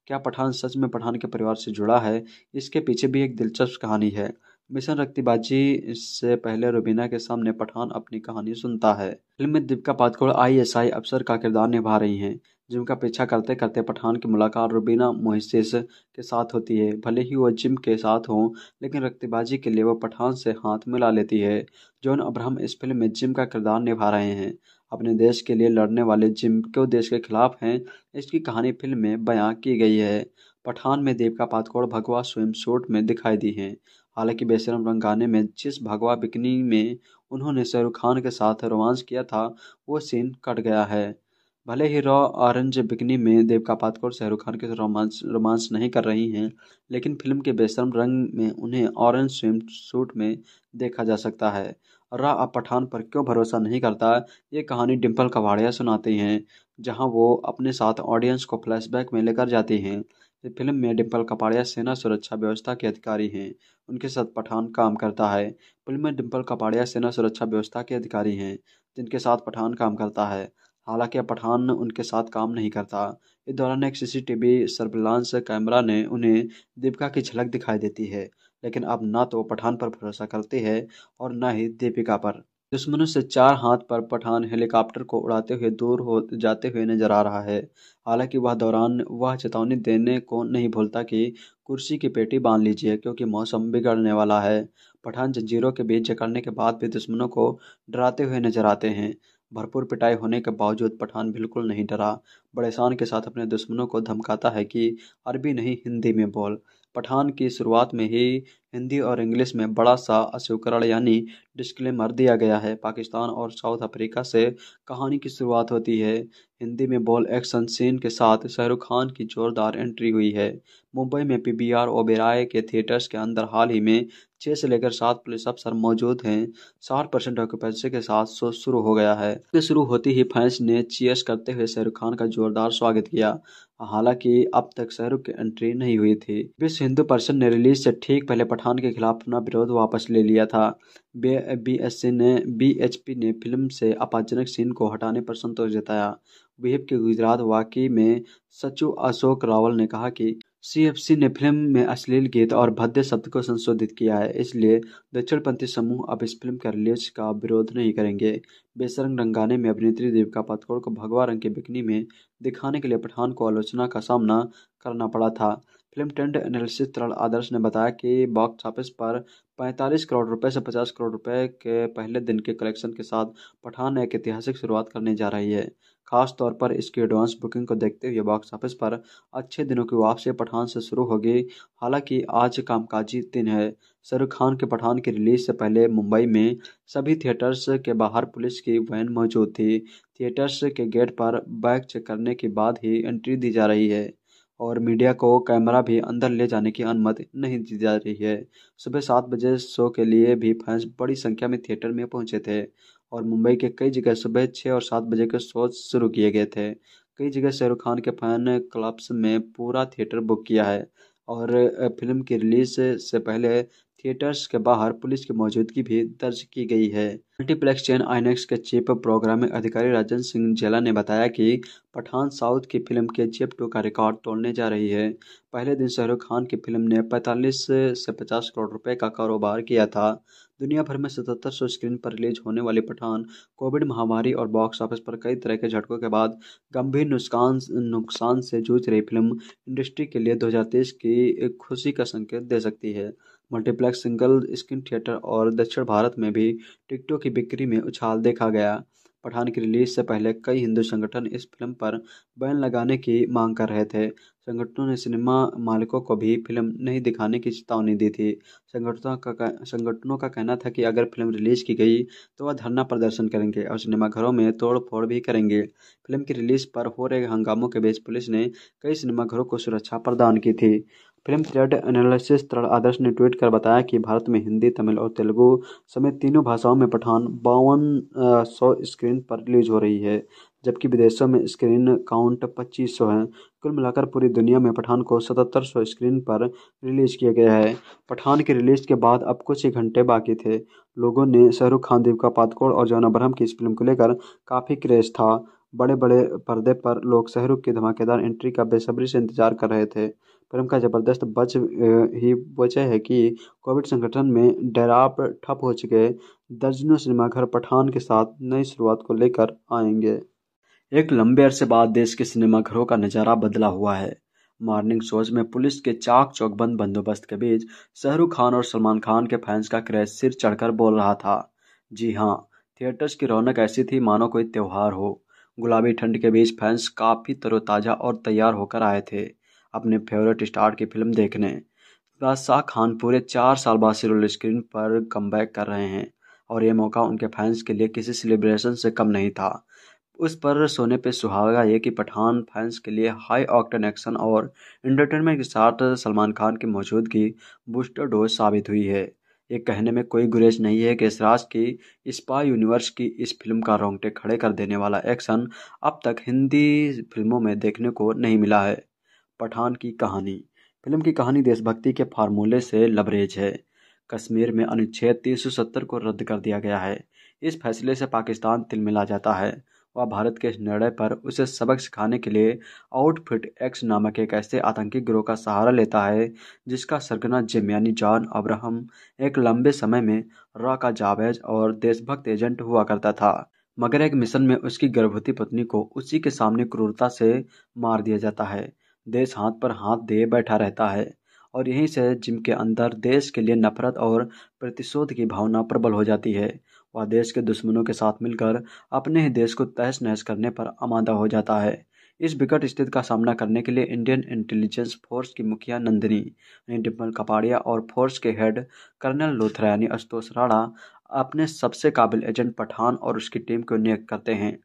[SPEAKER 2] क्या पठान सच में पठान के परिवार से जुड़ा है इसके पीछे भी एक दिलचस्प कहानी है मिशन रक्तिबाजी से पहले रुबीना के सामने पठान अपनी कहानी सुनता है फिल्म में दीपिका पादकोड़ आईएसआई अफसर का किरदार निभा रही हैं जिनका पीछा करते करते पठान की मुलाकात रुबीना मोहसिस के साथ होती है भले ही वह जिम के साथ हों लेकिन रक्तिबाजी के लिए वह पठान से हाथ मिला लेती है जॉन अब्राहम इस फिल्म में जिम का किरदार निभा रहे हैं अपने देश के लिए लड़ने वाले जिम क्यों देश के खिलाफ हैं इसकी कहानी फिल्म में बयां की गई है पठान में देविका पादकोण भगवा स्विम शूट में दिखाई दी हैं हालांकि बेसरम रंग गाने में जिस भगवा बिकनी में उन्होंने शाहरुख खान के साथ रोमांस किया था वो सीन कट गया है भले ही रॉ ऑरेंज बिकनी में देविका पादकोण शाहरुख खान के रोमांस रोमांस नहीं कर रही हैं लेकिन फिल्म के बेसरम रंग में उन्हें ऑरेंज स्विम सूट में देखा जा सकता है रा पठान पर क्यों भरोसा नहीं करता ये कहानी डिम्पल कवाड़िया सुनाते हैं जहां वो अपने साथ ऑडियंस को फ्लैशबैक में लेकर जाती हैं फिल्म में डिम्पल कपाड़िया सेना सुरक्षा व्यवस्था के अधिकारी हैं उनके साथ पठान काम करता है फिल्म में डिम्पल कपाड़िया सेना सुरक्षा व्यवस्था के अधिकारी हैं जिनके साथ पठान काम करता है हालांकि पठान उनके साथ काम नहीं करता इस दौरान एक सीसीटीवी सर्विलांस कैमरा ने उन्हें दीपिका की झलक दिखाई देती है लेकिन अब ना तो पठान पर भरोसा करती है और ना ही दीपिका पर दुश्मनों से चार हाथ पर पठान हेलीकॉप्टर को उड़ाते हुए दूर हो जाते हुए नजर आ रहा है हालांकि वह दौरान वह चेतावनी देने को नहीं भूलता कि कुर्सी की पेटी बांध लीजिए क्योंकि मौसम बिगड़ने वाला है पठान जंजीरों के बीच जकड़ने के बाद भी दुश्मनों को डराते हुए नजर आते हैं भरपूर पिटाई होने के बावजूद पठान बिल्कुल नहीं डरा बड़े शान के साथ अपने दुश्मनों को धमकाता है कि अरबी नहीं हिंदी में बोल पठान की शुरुआत में ही हिंदी और इंग्लिश में बड़ा सा अस्वीकरण यानी डिस्क्लेमर दिया गया है पाकिस्तान और साउथ अफ्रीका से कहानी की शुरुआत होती है हिंदी में बॉल एक्शन सीन के साथ शाहरुख खान की जोरदार एंट्री हुई है मुंबई में पी बी आर ओबेराय के थिएटर्स के अंदर हाल ही में छः से लेकर सात पुलिस अफसर मौजूद हैं साठ परसेंट ऑक्यूपेंसी के साथ शो शुरू हो गया है शुरू होती ही फैंस ने चीयर्स करते हुए शाहरुख खान का जोरदार स्वागत किया हालांकि अब तक शाहरुख की एंट्री नहीं हुई थी विश्व हिंदू परिषद ने रिलीज से ठीक पहले पठान के खिलाफ अपना विरोध वापस ले लिया था बी एस ने बी एच पी ने फिल्म से अपाजनक सीन को हटाने पर संतोष जताया विहिप के गुजरात वाकई में सचिव अशोक रावल ने कहा कि सीएफसी ने फिल्म में अश्लील गीत और भद्य शब्द को संशोधित किया है इसलिए दक्षिणपंथी समूह अब इस फिल्म के रिलीज का विरोध नहीं करेंगे बेसरंग रंगाने में अभिनेत्री देविका पातकोड़ को भगवा रंग के बिकनी में दिखाने के लिए पठान को आलोचना का सामना करना पड़ा था फिल्म ट्रेंड एनालिसिस तरल आदर्श ने बताया कि बॉक्स ऑफिस पर 45 करोड़ रुपए से 50 करोड़ रुपए के पहले दिन के कलेक्शन के साथ पठान एक ऐतिहासिक शुरुआत करने जा रही है खास तौर पर इसकी एडवांस बुकिंग को देखते हुए बॉक्स ऑफिस पर अच्छे दिनों की वापसी पठान से शुरू होगी हालांकि आज कामकाजी दिन है शाहरुख खान के पठान की रिलीज से पहले मुंबई में सभी थिएटर्स के बाहर पुलिस की वैन मौजूद थी थिएटर्स के गेट पर बैग चेक करने के बाद ही एंट्री दी जा रही है और मीडिया को कैमरा भी अंदर ले जाने की अनुमति नहीं दी जा रही है सुबह सात बजे शो के लिए भी फैंस बड़ी संख्या में थिएटर में पहुंचे थे और मुंबई के कई जगह सुबह छः और सात बजे के शो शुरू किए गए थे कई जगह शाहरुख खान के फैन क्लब्स में पूरा थिएटर बुक किया है और फिल्म की रिलीज से पहले थिएटर्स के बाहर पुलिस की मौजूदगी भी दर्ज की गई है मल्टीप्लेक्स चेन आईनेक्स के चीफ प्रोग्रामिंग अधिकारी राजन सिंह जेला ने बताया कि पठान साउथ की फिल्म के चेप टू का रिकॉर्ड तोड़ने जा रही है पहले दिन शाहरुख खान की फिल्म ने 45 से 50 करोड़ रुपए का कारोबार किया था दुनिया भर में सतहत्तर सौ स्क्रीन पर रिलीज होने वाली पठान कोविड महामारी और बॉक्स ऑफिस पर कई तरह के झटकों के बाद गंभीर नुकसान नुकसान से जूझ रही फिल्म इंडस्ट्री के लिए दो की खुशी का संकेत दे सकती है मल्टीप्लेक्स सिंगल स्क्रीन थिएटर और दक्षिण भारत में भी टिकटों की बिक्री में उछाल देखा गया पठान की रिलीज से पहले कई हिंदू संगठन इस फिल्म पर बैन लगाने की मांग कर रहे थे संगठनों ने सिनेमा मालिकों को भी फिल्म नहीं दिखाने की चेतावनी दी थी संगठनों का संगठनों का कहना था कि अगर फिल्म रिलीज की गई तो वह धरना प्रदर्शन करेंगे और सिनेमाघरों में तोड़ फोड़ भी करेंगे फिल्म की रिलीज पर हो रहे हंगामों के बीच पुलिस ने कई सिनेमाघरों को सुरक्षा प्रदान की थी film trade analysis Taran Adarsh ने ट्वीट कर बताया कि भारत में हिंदी तमिल और तेलुगु समेत तीनों भाषाओं में पठान बावन सौ स्क्रीन पर रिलीज हो रही है जबकि विदेशों में स्क्रीन काउंट पच्चीस सौ है कुल मिलाकर पूरी दुनिया में पठान को सतहत्तर सौ स्क्रीन पर रिलीज किया गया है पठान के रिलीज के बाद अब कुछ ही घंटे बाकी थे लोगों ने शाहरुख खान दीपिका पादकोड़ और जॉन अब्रह की इस फिल्म को लेकर काफ़ी क्रेज था बड़े बड़े पर्दे पर लोग शाहरुख की धमाकेदार एंट्री का बेसब्री से इंतजार कर रहे थे क्रम का ज़बरदस्त बच ही वजह है कि कोविड संगठन में डराप ठप हो चुके दर्जनों सिनेमाघर पठान के साथ नई शुरुआत को लेकर आएंगे एक लंबे अरसे बाद देश के सिनेमाघरों का नज़ारा बदला हुआ है मॉर्निंग शोज में पुलिस के चाक चौकबंद बंदोबस्त के बीच शाहरुख खान और सलमान खान के फैंस का क्रेज सिर चढ़कर बोल रहा था जी हाँ थिएटर्स की रौनक ऐसी थी मानो कोई त्यौहार हो गुलाबी ठंड के बीच फैंस काफ़ी तरोताज़ा और तैयार होकर आए थे अपने फेवरेट स्टार की फिल्म देखने बादशाह खान पूरे चार साल बाद सीरियल स्क्रीन पर कम कर रहे हैं और ये मौका उनके फैंस के लिए किसी सेलिब्रेशन से कम नहीं था उस पर सोने पे सुहागा ये कि पठान फैंस के लिए हाई ऑक्टन एक्शन और एंटरटेनमेंट के साथ सलमान खान की मौजूदगी बूस्टर डोज साबित हुई है ये कहने में कोई गुरेज नहीं है कि इसराज की स्पा यूनिवर्स की इस फिल्म का रोंगटे खड़े कर देने वाला एक्शन अब तक हिंदी फिल्मों में देखने को नहीं मिला है पठान की कहानी फिल्म की कहानी देशभक्ति के फार्मूले से लबरेज है कश्मीर में अनुच्छेद 370 को रद्द कर दिया गया है इस फैसले से पाकिस्तान तिलमिला जाता है वह भारत के इस निर्णय पर उसे सबक सिखाने के लिए आउटफिट एक्स नामक एक ऐसे आतंकी गिरोह का सहारा लेता है जिसका सरगना यानी जॉन अब्राहम एक लंबे समय में रॉ का जावेज और देशभक्त एजेंट हुआ करता था मगर एक मिशन में उसकी गर्भवती पत्नी को उसी के सामने क्रूरता से मार दिया जाता है देश हाथ पर हाथ दिए बैठा रहता है और यहीं से जिम के अंदर देश के लिए नफरत और प्रतिशोध की भावना प्रबल हो जाती है वह देश के दुश्मनों के साथ मिलकर अपने ही देश को तहस नहस करने पर आमादा हो जाता है इस विकट स्थिति का सामना करने के लिए इंडियन इंटेलिजेंस फोर्स की मुखिया नंदिनी यानी डिम्पल कपाड़िया और फोर्स के हेड कर्नल लोथरा यानी अशुतोष राणा अपने सबसे काबिल एजेंट पठान और उसकी टीम को नियुक्त करते हैं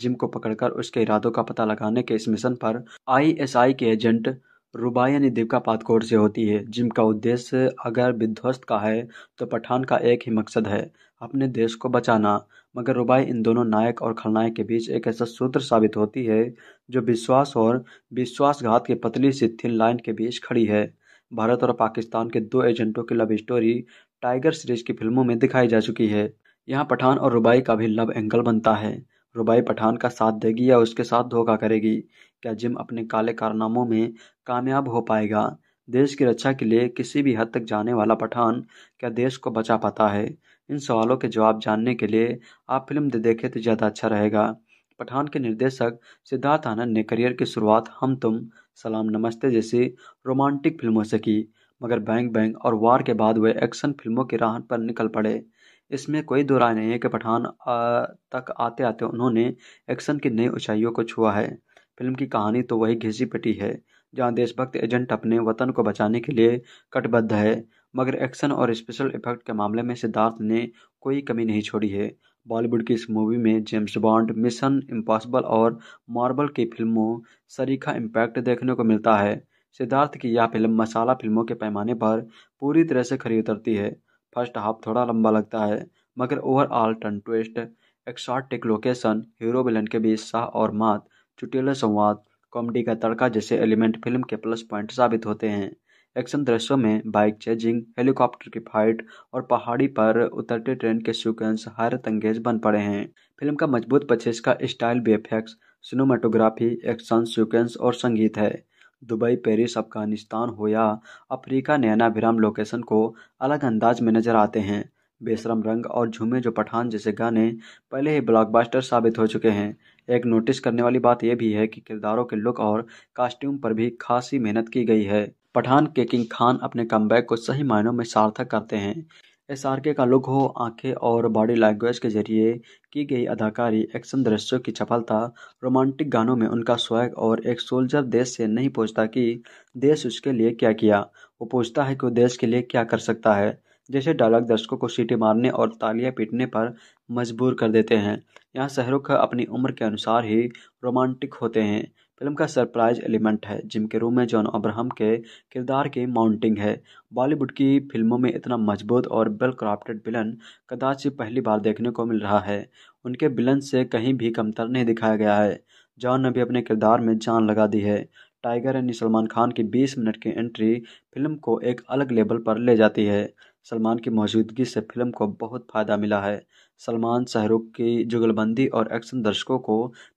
[SPEAKER 2] जिम को पकड़कर उसके इरादों का पता लगाने के इस मिशन पर आईएसआई के एजेंट रुबा यानी दीपिका पातकोट से होती है जिम का उद्देश्य अगर विध्वस्त का है तो पठान का एक ही मकसद है अपने देश को बचाना मगर रुबाई इन दोनों नायक और खलनायक के बीच एक ऐसा सूत्र साबित होती है जो विश्वास और विश्वासघात की पतली से थिन लाइन के बीच खड़ी है भारत और पाकिस्तान के दो एजेंटों की लव स्टोरी टाइगर सीरीज की फिल्मों में दिखाई जा चुकी है यहाँ पठान और रुबाई का भी लव एंगल बनता है रुबाई पठान का साथ देगी या उसके साथ धोखा करेगी क्या जिम अपने काले कारनामों में कामयाब हो पाएगा देश की रक्षा के लिए किसी भी हद तक जाने वाला पठान क्या देश को बचा पाता है इन सवालों के जवाब जानने के लिए आप फिल्म दे देखें तो ज़्यादा अच्छा रहेगा पठान के निर्देशक सिद्धार्थ आनंद ने करियर की शुरुआत हम तुम सलाम नमस्ते जैसी रोमांटिक फिल्मों से की मगर बैंग बैंग और वार के बाद वे एक्शन फिल्मों की राहत पर निकल पड़े इसमें कोई दो राय नहीं है कि पठान तक आते आते उन्होंने एक्शन की नई ऊंचाइयों को छुआ है फिल्म की कहानी तो वही घिसी पटी है जहाँ देशभक्त एजेंट अपने वतन को बचाने के लिए कटबद्ध है मगर एक्शन और स्पेशल इफेक्ट के मामले में सिद्धार्थ ने कोई कमी नहीं छोड़ी है बॉलीवुड की इस मूवी में जेम्स बॉन्ड मिशन इम्पॉसिबल और मार्बल की फिल्मों सरीखा इम्पैक्ट देखने को मिलता है सिद्धार्थ की यह फिल्म मसाला फिल्मों के पैमाने पर पूरी तरह से खरी उतरती है फर्स्ट हाफ थोड़ा लंबा लगता है मगर overall turn twist exotic location hero villain के बीच शाह और मात चुटिले संवाद कॉमेडी का तड़का जैसे एलिमेंट फिल्म के प्लस पॉइंट साबित होते हैं एक्शन दृश्यों में बाइक चेजिंग हेलीकॉप्टर की फाइट और पहाड़ी पर उतरते ट्रेन के सीक्वेंस हैरत अंगेज बन पड़े हैं फिल्म का मजबूत पचेस का style VFX cinematography action sequence और संगीत है दुबई पेरिस अफ़गानिस्तान हो या अफ्रीका विराम लोकेशन को अलग अंदाज में नज़र आते हैं बेशरम रंग और झूमे जो पठान जैसे गाने पहले ही ब्लॉकबस्टर साबित हो चुके हैं एक नोटिस करने वाली बात यह भी है कि किरदारों के लुक और कास्ट्यूम पर भी खासी मेहनत की गई है पठान के किंग खान अपने कमबैक को सही मायनों में सार्थक करते हैं के का लुक हो आंखें और बॉडी लैंग्वेज के जरिए की गई अदाकारी एक्शन दृश्यों की चपलता रोमांटिक गानों में उनका स्वैग और एक सोल्जर देश से नहीं पूछता कि देश उसके लिए क्या किया वो पूछता है कि वो देश के लिए क्या कर सकता है जैसे डायलॉग दर्शकों को सीटी मारने और तालियां पीटने पर मजबूर कर देते हैं यहाँ शहरुख अपनी उम्र के अनुसार ही रोमांटिक होते हैं फिल्म का सरप्राइज एलिमेंट है जिम रूम में जॉन अब्राहम के किरदार की माउंटिंग है बॉलीवुड की फिल्मों में इतना मजबूत और वेल क्राफ्टेड विलन कदाचित पहली बार देखने को मिल रहा है उनके विलन से कहीं भी कमतर नहीं दिखाया गया है जॉन ने भी अपने किरदार में जान लगा दी है टाइगर यानी सलमान खान की 20 मिनट की एंट्री फिल्म को एक अलग लेवल पर ले जाती है सलमान की मौजूदगी से फिल्म को बहुत फ़ायदा मिला है सलमान शाहरुख की जुगलबंदी और एक्शन दर्शकों को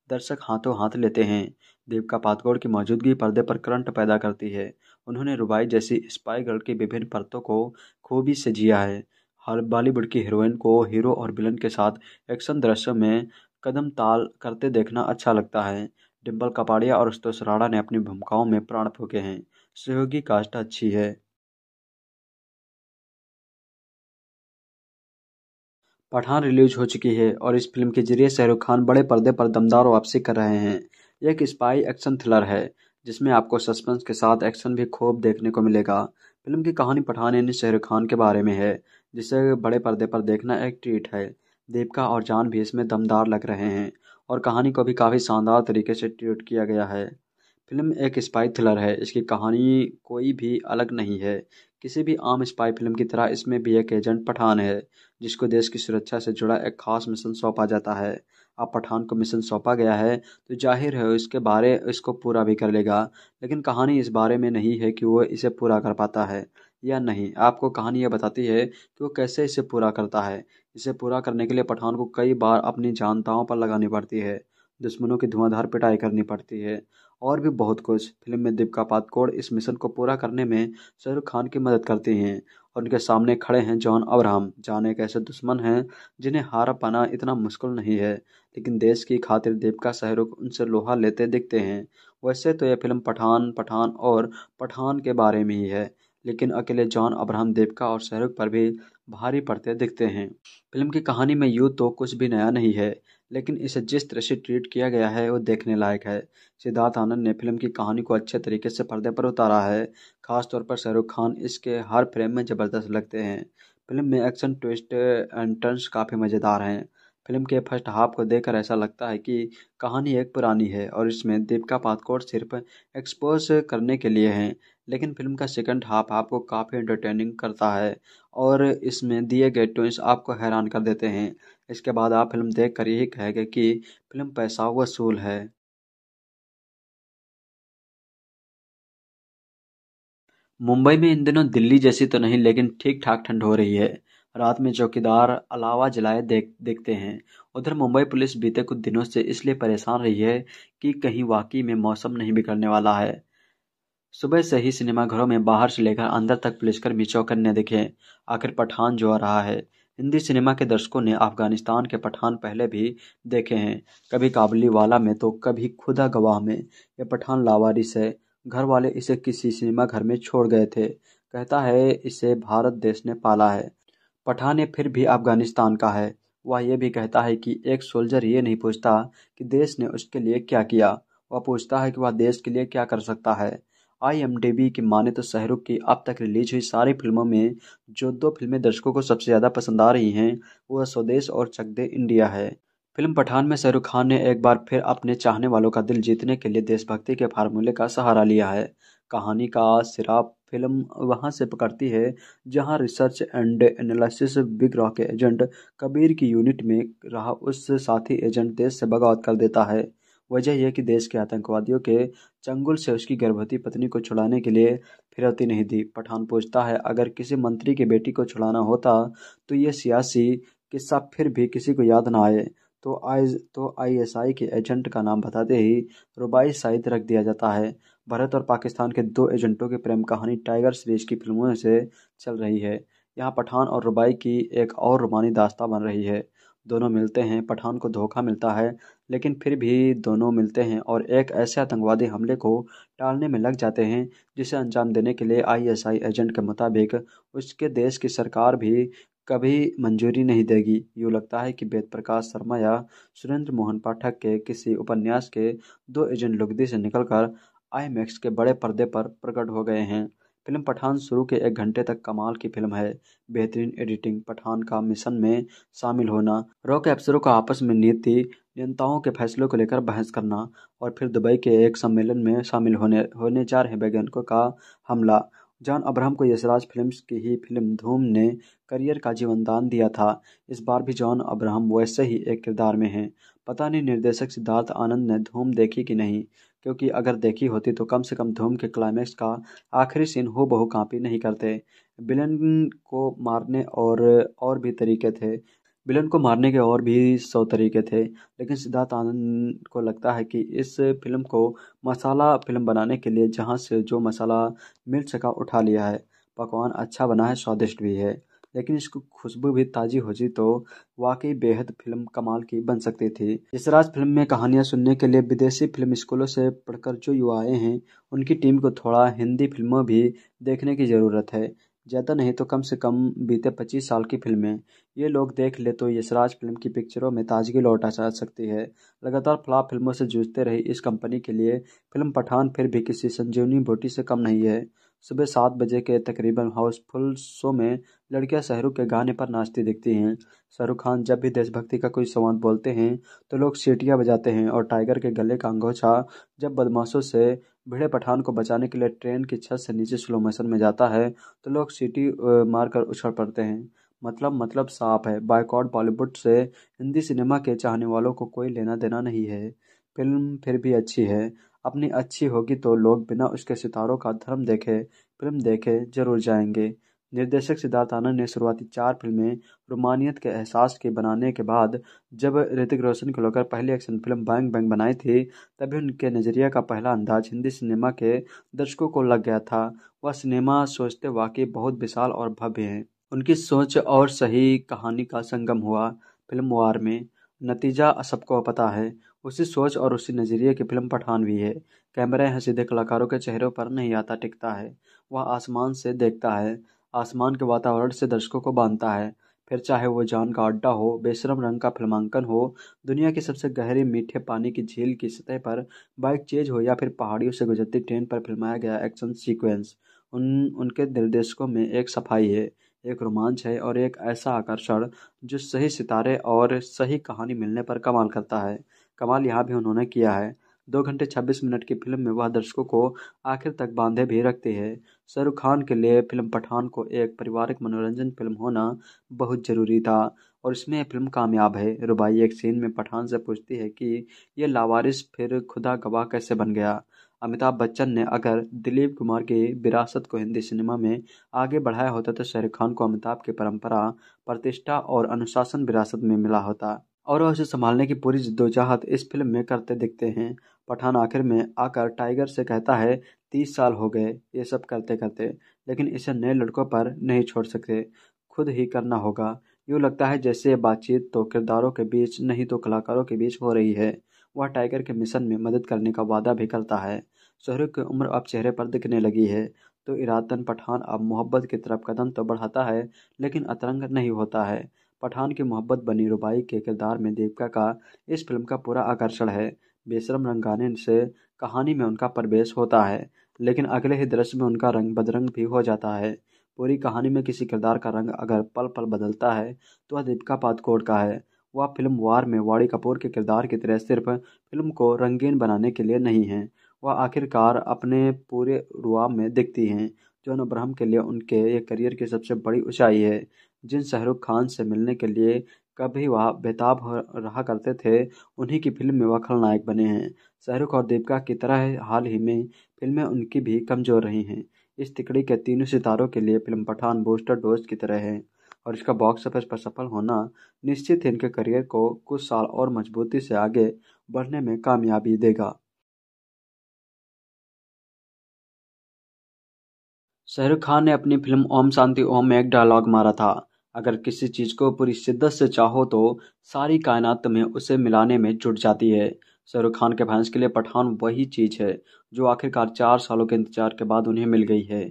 [SPEAKER 2] दर्शक हाथों हाथ लेते हैं देविका पादुकोण की मौजूदगी पर्दे पर करंट पैदा करती है उन्होंने रुबाई जैसी स्पाई गर्ल की विभिन्न परतों को खूबी से जिया है हर बॉलीवुड की हीरोइन को हीरो और विलन के साथ एक्शन दृश्य में कदम ताल करते देखना अच्छा लगता है डिम्बल कपाड़िया और उस्तो राणा ने अपनी भूमिकाओं
[SPEAKER 1] में प्राण फूके हैं सहयोगी कास्ट अच्छी है पठान रिलीज हो चुकी है और इस फिल्म के जरिए
[SPEAKER 2] शाहरुख खान बड़े पर्दे पर दमदार वापसी कर रहे हैं एक स्पाई एक्शन थ्रिलर है जिसमें आपको सस्पेंस के साथ एक्शन भी खूब देखने को मिलेगा फिल्म की कहानी पठान यानी शाहरुख खान के बारे में है जिसे बड़े पर्दे पर देखना एक ट्रीट है दीपिका और जान भी इसमें दमदार लग रहे हैं और कहानी को भी काफ़ी शानदार तरीके से ट्रीट किया गया है फिल्म एक स्पाई थ्रिलर है इसकी कहानी कोई भी अलग नहीं है किसी भी आम स्पाई फिल्म की तरह इसमें भी एक एजेंट पठान है जिसको देश की सुरक्षा से जुड़ा एक खास मिशन सौंपा जाता है अब पठान को मिशन सौंपा गया है तो जाहिर है इसके बारे इसको पूरा भी कर लेगा लेकिन कहानी इस बारे में नहीं है कि वो इसे पूरा कर पाता है या नहीं आपको कहानी यह बताती है कि वो कैसे इसे पूरा करता है इसे पूरा करने के लिए पठान को कई बार अपनी जानताओं पर लगानी पड़ती है दुश्मनों की धुआंधार पिटाई करनी पड़ती है और भी बहुत कुछ फिल्म में दीपिका पातकोड़ इस मिशन को पूरा करने में शाहरुख खान की मदद करती हैं और उनके सामने खड़े हैं जॉन अब्राहम जॉन एक ऐसे दुश्मन हैं जिन्हें हार पाना इतना मुश्किल नहीं है लेकिन देश की खातिर दीपिका शाहरुख उनसे लोहा लेते दिखते हैं वैसे तो यह फिल्म पठान पठान और पठान के बारे में ही है लेकिन अकेले जॉन अब्राहम देवका और शाहरुख पर भी भारी पड़ते दिखते हैं फिल्म की कहानी में यूँ तो कुछ भी नया नहीं है लेकिन इसे जिस तरह से ट्रीट किया गया है वो देखने लायक है सिद्धार्थ आनंद ने फिल्म की कहानी को अच्छे तरीके से पर्दे पर उतारा है खासतौर पर शाहरुख खान इसके हर फ्रेम में ज़बरदस्त लगते हैं फिल्म में एक्शन ट्विस्ट एंड टर्न्स काफ़ी मज़ेदार हैं फिल्म के फर्स्ट हाफ को देखकर ऐसा लगता है कि कहानी एक पुरानी है और इसमें दीपिका पादकोट सिर्फ एक्सपोज करने के लिए हैं लेकिन फिल्म का सेकंड हाफ आपको काफ़ी एंटरटेनिंग करता है
[SPEAKER 1] और इसमें दिए गए ट्विंस आपको हैरान कर देते हैं इसके बाद आप फिल्म देख कर यही कहेंगे कि फिल्म पैसा वसूल है मुंबई में इन दिनों दिल्ली जैसी तो नहीं लेकिन ठीक ठाक ठंड हो रही है
[SPEAKER 2] रात में चौकीदार अलावा जलाए देख देखते हैं उधर मुंबई पुलिस बीते कुछ दिनों से इसलिए परेशान रही है कि कहीं वाकई में मौसम नहीं बिगड़ने वाला है सुबह से ही सिनेमाघरों में बाहर से लेकर अंदर तक पुलिसकर्मी चौकन्ने दिखे आखिर पठान जो आ रहा है हिंदी सिनेमा के दर्शकों ने अफगानिस्तान के पठान पहले भी देखे हैं कभी वाला में तो कभी खुदा गवाह में यह पठान लावारिस है घर वाले इसे किसी सिनेमा घर में छोड़ गए थे कहता है इसे भारत देश ने पाला है पठान ये फिर भी अफगानिस्तान का है वह यह भी कहता है कि एक सोल्जर ये नहीं पूछता कि देश ने उसके लिए क्या किया वह पूछता है कि वह देश के लिए क्या कर सकता है आईएमडीबी की माने तो शाहरुख की अब तक रिलीज हुई सारी फिल्मों में जो दो फिल्में दर्शकों को सबसे ज़्यादा पसंद आ रही हैं वह स्वदेश और चक दे इंडिया है फिल्म पठान में शाहरुख खान ने एक बार फिर अपने चाहने वालों का दिल जीतने के लिए देशभक्ति के फार्मूले का सहारा लिया है कहानी का सिरा फिल्म वहां से पकड़ती है जहां रिसर्च एंड एनालिसिस बिग रॉ के एजेंट कबीर की यूनिट में रहा उस साथी एजेंट देश से बगावत कर देता है वजह यह कि देश के आतंकवादियों के चंगुल से उसकी गर्भवती पत्नी को छुड़ाने के लिए फिरौती नहीं दी पठान पूछता है अगर किसी मंत्री की बेटी को छुड़ाना होता तो ये सियासी किस्सा फिर भी किसी को याद ना आए तो आई तो आईएसआई के एजेंट का नाम बताते ही रुबाई साइद रख दिया जाता है भारत और पाकिस्तान के दो एजेंटों की प्रेम कहानी टाइगर सीरीज की फिल्मों से चल रही है यहाँ पठान और रुबाई की एक और रुमानी दास्ता बन रही है दोनों मिलते हैं पठान को धोखा मिलता है लेकिन फिर भी दोनों मिलते हैं और एक ऐसे आतंकवादी हमले को टालने में लग जाते हैं जिसे अंजाम देने के लिए आईएसआई एजेंट के मुताबिक उसके देश की सरकार भी कभी मंजूरी नहीं देगी यूँ लगता है कि वेद प्रकाश शर्मा या सुरेंद्र मोहन पाठक के किसी उपन्यास के दो एजेंट लुगदी से निकलकर आईमैक्स के बड़े पर्दे पर प्रकट हो गए हैं फिल्म पठान शुरू के एक घंटे तक कमाल की फिल्म है बेहतरीन एडिटिंग पठान का मिशन में शामिल होना रॉक अफसरों का आपस में नीति नियंताओं के फैसलों को लेकर बहस करना और फिर दुबई के एक सम्मेलन में शामिल होने होने जा रहे वैज्ञानिकों का हमला जॉन अब्राहम को यशराज फिल्म्स की ही फिल्म धूम ने करियर का जीवनदान दिया था इस बार भी जॉन अब्राहम वैसे ही एक किरदार में हैं पता नहीं निर्देशक सिद्धार्थ आनंद ने धूम देखी कि नहीं क्योंकि अगर देखी होती तो कम से कम धूम के क्लाइमैक्स का आखिरी सीन हो बहु कापी नहीं करते बिलन को मारने और और भी तरीके थे बिलन को मारने के और भी सौ तरीके थे लेकिन सिद्धार्थ आनंद को लगता है कि इस फिल्म को मसाला फिल्म बनाने के लिए जहाँ से जो मसाला मिल सका उठा लिया है पकवान अच्छा बना है स्वादिष्ट भी है लेकिन इसकी खुशबू भी ताज़ी होती तो वाकई बेहद फिल्म कमाल की बन सकती थी यशराज फिल्म में कहानियां सुनने के लिए विदेशी फिल्म स्कूलों से पढ़कर जो युवाएं हैं उनकी टीम को थोड़ा हिंदी फिल्मों भी देखने की ज़रूरत है ज़्यादा नहीं तो कम से कम बीते पच्चीस साल की फिल्में ये लोग देख ले तो यशराज फिल्म की पिक्चरों में ताजगी लौटा जा सकती है लगातार फ्लॉप फिल्मों से जूझते रही इस कंपनी के लिए फिल्म पठान फिर भी किसी संजीवनी बोटी से कम नहीं है सुबह सात बजे के तकरीबन हाउसफुल शो में लड़कियां शाहरुख के गाने पर नाचती दिखती हैं शाहरुख खान जब भी देशभक्ति का कोई सवान बोलते हैं तो लोग सीटियां बजाते हैं और टाइगर के गले का अंगोछा जब बदमाशों से भिड़े पठान को बचाने के लिए ट्रेन की छत से नीचे स्लो मोशन में जाता है तो लोग सीटी मारकर उछड़ पड़ते हैं मतलब मतलब साफ है बायकॉट बॉलीवुड से हिंदी सिनेमा के चाहने वालों को कोई लेना देना नहीं है फिल्म फिर भी अच्छी है अपनी अच्छी होगी तो लोग बिना उसके सितारों का धर्म देखे फिल्म देखे जरूर जाएंगे निर्देशक सिद्धार्थ आनंद ने शुरुआती चार फिल्में रोमानियत के एहसास के बनाने के बाद जब ऋतिक रोशन को लेकर पहली एक्शन फिल्म बैंग बैंग बनाई थी तभी उनके नजरिया का पहला अंदाज हिंदी सिनेमा के दर्शकों को लग गया था वह सिनेमा सोचते वाकई बहुत विशाल और भव्य हैं उनकी सोच और सही कहानी का संगम हुआ फिल्म वार में नतीजा सबको पता है उसी सोच और उसी नज़रिए की फिल्म पठान भी है कैमरा यहाँ सीधे कलाकारों के चेहरों पर नहीं आता टिकता है वह आसमान से देखता है आसमान के वातावरण से दर्शकों को बांधता है फिर चाहे वो जान का अड्डा हो बेशरम रंग का फिल्मांकन हो दुनिया के सबसे गहरे मीठे पानी की झील की सतह पर बाइक चेज हो या फिर पहाड़ियों से गुजरती ट्रेन पर फिल्माया गया एक्शन सीक्वेंस उन उनके निर्देशकों में एक सफाई है एक रोमांच है और एक ऐसा आकर्षण जो सही सितारे और सही कहानी मिलने पर कमाल करता है कमाल यहाँ भी उन्होंने किया है दो घंटे छब्बीस मिनट की फिल्म में वह दर्शकों को आखिर तक बांधे भी रखती है शाहरुख खान के लिए फिल्म पठान को एक पारिवारिक मनोरंजन फिल्म होना बहुत ज़रूरी था और इसमें फिल्म कामयाब है रुबाई एक सीन में पठान से पूछती है कि यह लावारिस फिर खुदा गवाह कैसे बन गया अमिताभ बच्चन ने अगर दिलीप कुमार की विरासत को हिंदी सिनेमा में आगे बढ़ाया होता तो शाहरुख खान को अमिताभ की परंपरा प्रतिष्ठा और अनुशासन विरासत में मिला होता और उसे संभालने की पूरी जद्दोजहद इस फिल्म में करते दिखते हैं पठान आखिर में आकर टाइगर से कहता है तीस साल हो गए ये सब करते करते लेकिन इसे नए लड़कों पर नहीं छोड़ सकते खुद ही करना होगा यूँ लगता है जैसे ये बातचीत तो किरदारों के बीच नहीं तो कलाकारों के बीच हो रही है वह टाइगर के मिशन में मदद करने का वादा भी करता है शहरुख की उम्र अब चेहरे पर दिखने लगी है तो इरादतन पठान अब मोहब्बत की तरफ कदम तो बढ़ाता है लेकिन अतरंग नहीं होता है पठान की मोहब्बत बनी रुबाई के किरदार में दीपिका का इस फिल्म का पूरा आकर्षण है बेशरम रंगाने से कहानी में उनका प्रवेश होता है लेकिन अगले ही दृश्य में उनका रंग बदरंग भी हो जाता है पूरी कहानी में किसी किरदार का रंग अगर पल पल बदलता है तो वह दीपिका पादकोट का है वह फिल्म वार में वाणी कपूर के किरदार की तरह सिर्फ फिल्म को रंगीन बनाने के लिए नहीं है वह आखिरकार अपने पूरे रुआ में दिखती हैं जॉन अब्राहम के लिए उनके ये करियर की सबसे बड़ी ऊंचाई है जिन शाहरुख खान से मिलने के लिए कभी वह बेताब रहा करते थे उन्हीं की फिल्म में वह खलनायक बने हैं शाहरुख और दीपिका की तरह हाल ही में फिल्में उनकी भी कमज़ोर रही हैं इस तिकड़ी के तीनों सितारों के लिए फिल्म पठान बूस्टर डोज की तरह है और इसका बॉक्स ऑफिस पर सफल होना निश्चित ही इनके करियर को कुछ साल और मजबूती से
[SPEAKER 1] आगे बढ़ने में कामयाबी देगा शाहरुख खान ने अपनी फिल्म ओम शांति ओम में एक डायलॉग मारा था
[SPEAKER 2] अगर किसी चीज़ को पूरी शिद्दत से चाहो तो सारी कायनात तुम्हें उसे मिलाने में जुट जाती है शाहरुख खान के फैंस के लिए पठान वही चीज़ है जो आखिरकार चार सालों के इंतजार के बाद उन्हें मिल गई है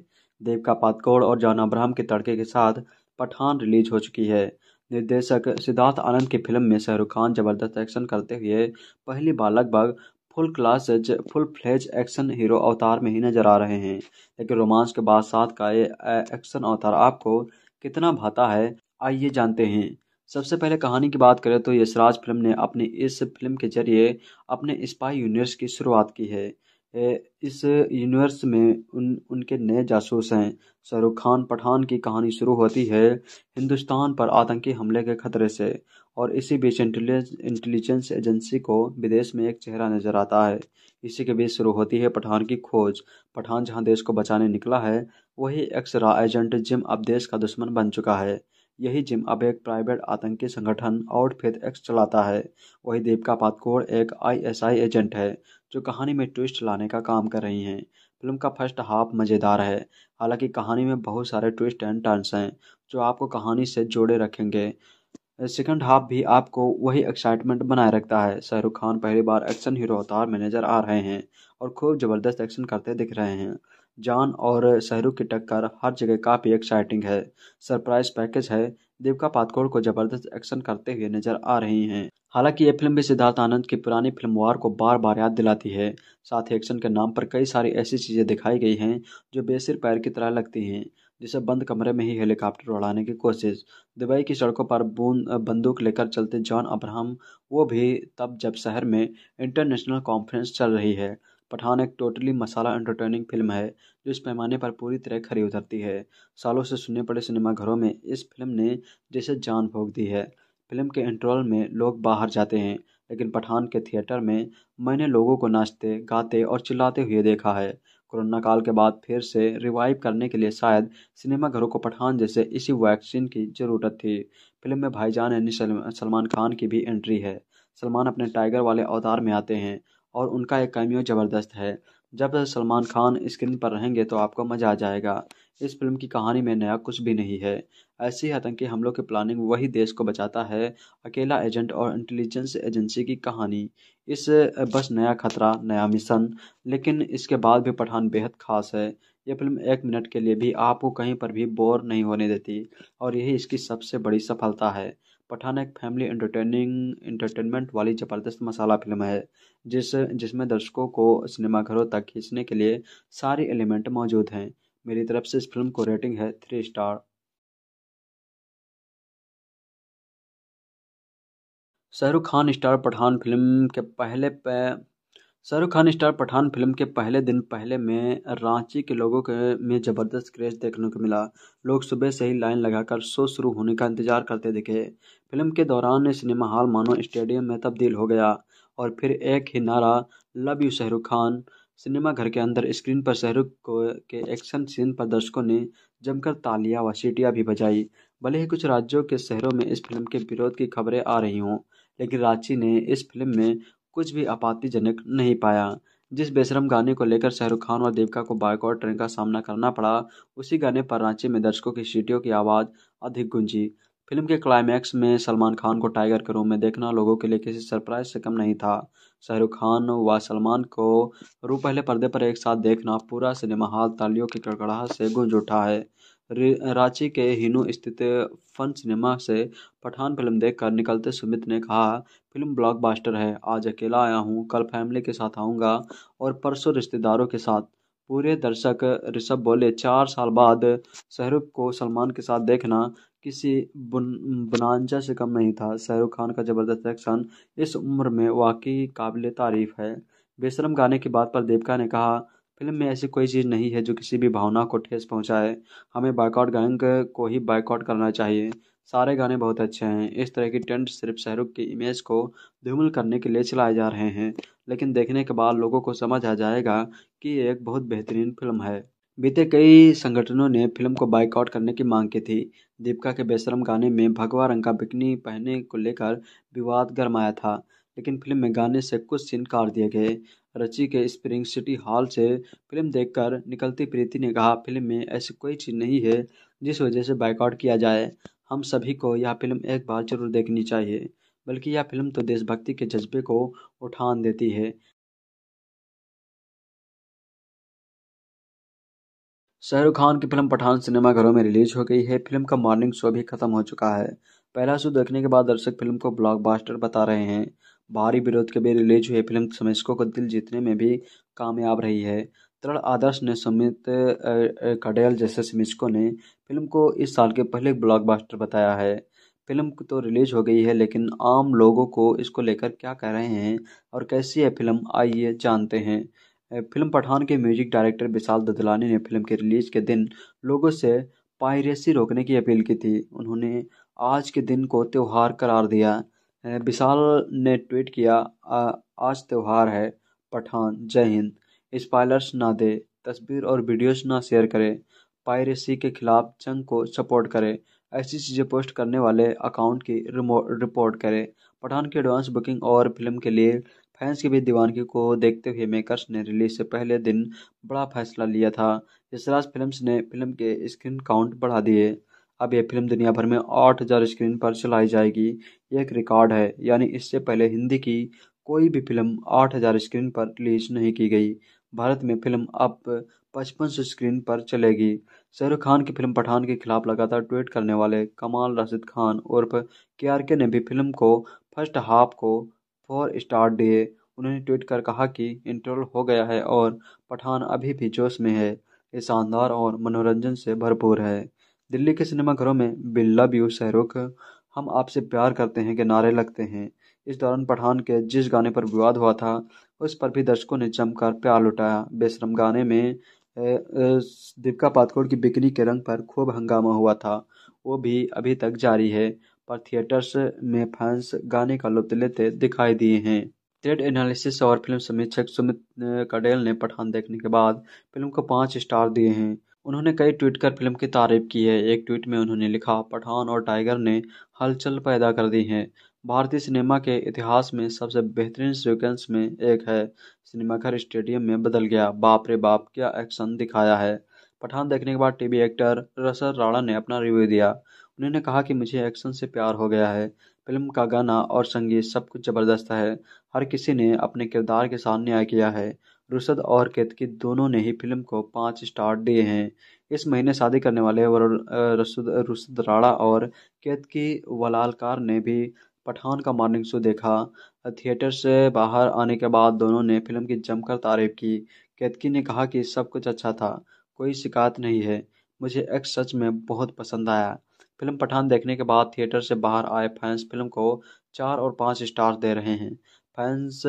[SPEAKER 2] देवका पातकोड़ और जाना अब्राहम के तड़के के साथ पठान रिलीज हो चुकी है निर्देशक सिद्धार्थ आनंद की फिल्म में शाहरुख खान जबरदस्त एक्शन करते हुए पहली बार लगभग full class full fledged action hero अवतार में ही नजर आ रहे हैं लेकिन रोमांच के बाद साथ का ये एक्शन अवतार आपको कितना भाता है आइए जानते हैं सबसे पहले कहानी की बात करें तो यशराज फिल्म ने अपनी इस फिल्म के जरिए अपने स्पाई यूनिवर्स की शुरुआत की है इस यूनिवर्स में उन उनके नए जासूस हैं शाहरुख खान पठान की कहानी शुरू होती है हिंदुस्तान पर आतंकी हमले के खतरे से और इसी बीच इंटेलिजेंस एजेंसी को विदेश में एक चेहरा नजर आता है इसी के बीच शुरू होती है पठान की खोज पठान जहां देश को बचाने निकला है वही एक्स रा एजेंट जिम अब देश का दुश्मन बन चुका है यही जिम अब एक प्राइवेट आतंकी संगठन आउटफिट एक्स चलाता है वही दीपिका पादकोड़ एक आईएसआई एजेंट है जो कहानी में ट्विस्ट लाने का काम कर रही हैं फिल्म का फर्स्ट हाफ मज़ेदार है हालांकि कहानी में बहुत सारे ट्विस्ट एंड टर्न्स हैं जो आपको कहानी से जोड़े रखेंगे सेकंड हाफ भी आपको वही एक्साइटमेंट बनाए रखता है शाहरुख खान पहली बार एक्शन हीरो अवतार में नज़र आ रहे हैं और खूब ज़बरदस्त एक्शन करते दिख रहे हैं जान और शाहरुख की टक्कर हर जगह काफ़ी एक्साइटिंग है सरप्राइज पैकेज है दीपिका पातकोड़ को जबरदस्त एक्शन करते हुए नजर आ रही हैं हालांकि ये फिल्म भी सिद्धार्थ आनंद की पुरानी फिल्म वार को बार बार याद दिलाती है साथ ही एक्शन के नाम पर कई सारी ऐसी चीज़ें दिखाई गई हैं जो बेसिर पैर की तरह लगती हैं जिसे बंद कमरे में ही हेलीकॉप्टर उड़ाने की कोशिश दुबई की सड़कों पर बूंद बंदूक लेकर चलते जॉन अब्राहम वो भी तब जब शहर में इंटरनेशनल कॉन्फ्रेंस चल रही है पठान एक टोटली मसाला एंटरटेनिंग फिल्म है जो इस पैमाने पर पूरी तरह खरी उतरती है सालों से सुनने पड़े सिनेमाघरों में इस फिल्म ने जैसे जान फोंक दी है फिल्म के इंटरवल में लोग बाहर जाते हैं लेकिन पठान के थिएटर में मैंने लोगों को नाचते गाते और चिल्लाते हुए देखा है कोरोना काल के बाद फिर से रिवाइव करने के लिए शायद सिनेमाघरों को पठान जैसे इसी वैक्सीन की ज़रूरत थी फिल्म में भाईजान यानी सलमान खान की भी एंट्री है सलमान अपने टाइगर वाले अवतार में आते हैं और उनका एक कैमियो ज़बरदस्त है जब सलमान खान स्क्रीन पर रहेंगे तो आपको मज़ा आ जाएगा इस फिल्म की कहानी में नया कुछ भी नहीं है ऐसे आतंकी हमलों की प्लानिंग वही देश को बचाता है अकेला एजेंट और इंटेलिजेंस एजेंसी की कहानी इस बस नया खतरा नया मिशन लेकिन इसके बाद भी पठान बेहद खास है यह फिल्म एक मिनट के लिए भी आपको कहीं पर भी बोर नहीं होने देती और यही इसकी सबसे बड़ी सफलता है पठान एक फैमिली एंटरटेनिंग एंटरटेनमेंट वाली ज़बरदस्त मसाला फिल्म है जिस जिसमें दर्शकों को सिनेमाघरों तक खींचने के लिए सारे
[SPEAKER 1] एलिमेंट मौजूद हैं मेरी तरफ से इस फिल्म को रेटिंग है three star Shahrukh Khan star Pathaan film के पहले शाहरुख खान स्टार पठान फिल्म के पहले दिन पहले में
[SPEAKER 2] रांची के लोगों के में ज़बरदस्त क्रेज देखने को मिला लोग सुबह से ही लाइन लगाकर शो शुरू होने का इंतजार करते दिखे फिल्म के दौरान सिनेमा हॉल मानो स्टेडियम में तब्दील हो गया और फिर एक ही नारा लव यू शाहरुख खान सिनेमाघर के अंदर स्क्रीन पर शाहरुख के एक्शन सीन पर दर्शकों ने जमकर तालियां व सीटियां भी बजाई भले ही कुछ राज्यों के शहरों में इस फिल्म के विरोध की खबरें आ रही हों लेकिन रांची ने इस फिल्म में कुछ भी आपत्तिजनक नहीं पाया जिस बेशरम गाने को लेकर शाहरुख खान और देविका को बायकॉट ट्रेन का सामना करना पड़ा उसी गाने पर रांची में दर्शकों की सीटियों की आवाज़ अधिक गूंजी फिल्म के क्लाइमैक्स में सलमान खान को टाइगर के रूम में देखना लोगों के लिए किसी सरप्राइज से कम नहीं था शाहरुख खान व सलमान को रू पहले पर्दे पर एक साथ देखना पूरा सिनेमा हॉल तालियों की कड़कड़ाहट से गूंज उठा है रांची के हिनू स्थित फन सिनेमा से पठान फिल्म देखकर निकलते सुमित ने कहा फिल्म ब्लॉकबस्टर है आज अकेला आया हूँ कल फैमिली के साथ आऊँगा और परसों रिश्तेदारों के साथ पूरे दर्शक ऋषभ बोले चार साल बाद शाहरुख को सलमान के साथ देखना किसी बोनांजा से कम नहीं था शाहरुख खान का ज़बरदस्त एक्शन इस उम्र में वाकई काबिल तारीफ है बेशरम गाने की बात पर देविका ने कहा फिल्म में ऐसी कोई चीज़ नहीं है जो किसी भी भावना को ठेस पहुंचाए हमें बाइकआउट गायक को ही बाइकआउट करना चाहिए सारे गाने बहुत अच्छे हैं इस तरह की टेंट सिर्फ शाहरुख की इमेज को धूमिल करने के लिए चलाए जा रहे हैं लेकिन देखने के बाद लोगों को समझ आ जाएगा कि ये एक बहुत बेहतरीन फिल्म है बीते कई संगठनों ने फिल्म को बाइकआउट करने की मांग की थी दीपिका के बेशरम गाने में भगवा रंग का बिकनी पहने को लेकर विवाद गरमाया था लेकिन फिल्म में गाने से कुछ सीन काट दिए गए रची के स्प्रिंग सिटी हॉल से फिल्म देखकर निकलती प्रीति ने कहा फिल्म में ऐसी कोई चीज़ नहीं है जिस वजह से बाइकआउट किया जाए
[SPEAKER 1] हम सभी को यह फिल्म एक बार जरूर देखनी चाहिए बल्कि यह फिल्म तो देशभक्ति के जज्बे को उठान देती है शाहरुख खान की फिल्म पठान सिनेमाघरों में रिलीज हो गई है फिल्म का मॉर्निंग शो भी खत्म
[SPEAKER 2] हो चुका है पहला शो देखने के बाद दर्शक फिल्म को ब्लॉकबस्टर बता रहे हैं भारी विरोध के बीच रिलीज हुई फिल्म समीक्षकों को दिल जीतने में भी कामयाब रही है तरल आदर्श ने सुमित कडेल जैसे समीक्षकों ने फिल्म को इस साल के पहले ब्लॉकबस्टर बताया है फिल्म तो रिलीज हो गई है लेकिन आम लोगों को इसको लेकर क्या कह रहे हैं और कैसी है फिल्म आइए जानते हैं फिल्म पठान के म्यूजिक डायरेक्टर विशाल ददलानी ने फिल्म के रिलीज के दिन लोगों से पायरेसी रोकने की अपील की थी उन्होंने आज के दिन को त्यौहार करार दिया विशाल ने ट्वीट किया आ, आज त्यौहार है पठान जय हिंद स्पाइलर्स ना दे तस्वीर और वीडियोस ना शेयर करें पायरेसी के खिलाफ जंग को सपोर्ट करें ऐसी चीज़ें पोस्ट करने वाले अकाउंट की रिपोर्ट करें पठान की एडवांस बुकिंग और फिल्म के लिए फैंस की दीवानगी को देखते हुए मेकर्स ने रिलीज से पहले दिन बड़ा फैसला लिया था यशराज फिल्म्स ने फिल्म के स्क्रीन काउंट बढ़ा दिए अब यह फिल्म दुनिया भर में 8000 स्क्रीन पर चलाई जाएगी यह एक रिकॉर्ड है यानी इससे पहले हिंदी की कोई भी फिल्म 8000 स्क्रीन पर रिलीज नहीं की गई भारत में फिल्म अब पचपन स्क्रीन पर चलेगी शाहरुख खान की फिल्म पठान के खिलाफ लगातार ट्वीट करने वाले कमाल राशिद खान उर्फ के ने भी फिल्म को फर्स्ट हाफ को फोर स्टार डे उन्होंने ट्वीट कर कहा कि इंटरवल हो गया है और पठान अभी भी जोश में है ये शानदार और मनोरंजन से भरपूर है दिल्ली के सिनेमाघरों में बिल लव यू शाहरुख हम आपसे प्यार करते हैं के नारे लगते हैं इस दौरान पठान के जिस गाने पर विवाद हुआ था उस पर भी दर्शकों ने जमकर प्यार लुटाया बेशरम गाने में दीपिका पातकोड़ की बिकनी के रंग पर खूब हंगामा हुआ था वो भी अभी तक जारी है पर थिएटर्स में फैंस गाने का लुत्फ लेते दिखाई दिए हैं थ्रेड एनालिसिस और फिल्म समीक्षक सुमित कडेल ने पठान देखने के बाद फिल्म को पाँच स्टार दिए हैं उन्होंने कई ट्वीट कर फिल्म की तारीफ की है एक ट्वीट में उन्होंने लिखा पठान और टाइगर ने हलचल पैदा कर दी है भारतीय सिनेमा के इतिहास में सबसे बेहतरीन सीक्वेंस में एक है सिनेमाघर स्टेडियम में बदल गया बाप रे बाप क्या एक्शन दिखाया है पठान देखने के बाद टीवी एक्टर रसर राणा ने अपना रिव्यू दिया उन्होंने कहा कि मुझे एक्शन से प्यार हो गया है फिल्म का गाना और संगीत सब कुछ ज़बरदस्त है हर किसी ने अपने किरदार के साथ न्याय किया है रुसद और केतकी दोनों ने ही फिल्म को पाँच स्टार दिए हैं इस महीने शादी करने वाले रुशद रुसद राणा और केतकी वलालकार ने भी पठान का मॉर्निंग शो देखा थिएटर से बाहर आने के बाद दोनों ने फिल्म की जमकर तारीफ की केतकी ने कहा कि सब कुछ अच्छा था कोई शिकायत नहीं है मुझे एक्स सच में बहुत पसंद आया फिल्म पठान देखने के बाद थिएटर से बाहर आए फैंस फिल्म को चार और पांच स्टार दे रहे हैं फैंस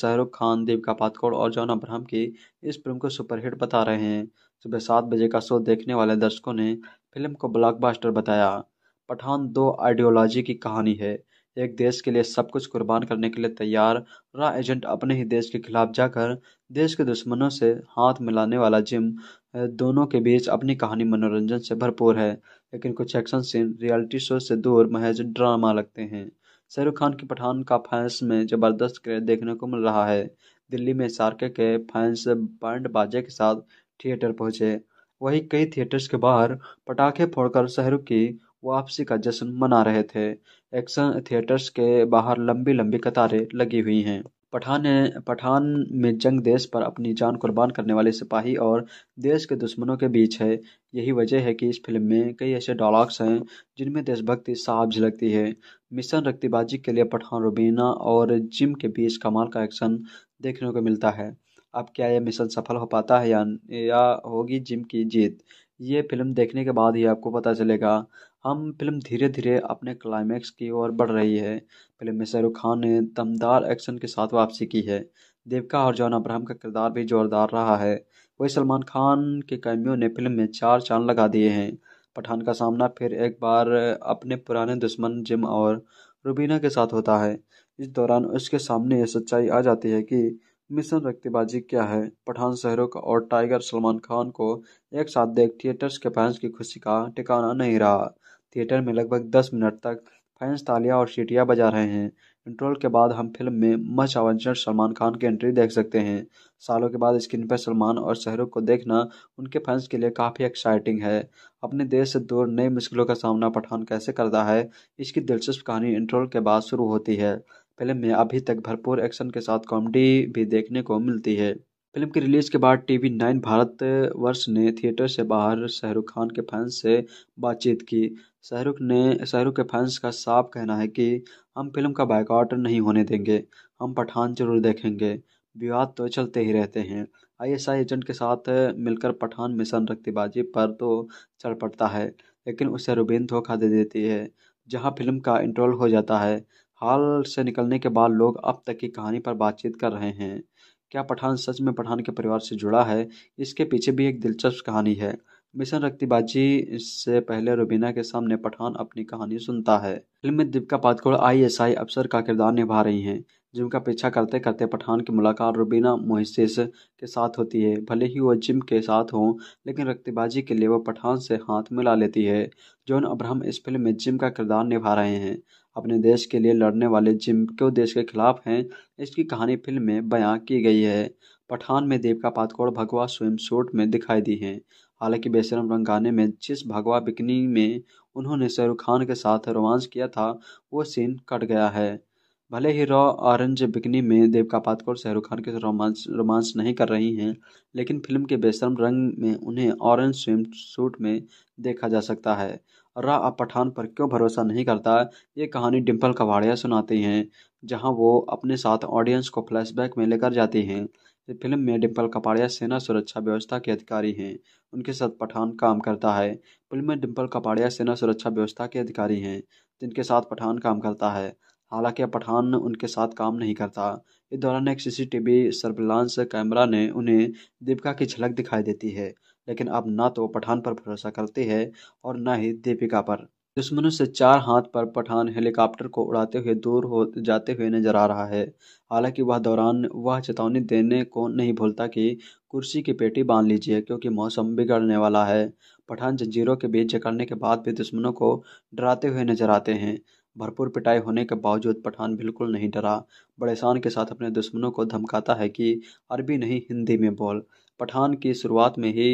[SPEAKER 2] शाहरुख खान दीपिका पादकोड़ और जॉन अब्राहम की इस फिल्म को सुपरहिट बता रहे हैं सुबह सात बजे का शो देखने वाले दर्शकों ने फिल्म को ब्लॉकबस्टर बताया पठान दो आइडियोलॉजी की कहानी है एक देश के लिए सब कुछ कुर्बान करने के लिए तैयार रा एजेंट अपने ही देश के खिलाफ जाकर देश के दुश्मनों से हाथ मिलाने वाला जिम दोनों के बीच अपनी कहानी मनोरंजन से भरपूर है लेकिन कुछ एक्शन सीन रियलिटी शो से दूर महज ड्रामा लगते हैं शाहरुख खान की पठान का फैंस में जबरदस्त क्रेज देखने को मिल रहा है दिल्ली में सार्के के फैंस बैंड बाजे के साथ थिएटर पहुंचे वहीं कई थिएटर्स के बाहर पटाखे फोड़कर शाहरुख की वापसी का जश्न मना रहे थे एक्शन थिएटर्स के बाहर लंबी लंबी कतारें लगी हुई हैं पठान पठान में जंग देश पर अपनी जान कुर्बान करने वाले सिपाही और देश के दुश्मनों के बीच है यही वजह है कि इस फिल्म में कई ऐसे डायलॉग्स हैं जिनमें देशभक्ति साफ झलकती है मिशन रक्तिबाजी के लिए पठान रुबीना और जिम के बीच कमाल का एक्शन देखने को मिलता है अब क्या यह मिशन सफल हो पाता है या, या होगी जिम की जीत ये फिल्म देखने के बाद ही आपको पता चलेगा हम फिल्म धीरे धीरे अपने क्लाइमेक्स की ओर बढ़ रही है फिल्म में शाहरुख खान ने दमदार एक्शन के साथ वापसी की है देविका और जॉन अब्राहम का किरदार भी जोरदार रहा है वही सलमान खान के कैमियों ने फिल्म में चार चांद लगा दिए हैं पठान का सामना फिर एक बार अपने पुराने दुश्मन जिम और रुबीना के साथ होता है इस दौरान उसके सामने ये सच्चाई आ जाती है कि मिशन रक्तबाजी क्या है पठान शहरुख और टाइगर सलमान खान को एक साथ देख थिएटर्स के फैंस की खुशी का ठिकाना नहीं रहा थिएटर में लगभग दस मिनट तक फैंस तालियां और सीटियां बजा रहे हैं इंट्रोल के बाद हम फिल्म में मच आवांचर सलमान खान की एंट्री देख सकते हैं सालों के बाद स्क्रीन पर सलमान और शाहरुख को देखना उनके फैंस के लिए काफ़ी एक्साइटिंग है अपने देश से दूर नई मुश्किलों का सामना पठान कैसे करता है इसकी दिलचस्प कहानी इंटरवल के बाद शुरू होती है फिल्म में अभी तक भरपूर एक्शन के साथ कॉमेडी भी देखने को मिलती है फिल्म की रिलीज के बाद टीवी नाइन भारत वर्ष ने थिएटर से बाहर शाहरुख खान के फैंस से बातचीत की शाहरुख ने शाहरुख के फैंस का साफ कहना है कि हम फिल्म का बायकॉट नहीं होने देंगे हम पठान जरूर देखेंगे विवाद तो चलते ही रहते हैं आईएसआई एजेंट के साथ मिलकर पठान मिशन रक्तिबाजी पर तो चल पड़ता है लेकिन उसे रुबीन धोखा दे देती है जहां फिल्म का इंट्रोल हो जाता है हाल से निकलने के बाद लोग अब तक की कहानी पर बातचीत कर रहे हैं क्या पठान सच में पठान के परिवार से जुड़ा है इसके पीछे भी एक दिलचस्प कहानी है मिशन रक्तिबाजी से पहले रुबीना के सामने पठान अपनी कहानी सुनता है फिल्म में दीपिका पादुकोण आईएसआई अफसर का किरदार निभा रही हैं जिम का पीछा करते करते पठान की मुलाकात रुबीना मोहिसिस के साथ होती है भले ही वह जिम के साथ हों लेकिन रक्तिबाजी के लिए वह पठान से हाथ मिला लेती है जॉन अब्राहम इस फिल्म में जिम का किरदार निभा रहे हैं अपने देश के लिए लड़ने वाले जिम क्यों देश के खिलाफ हैं इसकी कहानी फिल्म में बयां की गई है पठान में देविका पातकोड़ भगवा स्विम सूट में दिखाई दी हैं हालांकि बेसरम गाने में जिस भगवा बिकनी में उन्होंने शाहरुख खान के साथ रोमांस किया था वो सीन कट गया है भले ही रॉ ऑरेंज बिकनी में देविका पातकोर शाहरुख खान के रोमांस रोमांस नहीं कर रही हैं लेकिन फिल्म के बेसरम रंग में उन्हें ऑरेंज स्विम सूट में देखा जा सकता है रा अब पठान पर क्यों भरोसा नहीं करता ये कहानी डिम्पल कवाड़िया सुनाती हैं जहां वो अपने साथ ऑडियंस को फ्लैशबैक में लेकर जाती हैं फिल्म में डिम्पल कपाड़िया सेना सुरक्षा व्यवस्था के अधिकारी हैं उनके साथ पठान काम करता है फिल्म में डिम्पल कपाड़िया सेना सुरक्षा व्यवस्था के अधिकारी हैं जिनके साथ पठान काम करता है हालांकि अब पठान उनके साथ काम नहीं करता इस दौरान एक सीसीटीवी सर्विलांस कैमरा ने उन्हें दीपिका की झलक दिखाई देती है लेकिन अब ना तो पठान पर भरोसा करते हैं और ना ही दीपिका पर दुश्मनों से चार हाथ पर पठान हेलीकॉप्टर को उड़ाते हुए दूर हो जाते हुए नजर आ रहा है हालांकि वह दौरान वह चेतावनी देने को नहीं भूलता कि कुर्सी की पेटी बांध लीजिए क्योंकि मौसम बिगड़ने वाला है पठान जंजीरों के बीच जकड़ने के बाद भी दुश्मनों को डराते हुए नजर आते हैं भरपूर पिटाई होने के बावजूद पठान बिल्कुल नहीं डरा बड़े शान के साथ अपने दुश्मनों को धमकाता है कि अरबी नहीं हिंदी में बोल पठान की शुरुआत में ही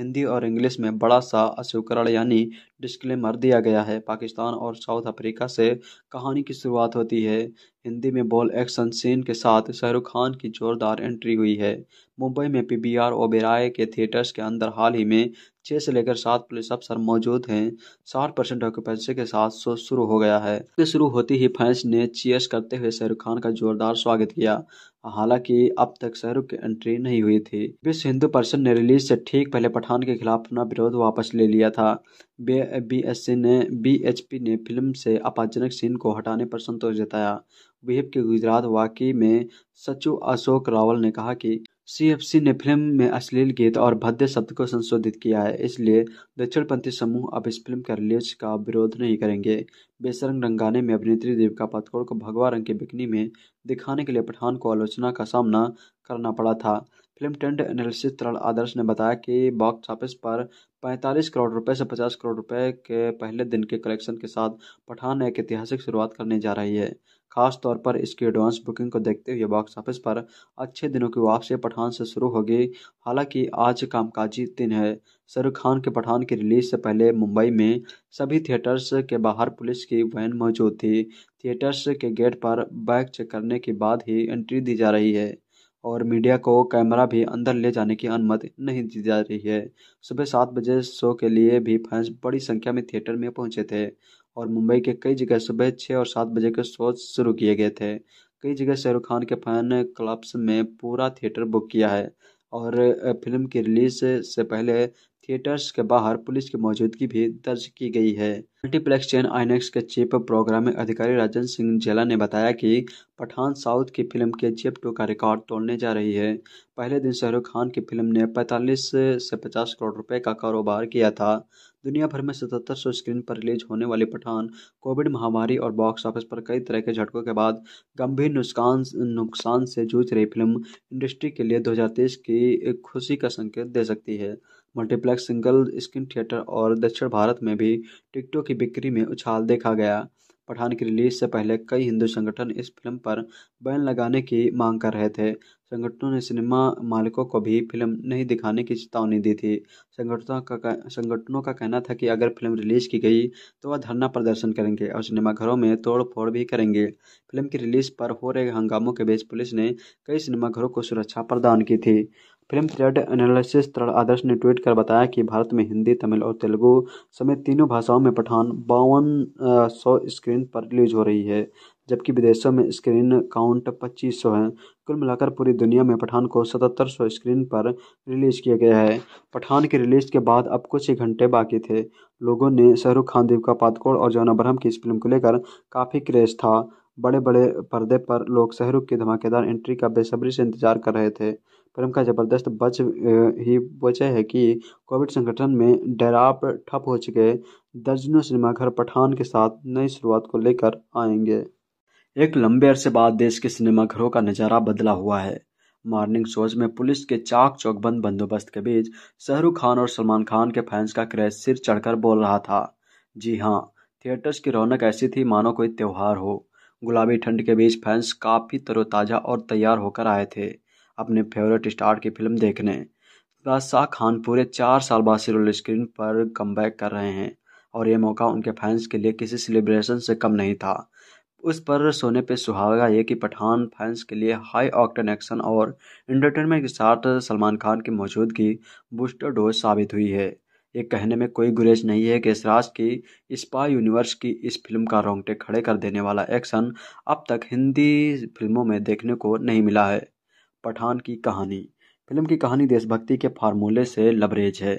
[SPEAKER 2] हिंदी और इंग्लिश में बड़ा सा अश्वीकरण यानी डिस्क्लेमर दिया गया है पाकिस्तान और साउथ अफ्रीका से कहानी की शुरुआत होती है हिंदी में बोल एक्शन सीन के साथ शाहरुख खान की जोरदार एंट्री हुई है मुंबई में पीवीआर ओबेराय के थिएटर्स के अंदर हाल ही में छह से लेकर सात पुलिस अफसर मौजूद हैं साठ परसेंट ऑक्यूपेंसी के साथ शो शुरू हो गया है के शुरू होते ही फैंस ने चीयर्स करते हुए शाहरुख खान का जोरदार स्वागत किया हालांकि अब तक शाहरुख की एंट्री नहीं हुई थी विश्व हिंदू परिषद ने रिलीज से ठीक पहले पठान के खिलाफ अपना विरोध वापस ले लिया था बी एस सी ने बी एच पी ने फिल्म से अपाजनक सीन को हटाने पर संतोष जताया विहिप के गुजरात वाकई में सचिव अशोक रावल ने कहा कि सीएफसी ने फिल्म में अश्लील गीत और भद्य शब्द को संशोधित किया है इसलिए दक्षिणपंथी समूह अब इस फिल्म के रिलीज का विरोध नहीं करेंगे बेसरंग रंगाने में अभिनेत्री देविका पातुकोण को भगवा रंग की बिकनी में दिखाने के लिए पठान को आलोचना का सामना करना पड़ा था फिल्म ट्रेंड एनालिसिस तरल आदर्श ने बताया कि बॉक्स ऑफिस पर 45 करोड़ रुपए से 50 करोड़ रुपए के पहले दिन के कलेक्शन के साथ पठान एक ऐतिहासिक शुरुआत करने जा रही है खासतौर पर इसकी एडवांस बुकिंग को देखते हुए बॉक्स ऑफिस पर अच्छे दिनों की वापसी पठान से शुरू होगी हालांकि आज कामकाजी दिन है शाहरुख खान के पठान की रिलीज से पहले मुंबई में सभी थिएटर्स के बाहर पुलिस की वैन मौजूद थी थिएटर्स के गेट पर बैग चेक करने के बाद ही एंट्री दी जा रही है और मीडिया को कैमरा भी अंदर ले जाने की अनुमति नहीं दी जा रही है सुबह सात बजे शो के लिए भी फैंस बड़ी संख्या में थिएटर में पहुंचे थे और मुंबई के कई जगह सुबह छः और सात बजे के शो शुरू किए गए थे कई जगह शाहरुख खान के फैन क्लब्स में पूरा थिएटर बुक किया है और फिल्म की रिलीज से पहले थिएटर्स के बाहर पुलिस की मौजूदगी भी दर्ज की गई है मल्टीप्लेक्स चेन आईनेक्स के चीफ प्रोग्रामिंग अधिकारी राजन सिंह जेला ने बताया कि पठान साउथ की फिल्म के चीप टू का रिकॉर्ड तोड़ने जा रही है पहले दिन शाहरुख खान की फिल्म ने 45 से 50 करोड़ रुपए का कारोबार किया था दुनिया भर में सतहत्तर सौ स्क्रीन पर रिलीज होने वाली पठान कोविड महामारी और बॉक्स ऑफिस पर कई तरह के झटकों के बाद गंभीर नुकसान नुकसान से जूझ रही फिल्म इंडस्ट्री के लिए 2023 की खुशी का संकेत दे सकती है मल्टीप्लेक्स सिंगल स्क्रीन थिएटर और दक्षिण भारत में भी टिकटों की बिक्री में उछाल देखा गया पठान की रिलीज से पहले कई हिंदू संगठन इस फिल्म पर बैन लगाने की मांग कर रहे थे संगठनों ने सिनेमा मालिकों को भी फिल्म नहीं दिखाने की चेतावनी दी थी संगठनों का संगठनों का कहना था कि अगर फिल्म रिलीज की गई तो वह धरना प्रदर्शन करेंगे और सिनेमाघरों में तोड़ फोड़ भी करेंगे फिल्म की रिलीज पर हो रहे हंगामों के बीच पुलिस ने कई सिनेमाघरों को सुरक्षा प्रदान की थी film trade analysis Taran Adarsh ने ट्वीट कर बताया कि भारत में हिंदी तमिल और तेलुगु समेत तीनों भाषाओं में पठान बावन सौ स्क्रीन पर रिलीज हो रही है जबकि विदेशों में स्क्रीन काउंट पच्चीस सौ है कुल मिलाकर पूरी दुनिया में पठान को सतहत्तर सौ स्क्रीन पर रिलीज़ किया गया है पठान की रिलीज़ के बाद अब कुछ ही घंटे बाकी थे लोगों ने शाहरुख खान दीपिका पातकोड़ और जॉन अब्रह की इस फिल्म को लेकर काफ़ी क्रेज़ था बड़े बड़े पर्दे पर लोग शाहरुख की धमाकेदार एंट्री का बेसब्री से इंतजार कर रहे थे फिल्म का ज़बरदस्त बच ही वजह है कि कोविड संगठन में डराप ठप हो चुके दर्जनों सिनेमाघर पठान के साथ नई शुरुआत को लेकर आएंगे एक लंबे अरसे बाद देश के सिनेमाघरों का नजारा बदला हुआ है, मॉर्निंग शोज में पुलिस के चाक चौकबंद बंदोबस्त के बीच शाहरुख खान और सलमान खान के फैंस का क्रेज सिर चढ़कर बोल रहा था। जी हाँ थिएटर्स की रौनक ऐसी थी मानो कोई त्यौहार हो। गुलाबी ठंड के बीच फैंस काफी तरोताजा और तैयार होकर आए थे, अपने फेवरेट स्टार की फिल्म देखने। बादशाह खान पूरे चार साल बाद सिरोल स्क्रीन पर कम कर रहे हैं और ये मौका उनके फैंस के लिए किसी सेलिब्रेशन से कम नहीं था। उस पर सोने पे सुहागा ये कि पठान फैंस के लिए हाई ऑक्टेन एक्शन और एंटरटेनमेंट के साथ सलमान खान की मौजूदगी बूस्टर डोज साबित हुई है ये कहने में कोई गुरेज नहीं है कि इसराज की स्पा यूनिवर्स की इस फिल्म का रोंगटे खड़े कर देने वाला एक्शन अब तक हिंदी फिल्मों में देखने को नहीं मिला है पठान की कहानी फिल्म की कहानी देशभक्ति के फार्मूले से लबरेज है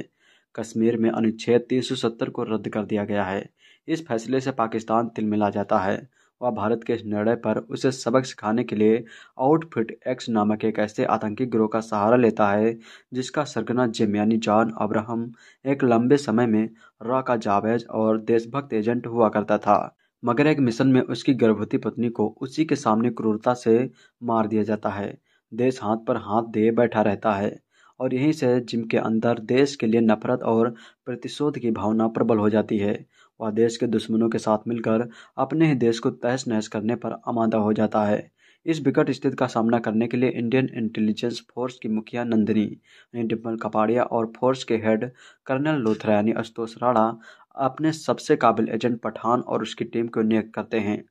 [SPEAKER 2] कश्मीर में अनुच्छेद 370 को रद्द कर दिया गया है इस फैसले से पाकिस्तान तिलमिला जाता है वह भारत के इस निर्णय पर उसे सबक सिखाने के लिए आउटफिट एक्स नामक एक ऐसे आतंकी गिरोह का सहारा लेता है जिसका सरगना जिम यानी जॉन अब्राहम एक लंबे समय में रॉ का जावेज और देशभक्त एजेंट हुआ करता था मगर एक मिशन में उसकी गर्भवती पत्नी को उसी के सामने क्रूरता से मार दिया जाता है देश हाथ पर हाथ दे बैठा रहता है और यहीं से जिम के अंदर देश के लिए नफरत और प्रतिशोध की भावना प्रबल हो जाती है वह देश के दुश्मनों के साथ मिलकर अपने ही देश को तहस नहस करने पर आमादा हो जाता है इस विकट स्थिति का सामना करने के लिए इंडियन इंटेलिजेंस फोर्स की मुखिया नंदिनी यानी डिम्पल कपाड़िया और फोर्स के हेड कर्नल लोथरा यानी आशुतोष राणा अपने सबसे काबिल एजेंट पठान और उसकी टीम को नियुक्त करते हैं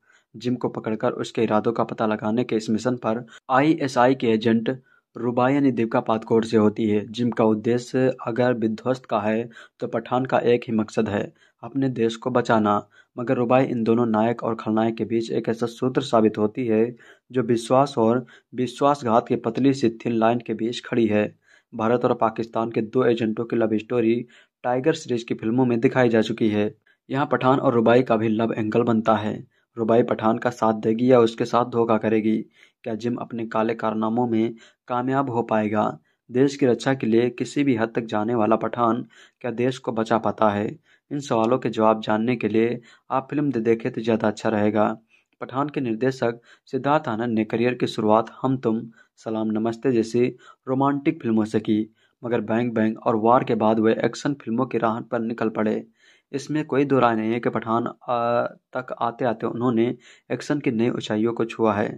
[SPEAKER 2] जिम को पकड़कर उसके इरादों का पता लगाने के इस मिशन पर आईएसआई के एजेंट रुबाई यानी दीपिका पादुकोण से होती है जिनका उद्देश्य अगर विध्वस्त का है तो पठान का एक ही मकसद है अपने देश को बचाना मगर रुबाई इन दोनों नायक और खलनायक के बीच एक ऐसा सूत्र साबित होती है जो विश्वास और विश्वासघात की पतली सी थिन लाइन के बीच खड़ी है भारत और पाकिस्तान के दो एजेंटों की लव स्टोरी टाइगर सीरीज की फिल्मों में दिखाई जा चुकी है यहाँ पठान और रुबाई का भी लव एंगल बनता है रुबाई पठान का साथ देगी या उसके साथ धोखा करेगी क्या जिम अपने काले कारनामों में कामयाब हो पाएगा देश की रक्षा के लिए किसी भी हद तक जाने वाला पठान क्या देश को बचा पाता है इन सवालों के जवाब जानने के लिए आप फिल्म दे देखें तो ज़्यादा अच्छा रहेगा पठान के निर्देशक सिद्धार्थ आनंद ने करियर की शुरुआत हम तुम सलाम नमस्ते जैसी रोमांटिक फिल्मों से की मगर बैंग बैंग और वार के बाद वे एक्शन फिल्मों की राह पर निकल पड़े इसमें कोई दो राय नहीं है कि पठान तक आते आते उन्होंने एक्शन की नई ऊंचाइयों को छुआ है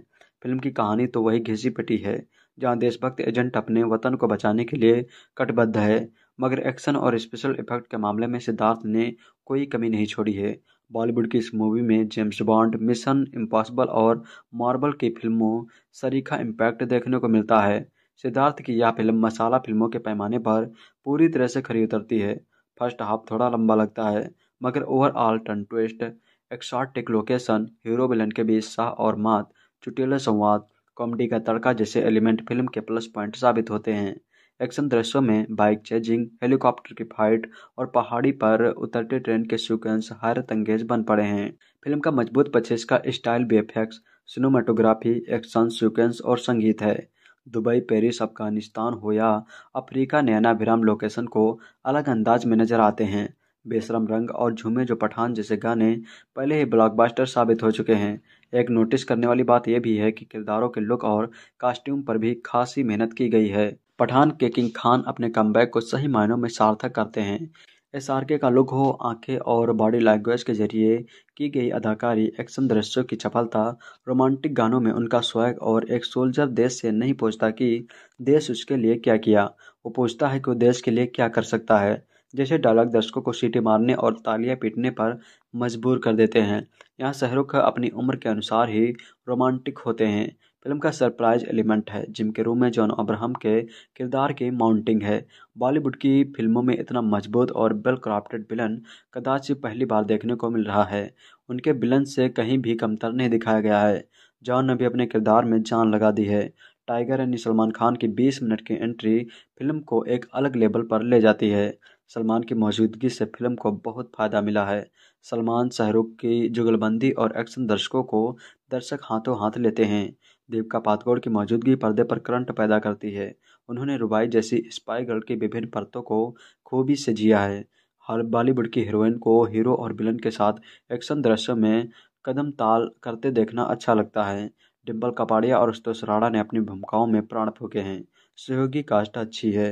[SPEAKER 2] फिल्म की कहानी तो वही घिसी पिटी है जहां देशभक्त एजेंट अपने वतन को बचाने के लिए कटबद्ध है मगर एक्शन और स्पेशल इफेक्ट के मामले में सिद्धार्थ ने कोई कमी नहीं छोड़ी है बॉलीवुड की इस मूवी में जेम्स बॉन्ड मिशन इम्पॉसिबल और मार्बल की फिल्मों सरीखा इम्पैक्ट देखने को मिलता है सिद्धार्थ की यह फिल्म मसाला फिल्मों के पैमाने पर पूरी तरह से खरी उतरती है फर्स्ट हाफ थोड़ा लंबा लगता है मगर overall turn twist exotic location hero villain के बीच शाह और मात चुटिला संवाद, कॉमेडी का तड़का जैसे एलिमेंट फिल्म के प्लस पॉइंट साबित होते हैं। एक्शन दृश्यों में बाइक चेजिंग, हेलीकॉप्टर की फाइट और पहाड़ी पर उतरते ट्रेन के सीक्वेंस हैरतअंगेज बन पड़े हैं। फिल्म का मजबूत पचेस का style VFX cinematography, action sequence और संगीत है। दुबई, पेरिस, अफगानिस्तान हो या अफ्रीका विराम लोकेशन को अलग अंदाज में नजर आते हैं। बेशरम रंग और झूमे जो पठान जैसे गाने पहले ही ब्लॉकबस्टर साबित हो चुके हैं। एक नोटिस करने वाली बात यह भी है कि किरदारों के लुक और कास्ट्यूम पर भी खासी मेहनत की गई है पठान के किंग खान अपने कम को सही मायनों में सार्थक करते हैं एस आर के का लुक हो आंखें और बॉडी लैंग्वेज के जरिए की गई अदाकारी एक्शन दृश्यों की सफलता रोमांटिक गानों में उनका स्वैग और एक सोल्जर देश से नहीं पूछता कि देश उसके लिए क्या किया वो पूछता है कि वो देश के लिए क्या कर सकता है जैसे डायलॉग दर्शकों को सीटी मारने और तालियां पीटने पर मजबूर कर देते हैं यहाँ शाहरुख अपनी उम्र के अनुसार ही रोमांटिक होते हैं फिल्म का सरप्राइज एलिमेंट है जिनके रूम में जॉन अब्राहम के किरदार की माउंटिंग है बॉलीवुड की फिल्मों में इतना मजबूत और वेल क्राफ्टेड विलन कदाचित पहली बार देखने को मिल रहा है उनके विलन से कहीं भी कमतर नहीं दिखाया गया है जॉन ने भी अपने किरदार में जान लगा दी है टाइगर एंड सलमान खान की बीस मिनट की एंट्री फिल्म को एक अलग लेवल पर ले जाती है सलमान की मौजूदगी से फिल्म को बहुत फ़ायदा मिला है सलमान शाहरुख की जुगलबंदी और एक्शन दर्शकों को दर्शक हाथों हाथ लेते हैं दीपिका पादुकोण की मौजूदगी पर्दे पर करंट पैदा करती है उन्होंने रुबाई जैसी स्पाई गर्ल की विभिन्न परतों को खूबी से जिया है हर बॉलीवुड की हीरोइन को हीरो और विलन के साथ एक्शन दृश्य में कदम ताल करते देखना अच्छा लगता है डिम्पल कपाड़िया और स्तोष राणा ने अपनी
[SPEAKER 1] भूमिकाओं में प्राण फूके हैं सहयोगी कास्ट अच्छी है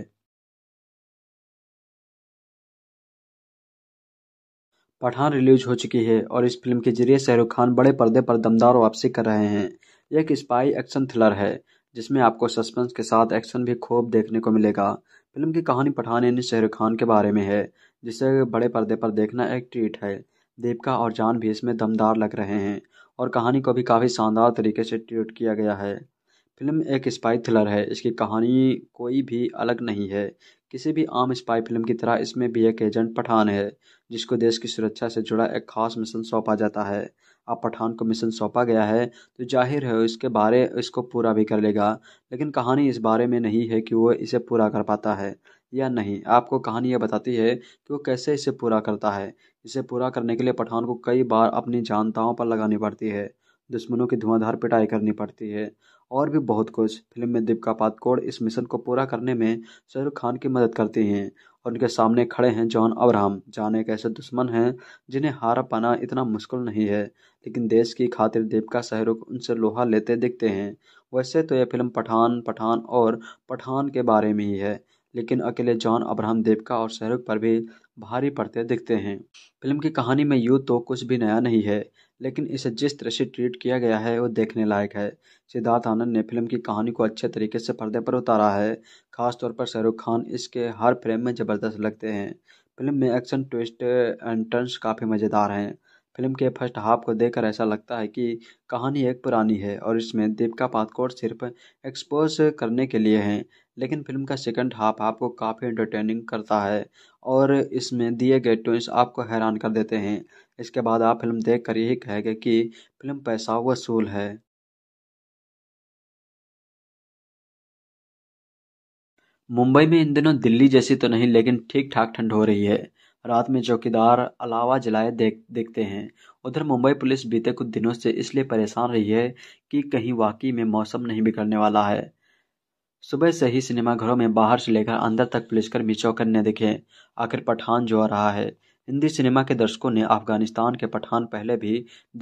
[SPEAKER 1] पठान रिलीज हो चुकी है और इस फिल्म के
[SPEAKER 2] जरिए शाहरुख खान बड़े पर्दे पर दमदार वापसी कर रहे हैं एक स्पाई एक्शन थ्रिलर है जिसमें आपको सस्पेंस के साथ एक्शन भी खूब देखने को मिलेगा फिल्म की कहानी पठान यानी शाहरुख खान के बारे में है जिसे बड़े पर्दे पर देखना एक ट्रीट है दीपिका और जान भी इसमें दमदार लग रहे हैं और कहानी को भी काफ़ी शानदार तरीके से ट्रीट किया गया है फिल्म एक स्पाई थ्रिलर है इसकी कहानी कोई भी अलग नहीं है किसी भी आम स्पाई फिल्म की तरह इसमें भी एक एजेंट पठान है जिसको देश की सुरक्षा से जुड़ा एक खास मिशन सौंपा जाता है अब पठान को मिशन सौंपा गया है तो जाहिर है इसके बारे इसको पूरा भी कर लेगा लेकिन कहानी इस बारे में नहीं है कि वो इसे पूरा कर पाता है या नहीं आपको कहानी यह बताती है कि वो कैसे इसे पूरा करता है इसे पूरा करने के लिए पठान को कई बार अपनी जानताओं पर लगानी पड़ती है दुश्मनों की धुआंधार पिटाई करनी पड़ती है और भी बहुत कुछ फिल्म में दीपिका पादुकोण इस मिशन को पूरा करने में शाहरुख खान की मदद करती हैं और उनके सामने खड़े हैं जॉन अब्राहम जान एक ऐसे दुश्मन हैं जिन्हें हारा पाना इतना मुश्किल नहीं है लेकिन देश की खातिर दीपिका शाहरुख उनसे लोहा लेते दिखते हैं वैसे तो यह फिल्म पठान पठान और पठान के बारे में ही है लेकिन अकेले जॉन अब्राहम देवका और शाहरुख पर भी भारी पड़ते दिखते हैं फिल्म की कहानी में यूँ तो कुछ भी नया नहीं है लेकिन इसे जिस तरह से ट्रीट किया गया है वो देखने लायक है सिद्धार्थ आनंद ने फिल्म की कहानी को अच्छे तरीके से पर्दे पर उतारा है खास तौर पर शाहरुख खान इसके हर फ्रेम में ज़बरदस्त लगते हैं फिल्म में एक्शन ट्विस्ट एंड टर्न्स काफ़ी मज़ेदार हैं फिल्म के फर्स्ट हाफ को देखकर ऐसा लगता है कि कहानी एक पुरानी है और इसमें दीपिका पादकोट सिर्फ एक्सपोज करने के लिए हैं लेकिन फिल्म का सेकंड हाफ आपको काफ़ी एंटरटेनिंग करता है और इसमें दिए गए ट्विस्ट आपको हैरान कर देते हैं इसके बाद आप फिल्म देख कर यही
[SPEAKER 1] कहेंगे कि फिल्म पैसा वसूल है मुंबई में इन दिनों दिल्ली जैसी तो नहीं लेकिन ठीक ठाक ठंड हो रही है
[SPEAKER 2] रात में चौकीदार अलावा जलाए देख देखते हैं उधर मुंबई पुलिस बीते कुछ दिनों से इसलिए परेशान रही है कि कहीं वाकई में मौसम नहीं बिगड़ने वाला है सुबह से ही सिनेमाघरों में बाहर से लेकर अंदर तक पुलिसकर्मी चौकन्ने दिखे आखिर पठान जो आ रहा है हिंदी सिनेमा के दर्शकों ने अफगानिस्तान के पठान पहले भी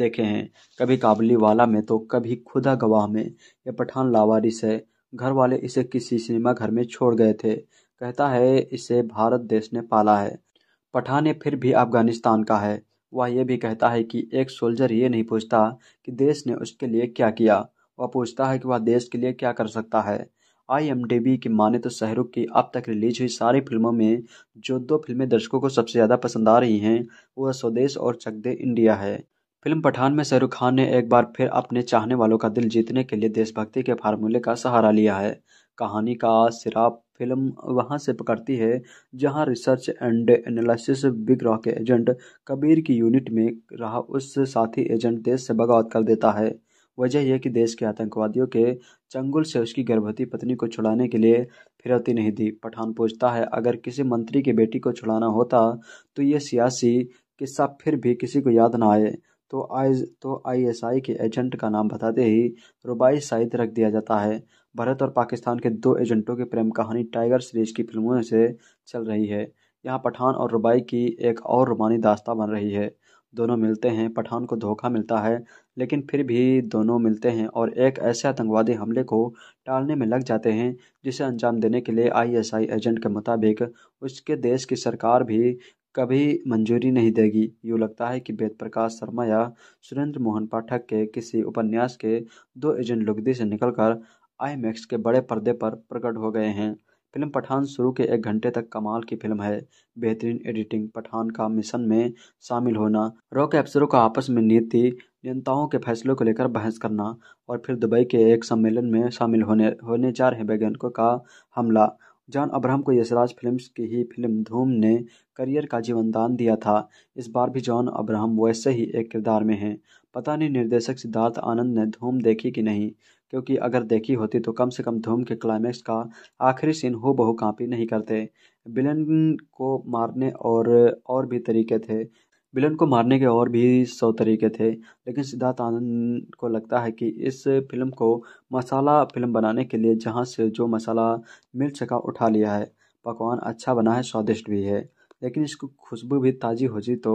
[SPEAKER 2] देखे हैं कभी वाला में तो कभी खुदा गवाह में यह पठान लावारिस है घर वाले इसे किसी सिनेमा घर में छोड़ गए थे कहता है इसे भारत देश ने पाला है पठान ये फिर भी अफगानिस्तान का है वह यह भी कहता है कि एक सोल्जर ये नहीं पूछता कि देश ने उसके लिए क्या किया वह पूछता है कि वह देश के लिए क्या कर सकता है आईएमडीबी की माने तो शाहरुख की अब तक रिलीज हुई सारी फिल्मों में जो दो फिल्में दर्शकों को सबसे ज़्यादा पसंद आ रही हैं वह स्वदेश और चक दे इंडिया है फिल्म पठान में शाहरुख खान ने एक बार फिर अपने चाहने वालों का दिल जीतने के लिए देशभक्ति के फार्मूले का सहारा लिया है कहानी का सिराप फिल्म वहां से पकड़ती है जहां रिसर्च एंड एनालिसिस बिग रॉ के एजेंट कबीर की यूनिट में रहा उस साथी एजेंट देश से बगावत कर देता है वजह यह कि देश के आतंकवादियों के चंगुल से उसकी गर्भवती पत्नी को छुड़ाने के लिए फिरौती नहीं दी पठान पूछता है अगर किसी मंत्री की बेटी को छुड़ाना होता तो ये सियासी किस्सा फिर भी किसी को याद ना आए तो आई तो आईएसआई के एजेंट का नाम बताते ही रुबाई साइद रख दिया जाता है भारत और पाकिस्तान के दो एजेंटों की प्रेम कहानी टाइगर सीरीज की फिल्मों से चल रही है यहाँ पठान और रुबाई की एक और रुमानी दास्ता बन रही है दोनों मिलते हैं पठान को धोखा मिलता है लेकिन फिर भी दोनों मिलते हैं और एक ऐसे आतंकवादी हमले को टालने में लग जाते हैं जिसे अंजाम देने के लिए आईएसआई एजेंट के मुताबिक उसके देश की सरकार भी कभी मंजूरी नहीं देगी यूँ लगता है कि वेद प्रकाश शर्मा या सुरेंद्र मोहन पाठक के किसी उपन्यास के दो एजेंट लुगदी से निकलकर आईमैक्स के बड़े पर्दे पर प्रकट हो गए हैं फिल्म पठान शुरू के एक घंटे तक कमाल की फिल्म है बेहतरीन एडिटिंग पठान का मिशन में शामिल होना रॉक के अफसरों का आपस में नीति जनताओं के फैसलों को लेकर बहस करना और फिर दुबई के एक सम्मेलन में शामिल होने होने जा रहे वैज्ञानिकों का हमला जॉन अब्राहम को यशराज फिल्म्स की ही फिल्म धूम ने करियर का जीवनदान दिया था इस बार भी जॉन अब्राहम वैसे ही एक किरदार में हैं पता नहीं निर्देशक सिद्धार्थ आनंद ने धूम देखी कि नहीं क्योंकि अगर देखी होती तो कम से कम धूम के क्लाइमैक्स का आखिरी सीन हो बहु कापी नहीं करते बिलन को मारने और और भी तरीके थे विलन को मारने के और भी सौ तरीके थे लेकिन सिद्धार्थ आनंद को लगता है कि इस फिल्म को मसाला फिल्म बनाने के लिए जहाँ से जो मसाला मिल सका उठा लिया है पकवान अच्छा बना है स्वादिष्ट भी है लेकिन इसकी खुशबू भी ताज़ी हो जी तो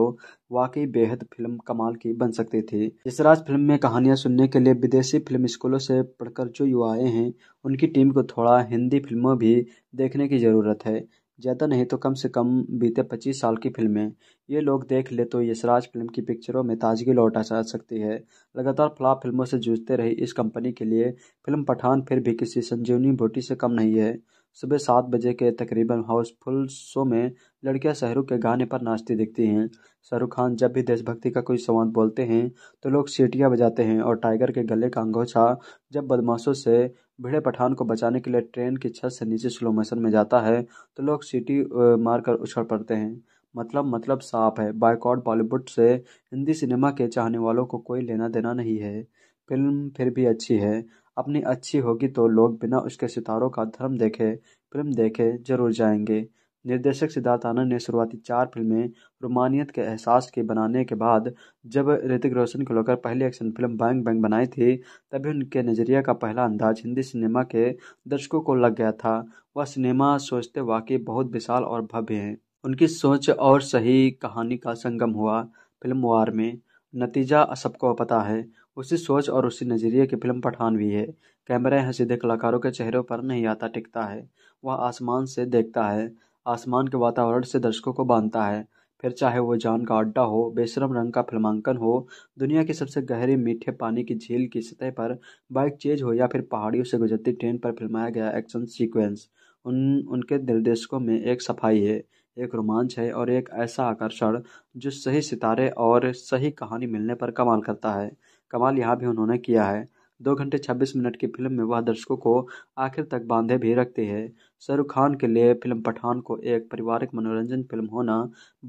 [SPEAKER 2] वाकई बेहद फिल्म कमाल की बन सकती थी राज फिल्म में कहानियां सुनने के लिए विदेशी फिल्म स्कूलों से पढ़कर जो युवाएं हैं उनकी टीम को थोड़ा हिंदी फिल्मों भी देखने की ज़रूरत है ज़्यादा नहीं तो कम से कम बीते पच्चीस साल की फिल्में ये लोग देख ले तो यशराज फिल्म की पिक्चरों में ताजगी लौटा जा सकती है लगातार फ्लॉप फिल्मों से जूझते रही इस कंपनी के लिए फिल्म पठान फिर भी किसी संजीवनी बोटी से कम नहीं है सुबह सात बजे के तकरीबन हाउसफुल शो में लड़कियां शाहरुख के गाने पर नाचती दिखती हैं शाहरुख खान जब भी देशभक्ति का कोई संवाद बोलते हैं तो लोग सीटियाँ बजाते हैं और टाइगर के गले का अंगोछा जब बदमाशों से भिड़े पठान को बचाने के लिए ट्रेन की छत से नीचे स्लो मोशन में जाता है तो लोग सीटी मारकर उछल पड़ते हैं मतलब मतलब साफ है बायकॉट बॉलीवुड से हिंदी सिनेमा के चाहने वालों को कोई लेना देना नहीं है फिल्म फिर भी अच्छी है अपनी अच्छी होगी तो लोग बिना उसके सितारों का धर्म देखे फिल्म देखे जरूर जाएंगे निर्देशक सिद्धार्थ आनंद ने शुरुआती चार फिल्में रोमानियत के एहसास के बनाने के बाद जब ऋतिक रोशन को लेकर पहली एक्शन फिल्म बैंग बैंग बनाई थी तभी उनके नज़रिया का पहला अंदाज हिंदी सिनेमा के दर्शकों को लग गया था वह सिनेमा सोचते वाकई बहुत विशाल और भव्य हैं उनकी सोच और सही कहानी का संगम हुआ फिल्म वार में नतीजा सबको पता है उसी सोच और उसी नज़रिए की फिल्म पठान भी है कैमरा यहाँ सीधे कलाकारों के चेहरों पर नहीं आता टिकता है वह आसमान से देखता है आसमान के वातावरण से दर्शकों को बांधता है फिर चाहे वो जान का अड्डा हो बेशरम रंग का फिल्मांकन हो दुनिया के सबसे गहरे मीठे पानी की झील की सतह पर बाइक चेज हो या फिर पहाड़ियों से गुजरती ट्रेन पर फिल्माया गया एक्शन सीक्वेंस उन उनके निर्देशकों में एक सफाई है एक रोमांच है और एक ऐसा आकर्षण जो सही सितारे और सही कहानी मिलने पर कमाल करता है कमाल यहाँ भी उन्होंने किया है दो घंटे छब्बीस मिनट की फिल्म में वह दर्शकों को आखिर तक बांधे भी रखती है शाहरुख खान के लिए फिल्म पठान को एक पारिवारिक मनोरंजन फिल्म होना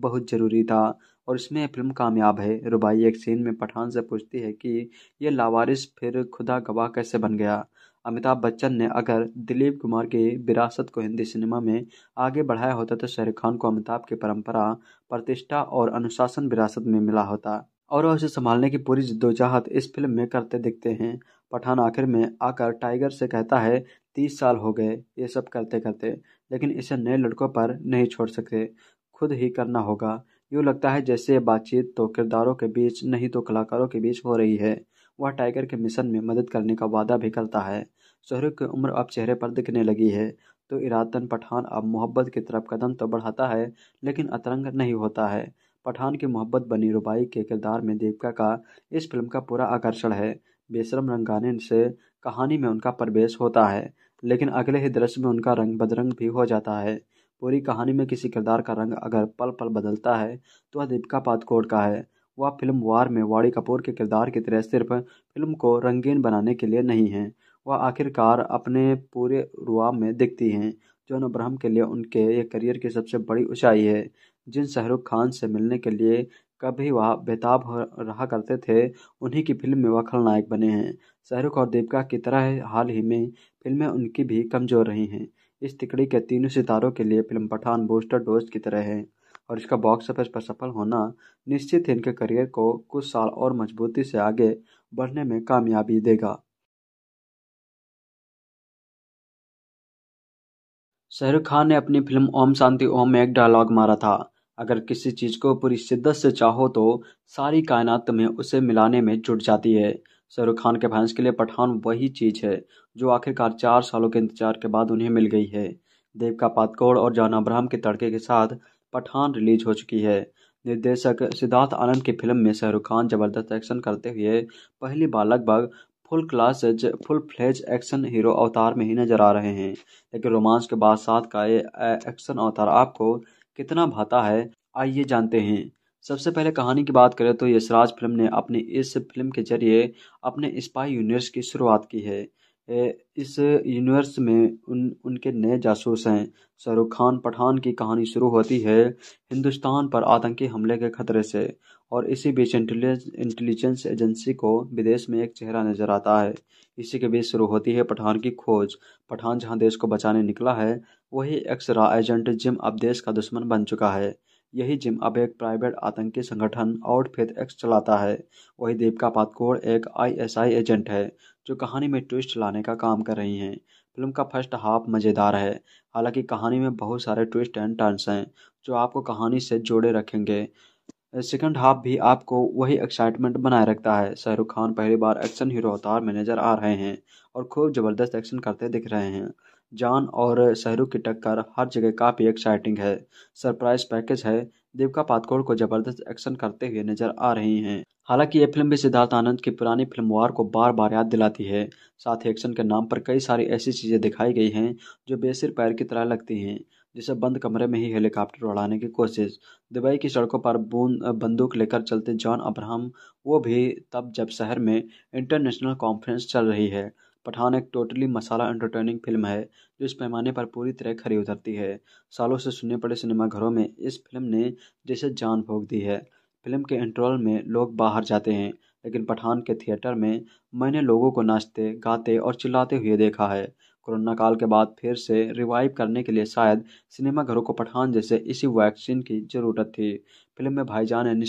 [SPEAKER 2] बहुत ज़रूरी था और इसमें फिल्म कामयाब है रुबाई एक सीन में पठान से पूछती है कि यह लावारिस फिर खुदा गवाह कैसे बन गया अमिताभ बच्चन ने अगर दिलीप कुमार की विरासत को हिंदी सिनेमा में आगे बढ़ाया होता तो शाहरुख खान को अमिताभ की परंपरा प्रतिष्ठा और अनुशासन विरासत में मिला होता और उसे संभालने की पूरी जद्दोजहद इस फिल्म में करते दिखते हैं पठान आखिर में आकर टाइगर से कहता है तीस साल हो गए ये सब करते करते लेकिन इसे नए लड़कों पर नहीं छोड़ सकते खुद ही करना होगा यूँ लगता है जैसे बातचीत तो किरदारों के बीच नहीं तो कलाकारों के बीच हो रही है वह टाइगर के मिशन में मदद करने का वादा भी करता है शोहरत की उम्र अब चेहरे पर दिखने लगी है तो इरादतन पठान अब मोहब्बत की तरफ कदम तो बढ़ाता है लेकिन अतरंग नहीं होता है पठान की मोहब्बत बनी रुबाई के किरदार में देविका का इस फिल्म का पूरा आकर्षण है बेशरम रंगाने से कहानी में उनका प्रवेश होता है लेकिन अगले ही दृश्य में उनका रंग बदरंग भी हो जाता है पूरी कहानी में किसी किरदार का रंग अगर पल पल बदलता है तो वह दीपिका पादकोट का है वह फिल्म वार में वाड़ी कपूर के किरदार की तरह सिर्फ फिल्म को रंगीन बनाने के लिए नहीं है वह आखिरकार अपने पूरे रुआ में दिखती हैं जो अनुब्रहम के लिए उनके ये करियर की सबसे बड़ी ऊंचाई है जिन शाहरुख खान से मिलने के लिए कभी वह बेताब हो रहा करते थे उन्हीं की फिल्म में वह खलनायक बने हैं शाहरुख और दीपिका की तरह हाल ही में फिल्में उनकी भी कमज़ोर रही हैं इस तिकड़ी के तीनों सितारों के लिए फिल्म पठान बूस्टर डोज की तरह है और इसका बॉक्स ऑफिस पर सफल होना निश्चित ही इनके करियर को कुछ साल और मजबूती
[SPEAKER 1] से आगे बढ़ने में कामयाबी देगा शाहरुख खान ने अपनी फिल्म ओम शांति ओम में एक डायलॉग मारा
[SPEAKER 2] था अगर किसी चीज़ को पूरी शिद्दत से चाहो तो सारी कायनात तुम्हें उसे मिलाने में जुट जाती है शाहरुख खान के फैंस के लिए पठान वही चीज़ है जो आखिरकार चार सालों के इंतजार के बाद उन्हें मिल गई है देवका पातकोड़ और जान अब्राहम के तड़के के साथ पठान रिलीज हो चुकी है निर्देशक सिद्धार्थ आनंद की फिल्म में शाहरुख खान जबरदस्त एक्शन करते हुए पहली बार लगभग full class full fledged action hero अवतार में ही नजर आ रहे हैं लेकिन रोमांस के बाद साथ का ये एक्शन अवतार आपको कितना भाता है आइए जानते हैं सबसे पहले कहानी की बात करें तो यशराज फिल्म ने अपनी इस फिल्म के जरिए अपने स्पाई यूनिवर्स की शुरुआत की है इस यूनिवर्स में उन उनके नए जासूस हैं शाहरुख खान पठान की कहानी शुरू होती है हिंदुस्तान पर आतंकी हमले के खतरे से और इसी बीच इंटेलिजेंस एजेंसी को विदेश में एक चेहरा नजर आता है इसी के बीच शुरू होती है पठान की खोज पठान जहां देश को बचाने निकला है वही एक्स एजेंट जिम अब देश का दुश्मन बन चुका है यही जिम अब एक प्राइवेट आतंकी संगठन आउटफिट एक्स चलाता है वही दीपिका पातकोड़ एक आईएसआई एजेंट है जो कहानी में ट्विस्ट लाने का काम कर रही हैं फिल्म का फर्स्ट हाफ मज़ेदार है हालांकि कहानी में बहुत सारे ट्विस्ट एंड टर्न्स हैं जो आपको कहानी से जोड़े रखेंगे सेकंड हाफ भी आपको वही एक्साइटमेंट बनाए रखता है शाहरुख खान पहली बार एक्शन हीरो अवतार में नजर आ रहे हैं और खूब ज़बरदस्त एक्शन करते दिख रहे हैं जान और शाहरुख की टक्कर हर जगह काफ़ी एक्साइटिंग है सरप्राइज पैकेज है दीपिका पातकोड़ को जबरदस्त एक्शन करते हुए नजर आ रही हैं हालांकि ये फिल्म भी सिद्धार्थ आनंद की पुरानी फिल्म वार को बार बार याद दिलाती है साथ ही एक्शन के नाम पर कई सारी ऐसी चीज़ें दिखाई गई हैं जो बेसिर पैर की तरह लगती हैं जिसे बंद कमरे में ही हेलीकॉप्टर उड़ाने की कोशिश दुबई की सड़कों पर बूंद बंदूक लेकर चलते जॉन अब्राहम वो भी तब जब शहर में इंटरनेशनल कॉन्फ्रेंस चल रही है पठान एक टोटली मसाला एंटरटेनिंग फिल्म है जो इस पैमाने पर पूरी तरह खरी उतरती है सालों से सुनने पड़े सिनेमाघरों में इस फिल्म ने जैसे जान फोंक दी है फिल्म के इंटरवल में लोग बाहर जाते हैं लेकिन पठान के थिएटर में मैंने लोगों को नाचते गाते और चिल्लाते हुए देखा है कोरोना काल के बाद फिर से रिवाइव करने के लिए शायद सिनेमाघरों को पठान जैसे इसी वैक्सीन की ज़रूरत थी फिल्म में भाईजान यानी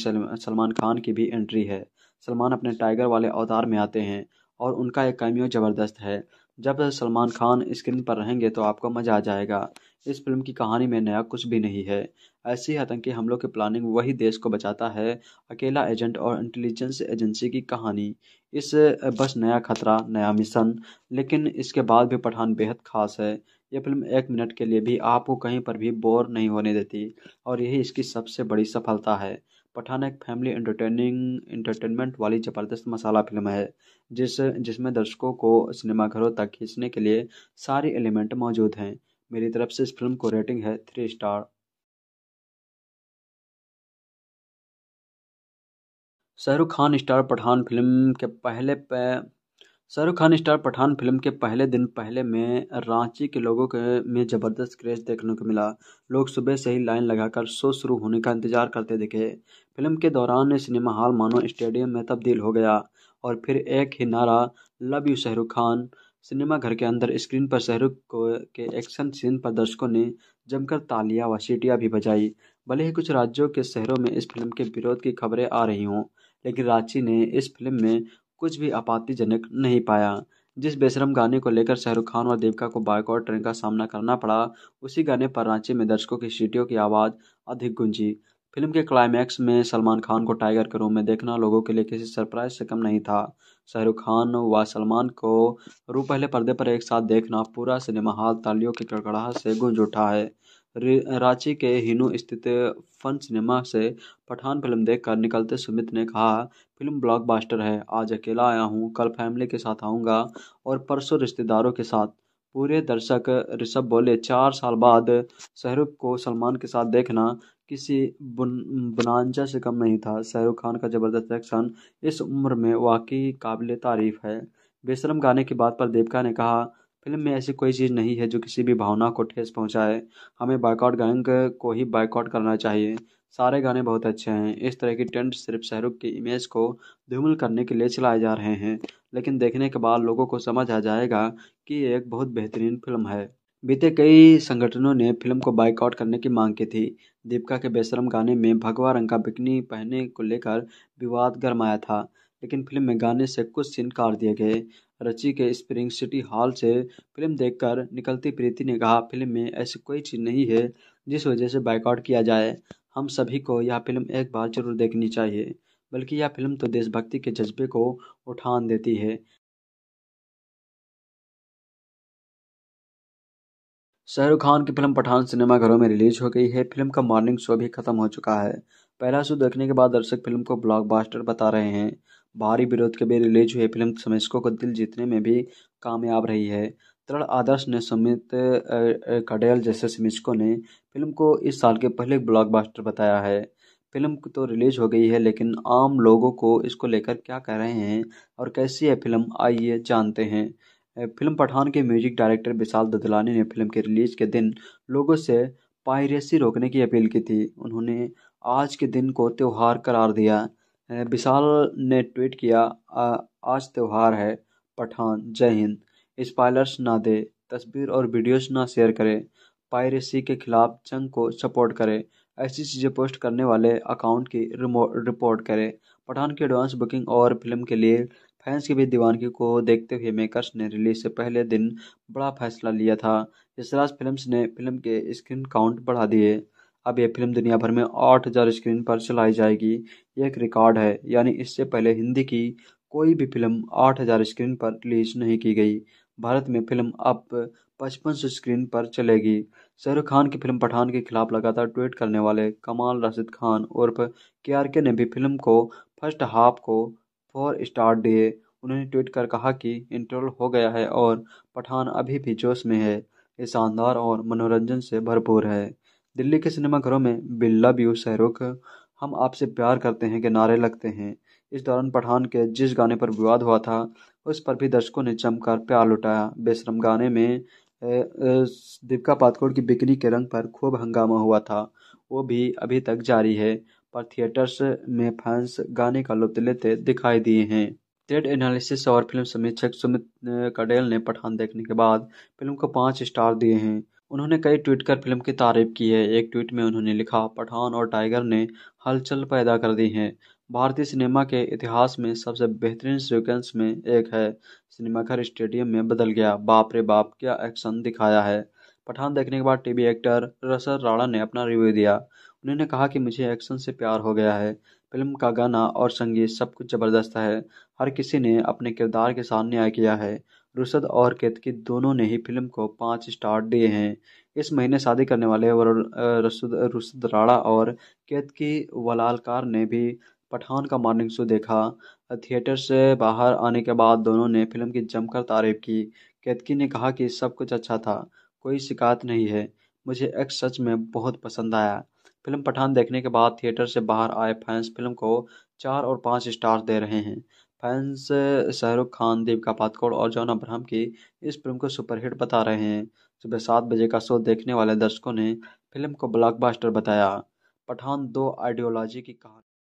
[SPEAKER 2] सलमान खान की भी एंट्री है सलमान अपने टाइगर वाले अवतार में आते हैं और उनका एक कैमियो ज़बरदस्त है जब सलमान खान स्क्रीन पर रहेंगे तो आपको मज़ा आ जाएगा इस फिल्म की कहानी में नया कुछ भी नहीं है ही आतंकी हमलों की प्लानिंग वही देश को बचाता है अकेला एजेंट और इंटेलिजेंस एजेंसी की कहानी इस बस नया खतरा नया मिशन लेकिन इसके बाद भी पठान बेहद खास है यह फिल्म एक मिनट के लिए भी आपको कहीं पर भी बोर नहीं होने देती और यही इसकी सबसे बड़ी सफलता है पठान एक फैमिली एंटरटेनिंग एंटरटेनमेंट वाली ज़बरदस्त मसाला फिल्म है जिस जिसमें दर्शकों को सिनेमाघरों तक खींचने के लिए सारे
[SPEAKER 1] एलिमेंट मौजूद हैं मेरी तरफ से इस फिल्म को रेटिंग है three star Shahrukh Khan star Pathaan film के पहले शाहरुख खान स्टार पठान फिल्म के पहले दिन पहले में
[SPEAKER 2] रांची के लोगों के में ज़बरदस्त क्रेज देखने को मिला लोग सुबह से ही लाइन लगाकर शो शुरू होने का इंतजार करते दिखे फिल्म के दौरान सिनेमा हॉल मानो स्टेडियम में तब्दील हो गया और फिर एक ही नारा love you Shahrukh Khan cinema घर के अंदर स्क्रीन पर शाहरुख को के एक्शन सीन पर दर्शकों ने जमकर तालियां व सीटियाँ भी बजाई भले ही कुछ राज्यों के शहरों में इस फिल्म के विरोध की खबरें आ रही हों लेकिन रांची ने इस फिल्म में कुछ भी आपत्तिजनक नहीं पाया जिस बेशरम गाने को लेकर शाहरुख खान और देविका को बाइकआउट ट्रेन का सामना करना पड़ा उसी गाने पर रांची में दर्शकों की सीटियों की आवाज़ अधिक गूंजी फिल्म के क्लाइमैक्स में सलमान खान को टाइगर के रूम में देखना लोगों के लिए किसी सरप्राइज से कम नहीं था शाहरुख खान व सलमान को रू पहले पर्दे पर एक साथ देखना पूरा सिनेमा हॉल तालियों की कड़कड़ाहट से गूंज उठा है रांची के हिनू स्थित फन सिनेमा से पठान फिल्म देखकर निकलते सुमित ने कहा फिल्म ब्लॉकबस्टर है आज अकेला आया हूँ कल फैमिली के साथ आऊँगा और परसों रिश्तेदारों के साथ पूरे दर्शक ऋषभ बोले चार साल बाद शाहरुख को सलमान के साथ देखना किसी बनांजा से कम नहीं था शाहरुख खान का ज़बरदस्त एक्शन इस उम्र में वाकई काबिल तारीफ है बेशरम गाने की बात पर देविका ने कहा फिल्म में ऐसी कोई चीज़ नहीं है जो किसी भी भावना को ठेस पहुँचाए हमें बाइकआउट गैंग को ही बाइकआउट करना चाहिए सारे गाने बहुत अच्छे हैं इस तरह की टेंट सिर्फ शाहरुख की इमेज को धूमिल करने के लिए चलाए जा रहे हैं लेकिन देखने के बाद लोगों को समझ आ जाएगा कि ये एक बहुत बेहतरीन फिल्म है बीते कई संगठनों ने फिल्म को बाइकआउट करने की मांग की थी दीपिका के बेशरम गाने में भगवा रंग का बिकनी पहने को लेकर विवाद गरमाया था लेकिन फिल्म में गाने से कुछ सीन काट दिए गए रची के स्प्रिंग सिटी हॉल से फिल्म देखकर निकलती प्रीति ने कहा फिल्म में ऐसी कोई चीज़ नहीं है जिस वजह से बाइकआउट किया जाए
[SPEAKER 1] हम सभी को यह फिल्म एक बार जरूर देखनी चाहिए बल्कि यह फिल्म तो देशभक्ति के जज्बे को उठान देती है शाहरुख खान की फिल्म पठान सिनेमाघरों में रिलीज हो गई है फिल्म का मॉर्निंग शो भी
[SPEAKER 2] खत्म हो चुका है पहला शो देखने के बाद दर्शक फिल्म को ब्लॉकबस्टर बता रहे हैं भारी विरोध के बीच रिलीज हुई फिल्म समीक्षकों को दिल जीतने में भी कामयाब रही है तरण आदर्श ने सुमित कडेल जैसे समीक्षकों ने फिल्म को इस साल के पहले ब्लॉकबस्टर बताया है फिल्म तो रिलीज हो गई है लेकिन आम लोगों को इसको लेकर क्या कह रहे हैं और कैसी है फिल्म आइए जानते हैं फिल्म पठान के म्यूजिक डायरेक्टर विशाल ददलानी ने फिल्म के रिलीज के दिन लोगों से पायरेसी रोकने की अपील की थी उन्होंने आज के दिन को त्यौहार करार दिया विशाल ने ट्वीट किया आज त्यौहार है पठान जय हिंद स्पाइलर्स ना दे तस्वीर और वीडियोस ना शेयर करें पायरेसी के खिलाफ जंग को सपोर्ट करें ऐसी चीज़ें पोस्ट करने वाले अकाउंट की रिपोर्ट करें पठान की एडवांस बुकिंग और फिल्म के लिए फैंस की भी दीवानगी को देखते हुए मेकर्स ने रिलीज से पहले दिन बड़ा फैसला लिया था यशराज फिल्म्स ने फिल्म के स्क्रीन काउंट बढ़ा दिए अब यह फिल्म दुनिया भर में 8000 स्क्रीन पर चलाई जाएगी यह एक रिकॉर्ड है यानी इससे पहले हिंदी की कोई भी फिल्म 8000 स्क्रीन पर रिलीज नहीं की गई भारत में फिल्म अब पचपन सौ स्क्रीन पर चलेगी शाहरुख खान की फिल्म पठान के खिलाफ लगातार ट्वीट करने वाले कमाल राशिद खान उर्फ के ने भी फिल्म को फर्स्ट हाफ को फोर स्टार दिए उन्होंने ट्वीट कर कहा कि इंटरवल हो गया है और पठान अभी भी जोश में है ये शानदार और मनोरंजन से भरपूर है दिल्ली के सिनेमाघरों में बिल्ला ब्यू शहरुख हम आपसे प्यार करते हैं के नारे लगते हैं इस दौरान पठान के जिस गाने पर विवाद हुआ था उस पर भी दर्शकों ने जमकर प्यार लुटाया बेशरम गाने में दीपिका पातकोड़ की बिक्री के रंग पर खूब हंगामा हुआ था वो भी अभी तक जारी है पर थिएटर्स में फैंस गाने का लुत्फ लेते दिखाई दिए हैं ट्रेड एनालिसिस और फिल्म समीक्षक सुमित कडेल ने पठान देखने के बाद फिल्म को पाँच स्टार दिए हैं उन्होंने कई ट्वीट कर फिल्म की तारीफ की है एक ट्वीट में उन्होंने लिखा पठान और टाइगर ने हलचल पैदा कर दी है भारतीय सिनेमा के इतिहास में सबसे बेहतरीन सीक्वेंस में एक है सिनेमाघर स्टेडियम में बदल गया बाप रे बाप क्या एक्शन दिखाया है पठान देखने के बाद टीवी एक्टर रसर राणा ने अपना रिव्यू दिया उन्होंने कहा कि मुझे एक्शन से प्यार हो गया है फिल्म का गाना और संगीत सब कुछ ज़बरदस्त है हर किसी ने अपने किरदार के साथ न्याय किया है रुशद और केतकी दोनों ने ही फिल्म को पाँच स्टार दिए हैं इस महीने शादी करने वाले रुशद राणा और केतकी वलालकार ने भी पठान का मॉर्निंग शो देखा थिएटर से बाहर आने के बाद दोनों ने फिल्म की जमकर तारीफ की केतकी ने कहा कि सब कुछ अच्छा था कोई शिकायत नहीं है मुझे एक्स सच में बहुत पसंद आया फिल्म पठान देखने के बाद थिएटर से बाहर आए फैंस फिल्म को चार और पाँच स्टार दे रहे हैं फैंस शाहरुख खान, दीपिका पादुकोण और जॉन अब्राहम की इस फिल्म को सुपरहिट बता रहे हैं।
[SPEAKER 1] सुबह सात बजे का शो देखने वाले दर्शकों ने फिल्म को ब्लॉकबास्टर बताया।
[SPEAKER 2] पठान दो आइडियोलॉजी की कहानी